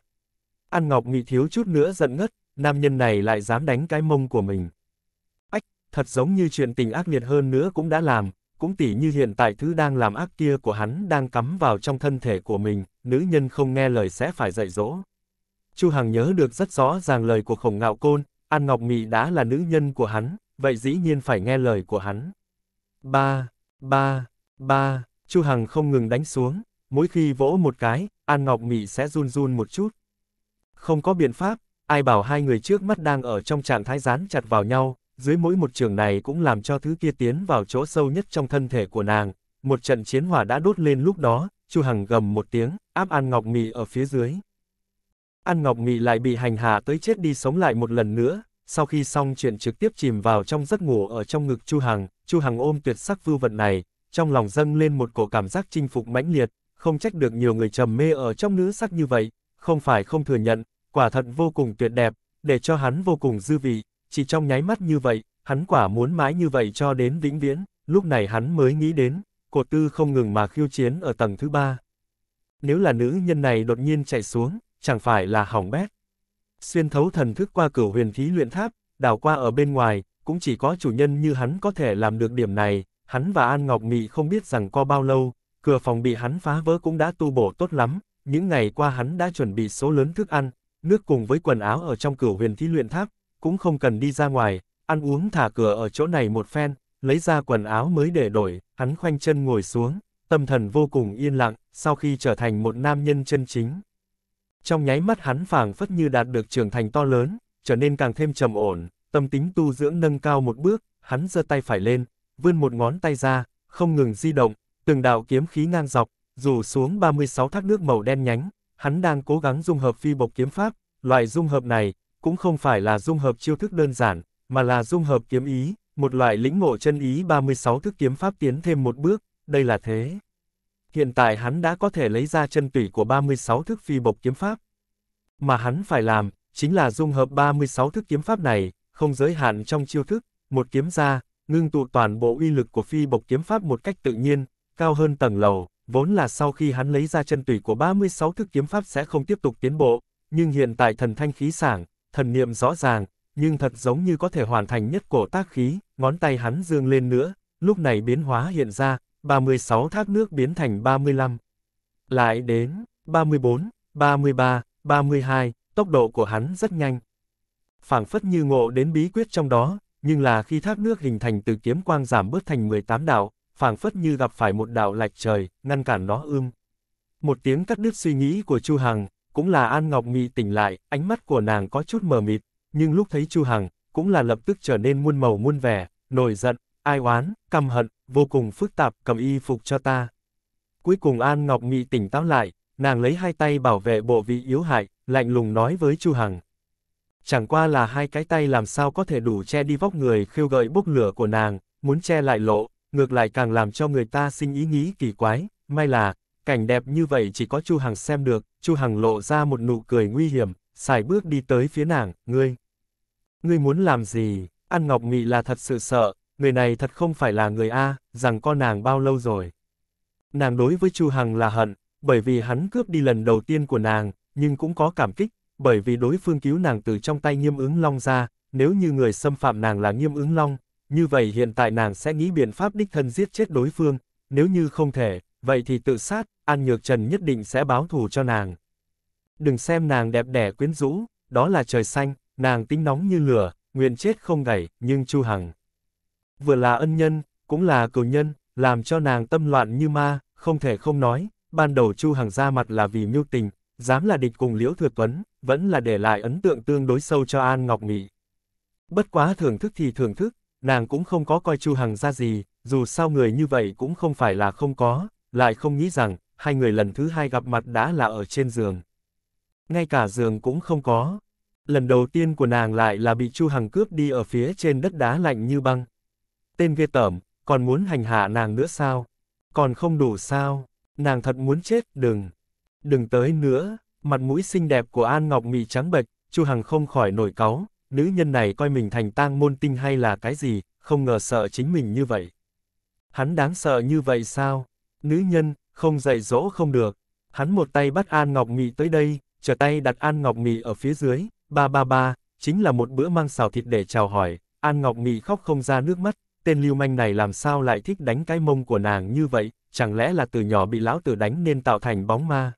An Ngọc Mị thiếu chút nữa giận ngất, nam nhân này lại dám đánh cái mông của mình. Ách, thật giống như chuyện tình ác liệt hơn nữa cũng đã làm, cũng tỉ như hiện tại thứ đang làm ác kia của hắn đang cắm vào trong thân thể của mình, nữ nhân không nghe lời sẽ phải dạy dỗ. Chu Hằng nhớ được rất rõ ràng lời của khổng ngạo côn, An Ngọc Mị đã là nữ nhân của hắn, vậy dĩ nhiên phải nghe lời của hắn. Ba, ba, ba, Chu Hằng không ngừng đánh xuống, mỗi khi vỗ một cái, An Ngọc Mị sẽ run run một chút. Không có biện pháp, Ai bảo hai người trước mắt đang ở trong trạng thái dán chặt vào nhau, dưới mỗi một trường này cũng làm cho thứ kia tiến vào chỗ sâu nhất trong thân thể của nàng. Một trận chiến hỏa đã đốt lên lúc đó, Chu Hằng gầm một tiếng, áp An Ngọc Mị ở phía dưới. An Ngọc Mị lại bị hành hạ tới chết đi sống lại một lần nữa, sau khi xong chuyện trực tiếp chìm vào trong giấc ngủ ở trong ngực Chu Hằng, Chu Hằng ôm tuyệt sắc vưu vận này, trong lòng dâng lên một cổ cảm giác chinh phục mãnh liệt, không trách được nhiều người trầm mê ở trong nữ sắc như vậy, không phải không thừa nhận, quả thật vô cùng tuyệt đẹp, để cho hắn vô cùng dư vị, chỉ trong nháy mắt như vậy, hắn quả muốn mãi như vậy cho đến vĩnh viễn, lúc này hắn mới nghĩ đến, cột tư không ngừng mà khiêu chiến ở tầng thứ ba. Nếu là nữ nhân này đột nhiên chạy xuống, chẳng phải là hỏng bét. Xuyên thấu thần thức qua cửa huyền thí luyện tháp, đảo qua ở bên ngoài, cũng chỉ có chủ nhân như hắn có thể làm được điểm này, hắn và An Ngọc Mị không biết rằng qua bao lâu, cửa phòng bị hắn phá vỡ cũng đã tu bổ tốt lắm, những ngày qua hắn đã chuẩn bị số lớn thức ăn, nước cùng với quần áo ở trong cửa huyền thi luyện tháp, cũng không cần đi ra ngoài, ăn uống thả cửa ở chỗ này một phen, lấy ra quần áo mới để đổi, hắn khoanh chân ngồi xuống, tâm thần vô cùng yên lặng, sau khi trở thành một nam nhân chân chính. Trong nháy mắt hắn phảng phất như đạt được trưởng thành to lớn, trở nên càng thêm trầm ổn, tâm tính tu dưỡng nâng cao một bước, hắn giơ tay phải lên, vươn một ngón tay ra, không ngừng di động, từng đạo kiếm khí ngang dọc, rủ xuống 36 thác nước màu đen nhánh, hắn đang cố gắng dung hợp phi bộc kiếm pháp, loại dung hợp này, cũng không phải là dung hợp chiêu thức đơn giản, mà là dung hợp kiếm ý, một loại lĩnh ngộ chân ý 36 thức kiếm pháp tiến thêm một bước, đây là thế. Hiện tại hắn đã có thể lấy ra chân tủy của 36 thức phi bộc kiếm pháp. Mà hắn phải làm, chính là dung hợp 36 thức kiếm pháp này, không giới hạn trong chiêu thức, một kiếm ra, ngưng tụ toàn bộ uy lực của phi bộc kiếm pháp một cách tự nhiên, cao hơn tầng lầu. Vốn là sau khi hắn lấy ra chân tủy của 36 thức kiếm pháp sẽ không tiếp tục tiến bộ, nhưng hiện tại thần thanh khí sảng, thần niệm rõ ràng, nhưng thật giống như có thể hoàn thành nhất cổ tác khí, ngón tay hắn dương lên nữa, lúc này biến hóa hiện ra, 36 thác nước biến thành 35. Lại đến, 34, 33, 32, tốc độ của hắn rất nhanh. phảng phất như ngộ đến bí quyết trong đó, nhưng là khi thác nước hình thành từ kiếm quang giảm bớt thành 18 đạo, phảng phất như gặp phải một đạo lạch trời, ngăn cản nó ưm. Một tiếng cắt đứt suy nghĩ của Chu Hằng, cũng là An Ngọc Mị tỉnh lại, ánh mắt của nàng có chút mờ mịt, nhưng lúc thấy Chu Hằng, cũng là lập tức trở nên muôn màu muôn vẻ, nổi giận, ai oán, căm hận, vô cùng phức tạp cầm y phục cho ta. Cuối cùng An Ngọc Mị tỉnh táo lại, nàng lấy hai tay bảo vệ bộ vị yếu hại, lạnh lùng nói với Chu Hằng. Chẳng qua là hai cái tay làm sao có thể đủ che đi vóc người khiêu gợi bốc lửa của nàng, muốn che lại lộ, ngược lại càng làm cho người ta sinh ý nghĩ kỳ quái, may là, cảnh đẹp như vậy chỉ có Chu Hằng xem được, Chu Hằng lộ ra một nụ cười nguy hiểm, xài bước đi tới phía nàng, ngươi. Ngươi muốn làm gì? An Ngọc Nghị là thật sự sợ, người này thật không phải là người A, rằng con nàng bao lâu rồi. Nàng đối với Chu Hằng là hận, bởi vì hắn cướp đi lần đầu tiên của nàng, nhưng cũng có cảm kích, bởi vì đối phương cứu nàng từ trong tay nghiêm ứng long ra, nếu như người xâm phạm nàng là nghiêm ứng long, như vậy hiện tại nàng sẽ nghĩ biện pháp đích thân giết chết đối phương, nếu như không thể, vậy thì tự sát, An Nhược Trần nhất định sẽ báo thù cho nàng. Đừng xem nàng đẹp đẽ quyến rũ, đó là trời xanh, nàng tính nóng như lửa, nguyện chết không gảy, nhưng Chu Hằng. Vừa là ân nhân, cũng là cầu nhân, làm cho nàng tâm loạn như ma, không thể không nói, ban đầu Chu Hằng ra mặt là vì mưu tình, dám là địch cùng Liễu Thừa Tuấn, vẫn là để lại ấn tượng tương đối sâu cho An Ngọc Nghị. Bất quá thưởng thức thì thưởng thức, Nàng cũng không có coi Chu Hằng ra gì, dù sao người như vậy cũng không phải là không có, lại không nghĩ rằng, hai người lần thứ hai gặp mặt đã là ở trên giường. Ngay cả giường cũng không có. Lần đầu tiên của nàng lại là bị Chu Hằng cướp đi ở phía trên đất đá lạnh như băng. Tên ghê tởm, còn muốn hành hạ nàng nữa sao? Còn không đủ sao? Nàng thật muốn chết, đừng. Đừng tới nữa, mặt mũi xinh đẹp của An Ngọc Mị trắng bệch, Chu Hằng không khỏi nổi cáu, nữ nhân này coi mình thành tang môn tinh hay là cái gì, không ngờ sợ chính mình như vậy. Hắn đáng sợ như vậy sao? Nữ nhân, không dạy dỗ không được. Hắn một tay bắt An Ngọc Mị tới đây, trở tay đặt An Ngọc Mị ở phía dưới, ba ba ba, chính là một bữa mang xào thịt để chào hỏi, An Ngọc Mị khóc không ra nước mắt, tên lưu manh này làm sao lại thích đánh cái mông của nàng như vậy, chẳng lẽ là từ nhỏ bị lão tử đánh nên tạo thành bóng ma.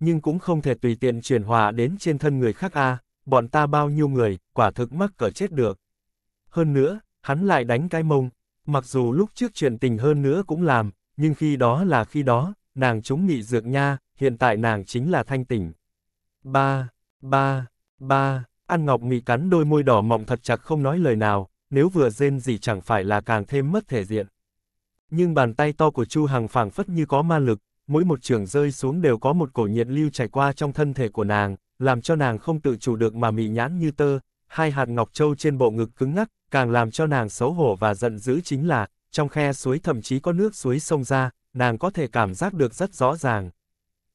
Nhưng cũng không thể tùy tiện chuyển hòa đến trên thân người khác a, à bọn ta bao nhiêu người, quả thực mắc cỡ chết được. Hơn nữa, hắn lại đánh cái mông, mặc dù lúc trước chuyện tình hơn nữa cũng làm, nhưng khi đó là khi đó, nàng chúng nghị dược nha, hiện tại nàng chính là thanh tỉnh. Ba, ba, ba, An Ngọc Nghị cắn đôi môi đỏ mọng thật chặt không nói lời nào, nếu vừa rên gì chẳng phải là càng thêm mất thể diện. Nhưng bàn tay to của Chu Hằng phảng phất như có ma lực, mỗi một trường rơi xuống đều có một cổ nhiệt lưu chảy qua trong thân thể của nàng, làm cho nàng không tự chủ được mà mị nhãn như tơ, hai hạt ngọc châu trên bộ ngực cứng ngắc, càng làm cho nàng xấu hổ và giận dữ chính là, trong khe suối thậm chí có nước suối sông ra, nàng có thể cảm giác được rất rõ ràng.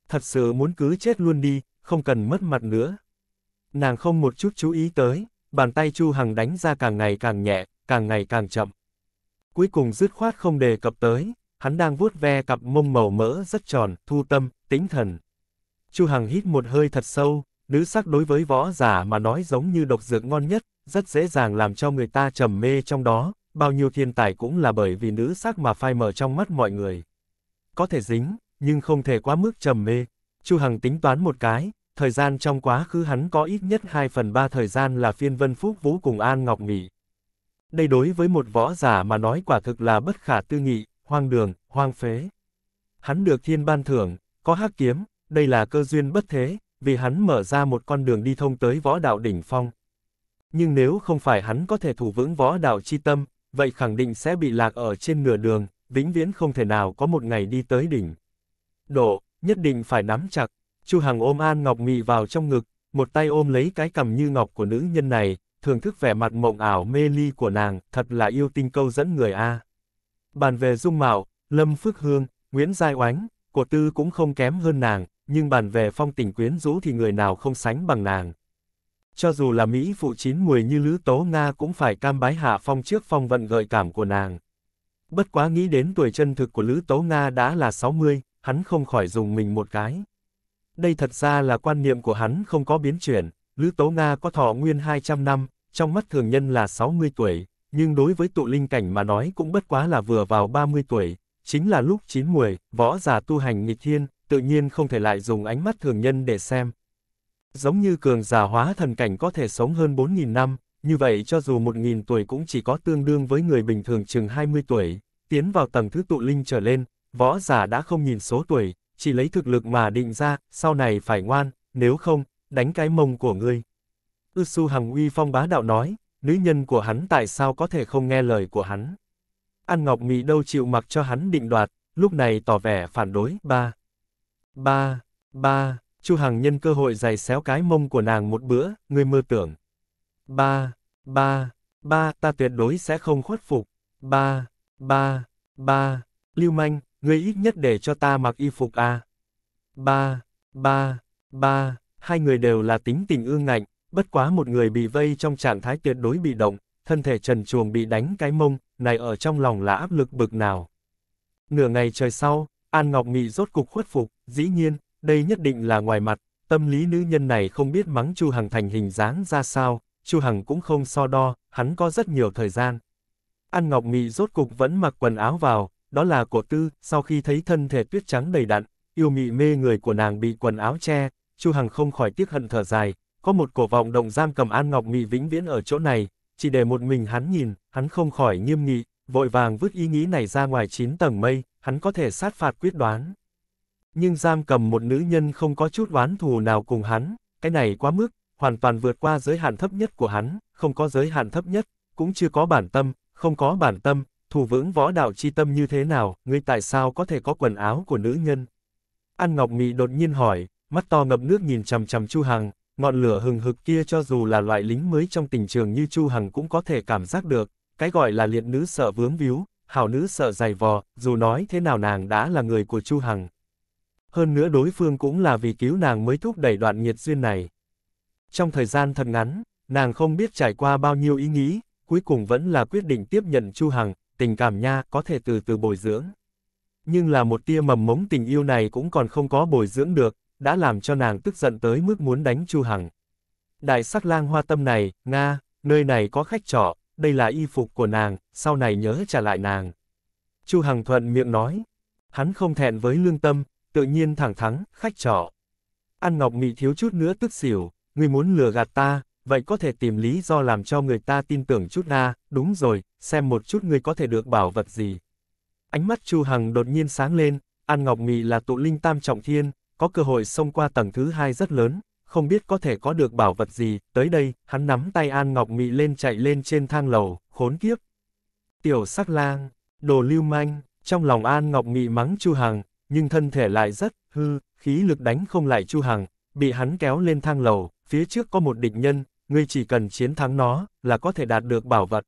Thật sự muốn cứ chết luôn đi, không cần mất mặt nữa. Nàng không một chút chú ý tới, bàn tay Chu Hằng đánh ra càng ngày càng nhẹ, càng ngày càng chậm. Cuối cùng dứt khoát không đề cập tới, hắn đang vuốt ve cặp mông màu mỡ rất tròn, thu tâm, tĩnh thần. Chu Hằng hít một hơi thật sâu, Nữ sắc đối với võ giả mà nói giống như độc dược ngon nhất, rất dễ dàng làm cho người ta trầm mê trong đó, bao nhiêu thiên tài cũng là bởi vì nữ sắc mà phai mờ trong mắt mọi người. Có thể dính, nhưng không thể quá mức trầm mê. Chu Hằng tính toán một cái, thời gian trong quá khứ hắn có ít nhất 2 phần 3 thời gian là phiên vân phúc vũ cùng An Ngọc Nghị. Đây đối với một võ giả mà nói quả thực là bất khả tư nghị, hoang đường, hoang phế. Hắn được thiên ban thưởng, có hắc kiếm, đây là cơ duyên bất thế, vì hắn mở ra một con đường đi thông tới võ đạo đỉnh phong. Nhưng nếu không phải hắn có thể thủ vững võ đạo chi tâm, vậy khẳng định sẽ bị lạc ở trên nửa đường, vĩnh viễn không thể nào có một ngày đi tới đỉnh. Độ, nhất định phải nắm chặt, Chu Hằng ôm An Ngọc Mị vào trong ngực, một tay ôm lấy cái cầm như ngọc của nữ nhân này, thưởng thức vẻ mặt mộng ảo mê ly của nàng, thật là yêu tinh câu dẫn người A. Bàn về dung mạo, Lâm Phước Hương, Nguyễn Giai Oánh, của Tư cũng không kém hơn nàng, nhưng bàn về phong tình quyến rũ thì người nào không sánh bằng nàng. Cho dù là Mỹ phụ chín mùi như Lữ Tố Nga cũng phải cam bái hạ phong trước phong vận gợi cảm của nàng. Bất quá nghĩ đến tuổi chân thực của Lữ Tố Nga đã là 60, hắn không khỏi dùng mình một cái. Đây thật ra là quan niệm của hắn không có biến chuyển, Lữ Tố Nga có thọ nguyên 200 năm, trong mắt thường nhân là 60 tuổi, nhưng đối với tụ linh cảnh mà nói cũng bất quá là vừa vào 30 tuổi, chính là lúc chín mùi võ giả tu hành nghịch thiên, tự nhiên không thể lại dùng ánh mắt thường nhân để xem. Giống như cường giả hóa thần cảnh có thể sống hơn 4.000 năm, như vậy cho dù 1.000 tuổi cũng chỉ có tương đương với người bình thường chừng 20 tuổi, tiến vào tầng thứ tụ linh trở lên, võ giả đã không nhìn số tuổi, chỉ lấy thực lực mà định ra, sau này phải ngoan, nếu không, đánh cái mông của ngươi. Ư Su Hằng Uy Phong bá đạo nói, nữ nhân của hắn tại sao có thể không nghe lời của hắn. An Ngọc Mỹ đâu chịu mặc cho hắn định đoạt, lúc này tỏ vẻ phản đối, ba. Ba, ba, Chu Hằng nhân cơ hội giày xéo cái mông của nàng một bữa, ngươi mơ tưởng. Ba, ba, ba, ta tuyệt đối sẽ không khuất phục. Ba, ba, ba, lưu manh, ngươi ít nhất để cho ta mặc y phục à. Ba, ba, ba, hai người đều là tính tình ương ngạnh, bất quá một người bị vây trong trạng thái tuyệt đối bị động, thân thể trần chuồng bị đánh cái mông, này ở trong lòng là áp lực bực nào. Nửa ngày trời sau, An Ngọc Mị rốt cục khuất phục, Dĩ nhiên, đây nhất định là ngoài mặt, tâm lý nữ nhân này không biết mắng Chu Hằng thành hình dáng ra sao, Chu Hằng cũng không so đo, hắn có rất nhiều thời gian. An Ngọc Nghị rốt cục vẫn mặc quần áo vào, đó là cổ tư, sau khi thấy thân thể tuyết trắng đầy đặn, yêu mị mê người của nàng bị quần áo che, Chu Hằng không khỏi tiếc hận thở dài, có một cổ vọng động giam cầm An Ngọc Nghị vĩnh viễn ở chỗ này, chỉ để một mình hắn nhìn, hắn không khỏi nghiêm nghị, vội vàng vứt ý nghĩ này ra ngoài chín tầng mây, hắn có thể sát phạt quyết đoán nhưng giam cầm một nữ nhân không có chút oán thù nào cùng hắn, cái này quá mức, hoàn toàn vượt qua giới hạn thấp nhất của hắn, không có giới hạn thấp nhất, cũng chưa có bản tâm, không có bản tâm, thủ vững võ đạo chi tâm như thế nào, ngươi tại sao có thể có quần áo của nữ nhân? An Ngọc Mị đột nhiên hỏi, mắt to ngập nước nhìn chằm chằm Chu Hằng, ngọn lửa hừng hực kia cho dù là loại lính mới trong tình trường như Chu Hằng cũng có thể cảm giác được, cái gọi là liệt nữ sợ vướng víu, hảo nữ sợ dày vò, dù nói thế nào nàng đã là người của Chu Hằng, hơn nữa đối phương cũng là vì cứu nàng mới thúc đẩy đoạn nhiệt duyên này. Trong thời gian thật ngắn, nàng không biết trải qua bao nhiêu ý nghĩ, cuối cùng vẫn là quyết định tiếp nhận Chu Hằng, tình cảm nha có thể từ từ bồi dưỡng. Nhưng là một tia mầm mống tình yêu này cũng còn không có bồi dưỡng được, đã làm cho nàng tức giận tới mức muốn đánh Chu Hằng. Đại sắc lang hoa tâm này, Nga, nơi này có khách trọ, đây là y phục của nàng, sau này nhớ trả lại nàng. Chu Hằng thuận miệng nói, hắn không thẹn với lương tâm, tự nhiên thẳng thắn, khách trọ. An Ngọc Mị thiếu chút nữa tức xỉu, người muốn lừa gạt ta, vậy có thể tìm lý do làm cho người ta tin tưởng chút na, đúng rồi, xem một chút người có thể được bảo vật gì. Ánh mắt Chu Hằng đột nhiên sáng lên, An Ngọc Mị là tụ linh tam trọng thiên, có cơ hội xông qua tầng thứ hai rất lớn, không biết có thể có được bảo vật gì, tới đây, hắn nắm tay An Ngọc Mị lên chạy lên trên thang lầu, khốn kiếp. Tiểu sắc lang, đồ lưu manh, trong lòng An Ngọc Mị mắng Chu Hằng, nhưng thân thể lại rất hư, khí lực đánh không lại Chu Hằng, bị hắn kéo lên thang lầu, phía trước có một địch nhân, ngươi chỉ cần chiến thắng nó là có thể đạt được bảo vật.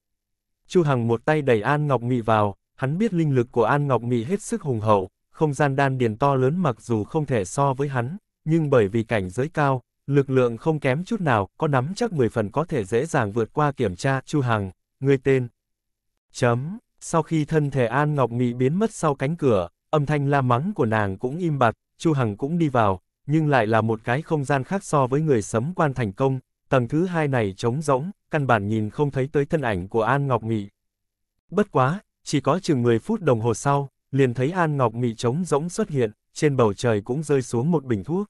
Chu Hằng một tay đẩy An Ngọc Mị vào, hắn biết linh lực của An Ngọc Mị hết sức hùng hậu, không gian đan điền to lớn mặc dù không thể so với hắn, nhưng bởi vì cảnh giới cao, lực lượng không kém chút nào, có nắm chắc 10 phần có thể dễ dàng vượt qua kiểm tra Chu Hằng, ngươi tên. Chấm. Sau khi thân thể An Ngọc Mị biến mất sau cánh cửa, Âm thanh la mắng của nàng cũng im bặt, Chu Hằng cũng đi vào, nhưng lại là một cái không gian khác so với người sấm quan thành công, tầng thứ hai này trống rỗng, căn bản nhìn không thấy tới thân ảnh của An Ngọc Mị. Bất quá, chỉ có chừng 10 phút đồng hồ sau, liền thấy An Ngọc Mị trống rỗng xuất hiện, trên bầu trời cũng rơi xuống một bình thuốc.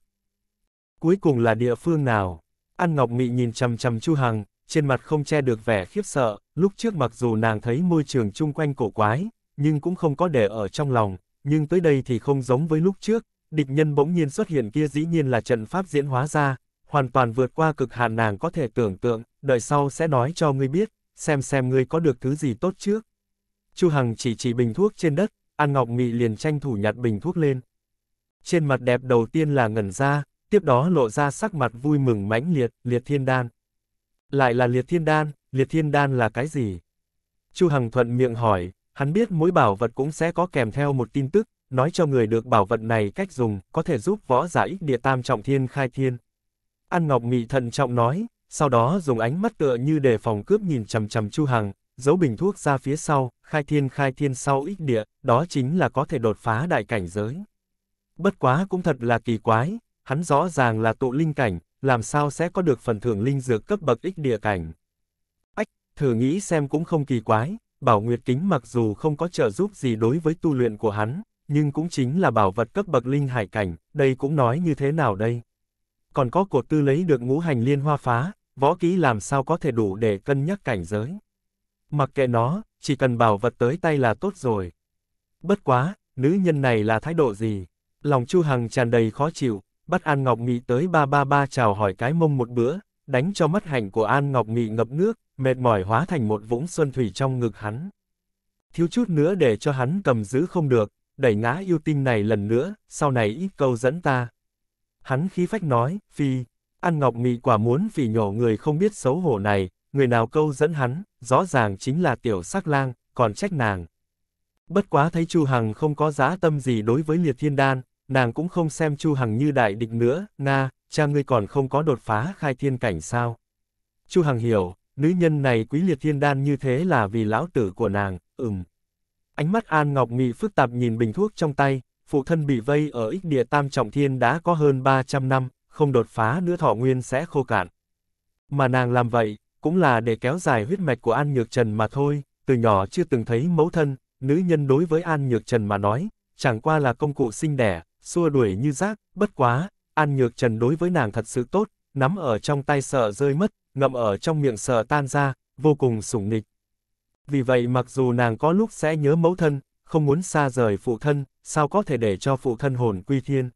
Cuối cùng là địa phương nào? An Ngọc Mị nhìn chằm chằm Chu Hằng, trên mặt không che được vẻ khiếp sợ, lúc trước mặc dù nàng thấy môi trường chung quanh cổ quái, nhưng cũng không có để ở trong lòng, nhưng tới đây thì không giống với lúc trước, địch nhân bỗng nhiên xuất hiện kia dĩ nhiên là trận pháp diễn hóa ra, hoàn toàn vượt qua cực hạn nàng có thể tưởng tượng, đợi sau sẽ nói cho ngươi biết, xem xem ngươi có được thứ gì tốt trước. Chu Hằng chỉ chỉ bình thuốc trên đất, An Ngọc Mị liền tranh thủ nhặt bình thuốc lên. Trên mặt đẹp đầu tiên là ngẩn ra, tiếp đó lộ ra sắc mặt vui mừng mãnh liệt, liệt thiên đan. Lại là liệt thiên đan, liệt thiên đan là cái gì? Chu Hằng thuận miệng hỏi, Hắn biết mỗi bảo vật cũng sẽ có kèm theo một tin tức, nói cho người được bảo vật này cách dùng, có thể giúp võ giả ích địa tam trọng thiên khai thiên. An Ngọc Mị thận trọng nói, sau đó dùng ánh mắt tựa như đề phòng cướp nhìn chầm chầm Chu Hằng, giấu bình thuốc ra phía sau, khai thiên khai thiên sau ích địa, đó chính là có thể đột phá đại cảnh giới. Bất quá cũng thật là kỳ quái, hắn rõ ràng là tụ linh cảnh, làm sao sẽ có được phần thưởng linh dược cấp bậc ích địa cảnh. Ách, thử nghĩ xem cũng không kỳ quái, Bảo Nguyệt Kính mặc dù không có trợ giúp gì đối với tu luyện của hắn, nhưng cũng chính là bảo vật cấp bậc linh hải cảnh, đây cũng nói như thế nào đây. Còn có cột tư lấy được ngũ hành liên hoa phá, võ kỹ làm sao có thể đủ để cân nhắc cảnh giới. Mặc kệ nó, chỉ cần bảo vật tới tay là tốt rồi. Bất quá, nữ nhân này là thái độ gì? Lòng Chu Hằng tràn đầy khó chịu, bắt An Ngọc Nghị tới ba ba ba chào hỏi cái mông một bữa, đánh cho mắt hạnh của An Ngọc Nghị ngập nước, mệt mỏi hóa thành một vũng xuân thủy trong ngực hắn. Thiếu chút nữa để cho hắn cầm giữ không được, đẩy ngã yêu tinh này lần nữa, sau này ít câu dẫn ta. Hắn khí phách nói, phi, ăn ngọc mị quả muốn phỉ nhổ người không biết xấu hổ này, người nào câu dẫn hắn, rõ ràng chính là tiểu sắc lang, còn trách nàng. Bất quá thấy Chu Hằng không có giá tâm gì đối với liệt thiên đan, nàng cũng không xem Chu Hằng như đại địch nữa, na, cha ngươi còn không có đột phá khai thiên cảnh sao. Chu Hằng hiểu, Nữ nhân này quý liệt thiên đan như thế là vì lão tử của nàng, ừm. Ánh mắt An Ngọc Nghị phức tạp nhìn bình thuốc trong tay, phụ thân bị vây ở ích địa tam trọng thiên đã có hơn 300 năm, không đột phá nữa thọ nguyên sẽ khô cạn. Mà nàng làm vậy, cũng là để kéo dài huyết mạch của An Nhược Trần mà thôi, từ nhỏ chưa từng thấy mẫu thân, nữ nhân đối với An Nhược Trần mà nói, chẳng qua là công cụ sinh đẻ, xua đuổi như rác, bất quá, An Nhược Trần đối với nàng thật sự tốt, nắm ở trong tay sợ rơi mất, ngậm ở trong miệng sợ tan ra, vô cùng sủng nịch. Vì vậy mặc dù nàng có lúc sẽ nhớ mẫu thân, không muốn xa rời phụ thân, sao có thể để cho phụ thân hồn quy thiên.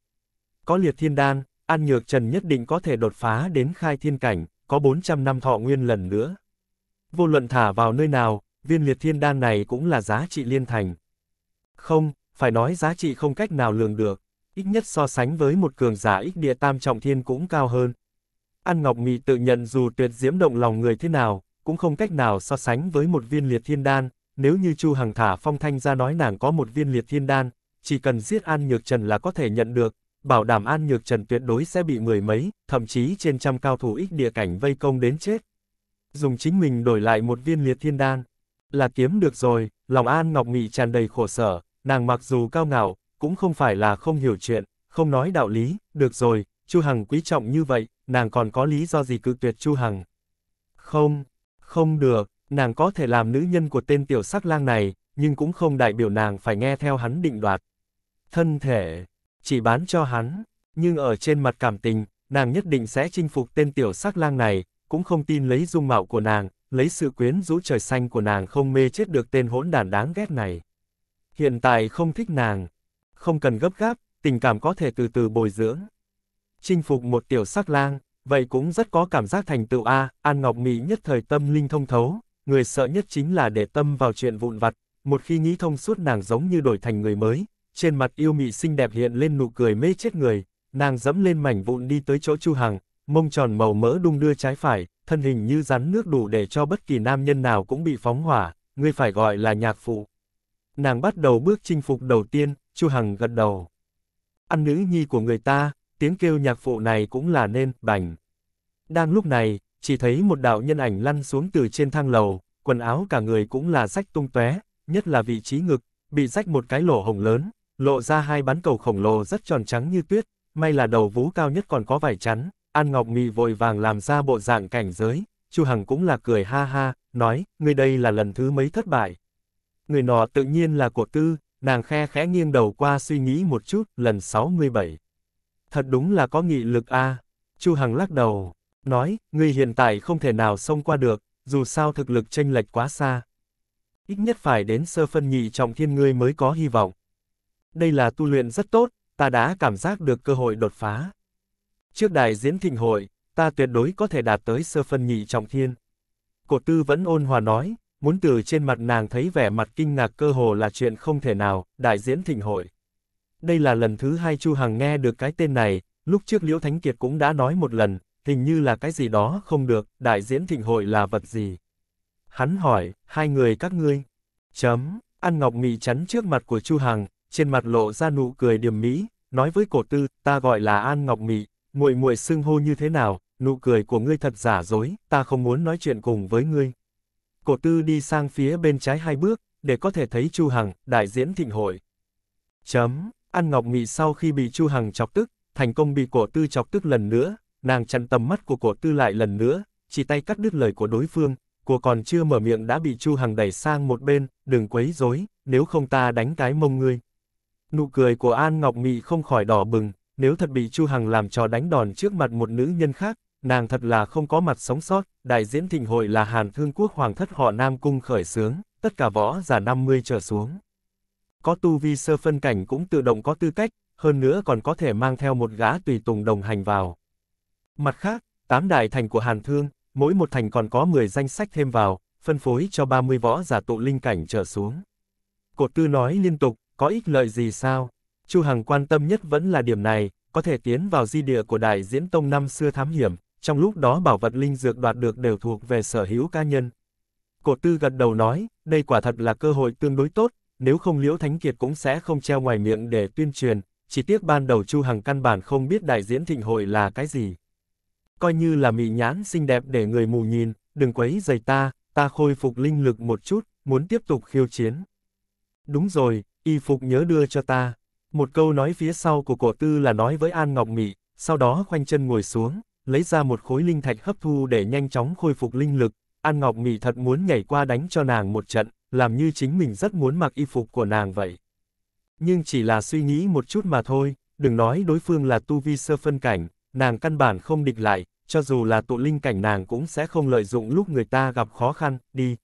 Có liệt thiên đan, An Nhược Trần nhất định có thể đột phá đến khai thiên cảnh, có 400 năm thọ nguyên lần nữa. Vô luận thả vào nơi nào, viên liệt thiên đan này cũng là giá trị liên thành. Không, phải nói giá trị không cách nào lường được, ít nhất so sánh với một cường giả ích địa tam trọng thiên cũng cao hơn, An Ngọc Mị tự nhận dù tuyệt diễm động lòng người thế nào, cũng không cách nào so sánh với một viên liệt thiên đan, nếu như Chu Hằng thả phong thanh ra nói nàng có một viên liệt thiên đan, chỉ cần giết An Nhược Trần là có thể nhận được, bảo đảm An Nhược Trần tuyệt đối sẽ bị mười mấy, thậm chí trên trăm cao thủ ích địa cảnh vây công đến chết. Dùng chính mình đổi lại một viên liệt thiên đan, là kiếm được rồi, lòng An Ngọc Mị tràn đầy khổ sở, nàng mặc dù cao ngạo, cũng không phải là không hiểu chuyện, không nói đạo lý, được rồi, Chu Hằng quý trọng như vậy, nàng còn có lý do gì cự tuyệt Chu Hằng. Không, không được, nàng có thể làm nữ nhân của tên tiểu sắc lang này, nhưng cũng không đại biểu nàng phải nghe theo hắn định đoạt. Thân thể, chỉ bán cho hắn, nhưng ở trên mặt cảm tình, nàng nhất định sẽ chinh phục tên tiểu sắc lang này, cũng không tin lấy dung mạo của nàng, lấy sự quyến rũ trời xanh của nàng không mê chết được tên hỗn đản đáng ghét này. Hiện tại không thích nàng, không cần gấp gáp, tình cảm có thể từ từ bồi dưỡng chinh phục một tiểu sắc lang, vậy cũng rất có cảm giác thành tựu A, An Ngọc Mỹ nhất thời tâm linh thông thấu, người sợ nhất chính là để tâm vào chuyện vụn vặt, một khi nghĩ thông suốt nàng giống như đổi thành người mới, trên mặt yêu mị xinh đẹp hiện lên nụ cười mê chết người, nàng dẫm lên mảnh vụn đi tới chỗ Chu Hằng, mông tròn màu mỡ đung đưa trái phải, thân hình như rắn nước đủ để cho bất kỳ nam nhân nào cũng bị phóng hỏa, người phải gọi là nhạc phụ. Nàng bắt đầu bước chinh phục đầu tiên, Chu Hằng gật đầu. Ăn nữ nhi của người ta, tiếng kêu nhạc phụ này cũng là nên, bảnh. Đang lúc này, chỉ thấy một đạo nhân ảnh lăn xuống từ trên thang lầu, quần áo cả người cũng là rách tung tóe, nhất là vị trí ngực, bị rách một cái lỗ hồng lớn, lộ ra hai bán cầu khổng lồ rất tròn trắng như tuyết, may là đầu vú cao nhất còn có vải chắn, An Ngọc Nghị vội vàng làm ra bộ dạng cảnh giới, Chu Hằng cũng là cười ha ha, nói, người đây là lần thứ mấy thất bại. Người nọ tự nhiên là của tư, nàng khe khẽ nghiêng đầu qua suy nghĩ một chút, lần 67 thật đúng là có nghị lực a. À. Chu Hằng lắc đầu, nói, ngươi hiện tại không thể nào xông qua được, dù sao thực lực chênh lệch quá xa. Ít nhất phải đến sơ phân nhị trọng thiên ngươi mới có hy vọng. Đây là tu luyện rất tốt, ta đã cảm giác được cơ hội đột phá. Trước đại diễn thịnh hội, ta tuyệt đối có thể đạt tới sơ phân nhị trọng thiên. Cổ tư vẫn ôn hòa nói, muốn từ trên mặt nàng thấy vẻ mặt kinh ngạc cơ hồ là chuyện không thể nào, đại diễn thịnh hội đây là lần thứ hai Chu Hằng nghe được cái tên này, lúc trước Liễu Thánh Kiệt cũng đã nói một lần, hình như là cái gì đó không được, đại diễn thịnh hội là vật gì. Hắn hỏi, hai người các ngươi, chấm, An Ngọc Mị chắn trước mặt của Chu Hằng, trên mặt lộ ra nụ cười điểm mỹ, nói với cổ tư, ta gọi là An Ngọc Mị, muội muội xưng hô như thế nào, nụ cười của ngươi thật giả dối, ta không muốn nói chuyện cùng với ngươi. Cổ tư đi sang phía bên trái hai bước, để có thể thấy Chu Hằng, đại diễn thịnh hội. Chấm, An Ngọc Nghị sau khi bị Chu Hằng chọc tức, thành công bị cổ tư chọc tức lần nữa, nàng chặn tầm mắt của cổ tư lại lần nữa, chỉ tay cắt đứt lời của đối phương, của còn chưa mở miệng đã bị Chu Hằng đẩy sang một bên, đừng quấy rối, nếu không ta đánh cái mông ngươi. Nụ cười của An Ngọc Nghị không khỏi đỏ bừng, nếu thật bị Chu Hằng làm trò đánh đòn trước mặt một nữ nhân khác, nàng thật là không có mặt sống sót, đại diễn thịnh hội là Hàn Thương Quốc Hoàng thất họ Nam Cung khởi sướng, tất cả võ giả 50 trở xuống có tu vi sơ phân cảnh cũng tự động có tư cách, hơn nữa còn có thể mang theo một gã tùy tùng đồng hành vào. Mặt khác, tám đại thành của Hàn Thương, mỗi một thành còn có 10 danh sách thêm vào, phân phối cho 30 võ giả tụ linh cảnh trở xuống. Cổ tư nói liên tục, có ích lợi gì sao? Chu Hằng quan tâm nhất vẫn là điểm này, có thể tiến vào di địa của đại diễn tông năm xưa thám hiểm, trong lúc đó bảo vật linh dược đoạt được đều thuộc về sở hữu cá nhân. Cổ tư gật đầu nói, đây quả thật là cơ hội tương đối tốt, nếu không Liễu Thánh Kiệt cũng sẽ không treo ngoài miệng để tuyên truyền, chỉ tiếc ban đầu Chu Hằng căn bản không biết đại diễn thịnh hội là cái gì. Coi như là mị nhãn xinh đẹp để người mù nhìn, đừng quấy giày ta, ta khôi phục linh lực một chút, muốn tiếp tục khiêu chiến. Đúng rồi, y phục nhớ đưa cho ta. Một câu nói phía sau của cổ tư là nói với An Ngọc Mị, sau đó khoanh chân ngồi xuống, lấy ra một khối linh thạch hấp thu để nhanh chóng khôi phục linh lực, An Ngọc Mị thật muốn nhảy qua đánh cho nàng một trận, làm như chính mình rất muốn mặc y phục của nàng vậy. Nhưng chỉ là suy nghĩ một chút mà thôi, đừng nói đối phương là tu vi sơ phân cảnh, nàng căn bản không địch lại, cho dù là tụ linh cảnh nàng cũng sẽ không lợi dụng lúc người ta gặp khó khăn, đi.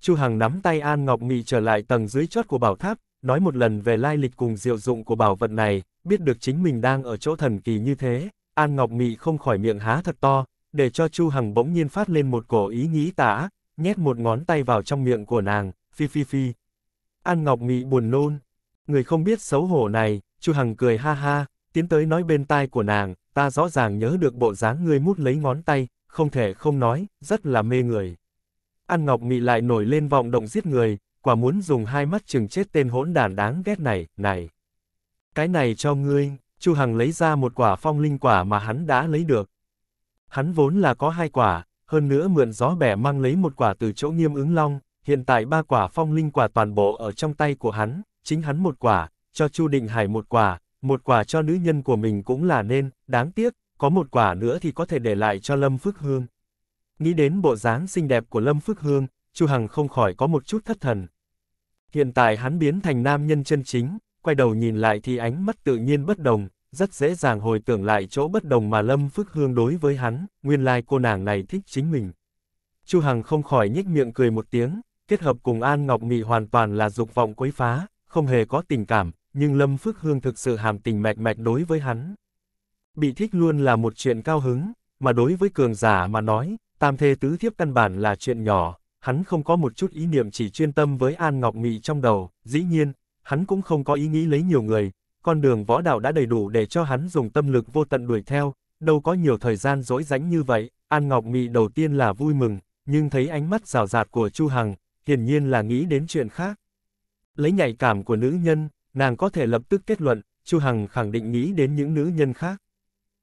Chu Hằng nắm tay An Ngọc Mị trở lại tầng dưới chót của bảo tháp, nói một lần về lai lịch cùng diệu dụng của bảo vật này, biết được chính mình đang ở chỗ thần kỳ như thế, An Ngọc Mị không khỏi miệng há thật to, để cho Chu Hằng bỗng nhiên phát lên một cổ ý nghĩ tả, nhét một ngón tay vào trong miệng của nàng, phi phi phi. An Ngọc Mị buồn nôn. Người không biết xấu hổ này, Chu Hằng cười ha ha, tiến tới nói bên tai của nàng, ta rõ ràng nhớ được bộ dáng ngươi mút lấy ngón tay, không thể không nói, rất là mê người. An Ngọc Mị lại nổi lên vọng động giết người, quả muốn dùng hai mắt chừng chết tên hỗn đản đáng ghét này, này. Cái này cho ngươi, Chu Hằng lấy ra một quả phong linh quả mà hắn đã lấy được. Hắn vốn là có hai quả, hơn nữa mượn gió bẻ mang lấy một quả từ chỗ nghiêm ứng long, hiện tại ba quả phong linh quả toàn bộ ở trong tay của hắn, chính hắn một quả, cho Chu Đình Hải một quả, một quả cho nữ nhân của mình cũng là nên, đáng tiếc, có một quả nữa thì có thể để lại cho Lâm Phước Hương. Nghĩ đến bộ dáng xinh đẹp của Lâm Phước Hương, Chu Hằng không khỏi có một chút thất thần. Hiện tại hắn biến thành nam nhân chân chính, quay đầu nhìn lại thì ánh mắt tự nhiên bất đồng, rất dễ dàng hồi tưởng lại chỗ bất đồng mà Lâm Phước Hương đối với hắn, nguyên lai like cô nàng này thích chính mình. Chu Hằng không khỏi nhếch miệng cười một tiếng, kết hợp cùng An Ngọc Mị hoàn toàn là dục vọng quấy phá, không hề có tình cảm, nhưng Lâm Phước Hương thực sự hàm tình mạch mạch đối với hắn. Bị thích luôn là một chuyện cao hứng, mà đối với cường giả mà nói, tam thê tứ thiếp căn bản là chuyện nhỏ, hắn không có một chút ý niệm chỉ chuyên tâm với An Ngọc Mị trong đầu, dĩ nhiên, hắn cũng không có ý nghĩ lấy nhiều người, con đường võ đạo đã đầy đủ để cho hắn dùng tâm lực vô tận đuổi theo, đâu có nhiều thời gian dỗi rãnh như vậy, An Ngọc Mị đầu tiên là vui mừng, nhưng thấy ánh mắt rào rạt của Chu Hằng, hiển nhiên là nghĩ đến chuyện khác. Lấy nhạy cảm của nữ nhân, nàng có thể lập tức kết luận, Chu Hằng khẳng định nghĩ đến những nữ nhân khác.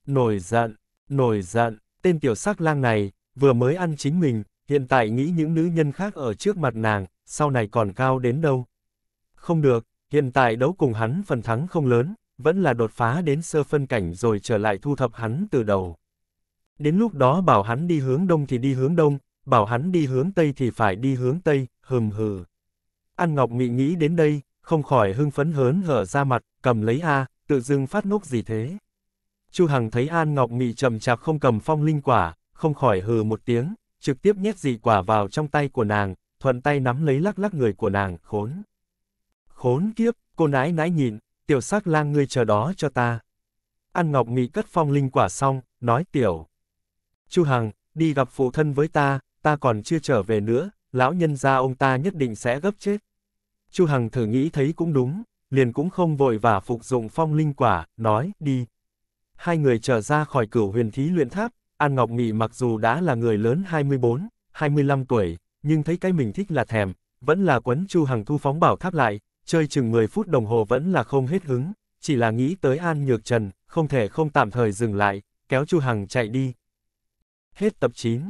Nổi giận, nổi giận, tên tiểu sắc lang này, vừa mới ăn chính mình, hiện tại nghĩ những nữ nhân khác ở trước mặt nàng, sau này còn cao đến đâu. Không được, Hiện tại đấu cùng hắn phần thắng không lớn, vẫn là đột phá đến sơ phân cảnh rồi trở lại thu thập hắn từ đầu. Đến lúc đó bảo hắn đi hướng đông thì đi hướng đông, bảo hắn đi hướng tây thì phải đi hướng tây, hừm hừ. An Ngọc Mị nghĩ đến đây, không khỏi hưng phấn hớn hở ra mặt, cầm lấy A, tự dưng phát ngốc gì thế. Chu Hằng thấy An Ngọc Mị chậm chạp không cầm phong linh quả, không khỏi hừ một tiếng, trực tiếp nhét dị quả vào trong tay của nàng, thuận tay nắm lấy lắc lắc người của nàng, khốn. Khốn kiếp, cô nãi nãi nhìn tiểu sắc lang ngươi chờ đó cho ta. An Ngọc Nghị cất phong linh quả xong, nói tiểu. Chu Hằng, đi gặp phụ thân với ta, ta còn chưa trở về nữa, lão nhân gia ông ta nhất định sẽ gấp chết. Chu Hằng thử nghĩ thấy cũng đúng, liền cũng không vội và phục dụng phong linh quả, nói, đi. Hai người trở ra khỏi cửu huyền thí luyện tháp, An Ngọc Nghị mặc dù đã là người lớn 24, 25 tuổi, nhưng thấy cái mình thích là thèm, vẫn là quấn Chu Hằng thu phóng bảo tháp lại, chơi chừng 10 phút đồng hồ vẫn là không hết hứng, chỉ là nghĩ tới An Nhược Trần, không thể không tạm thời dừng lại, kéo Chu Hằng chạy đi. Hết tập 9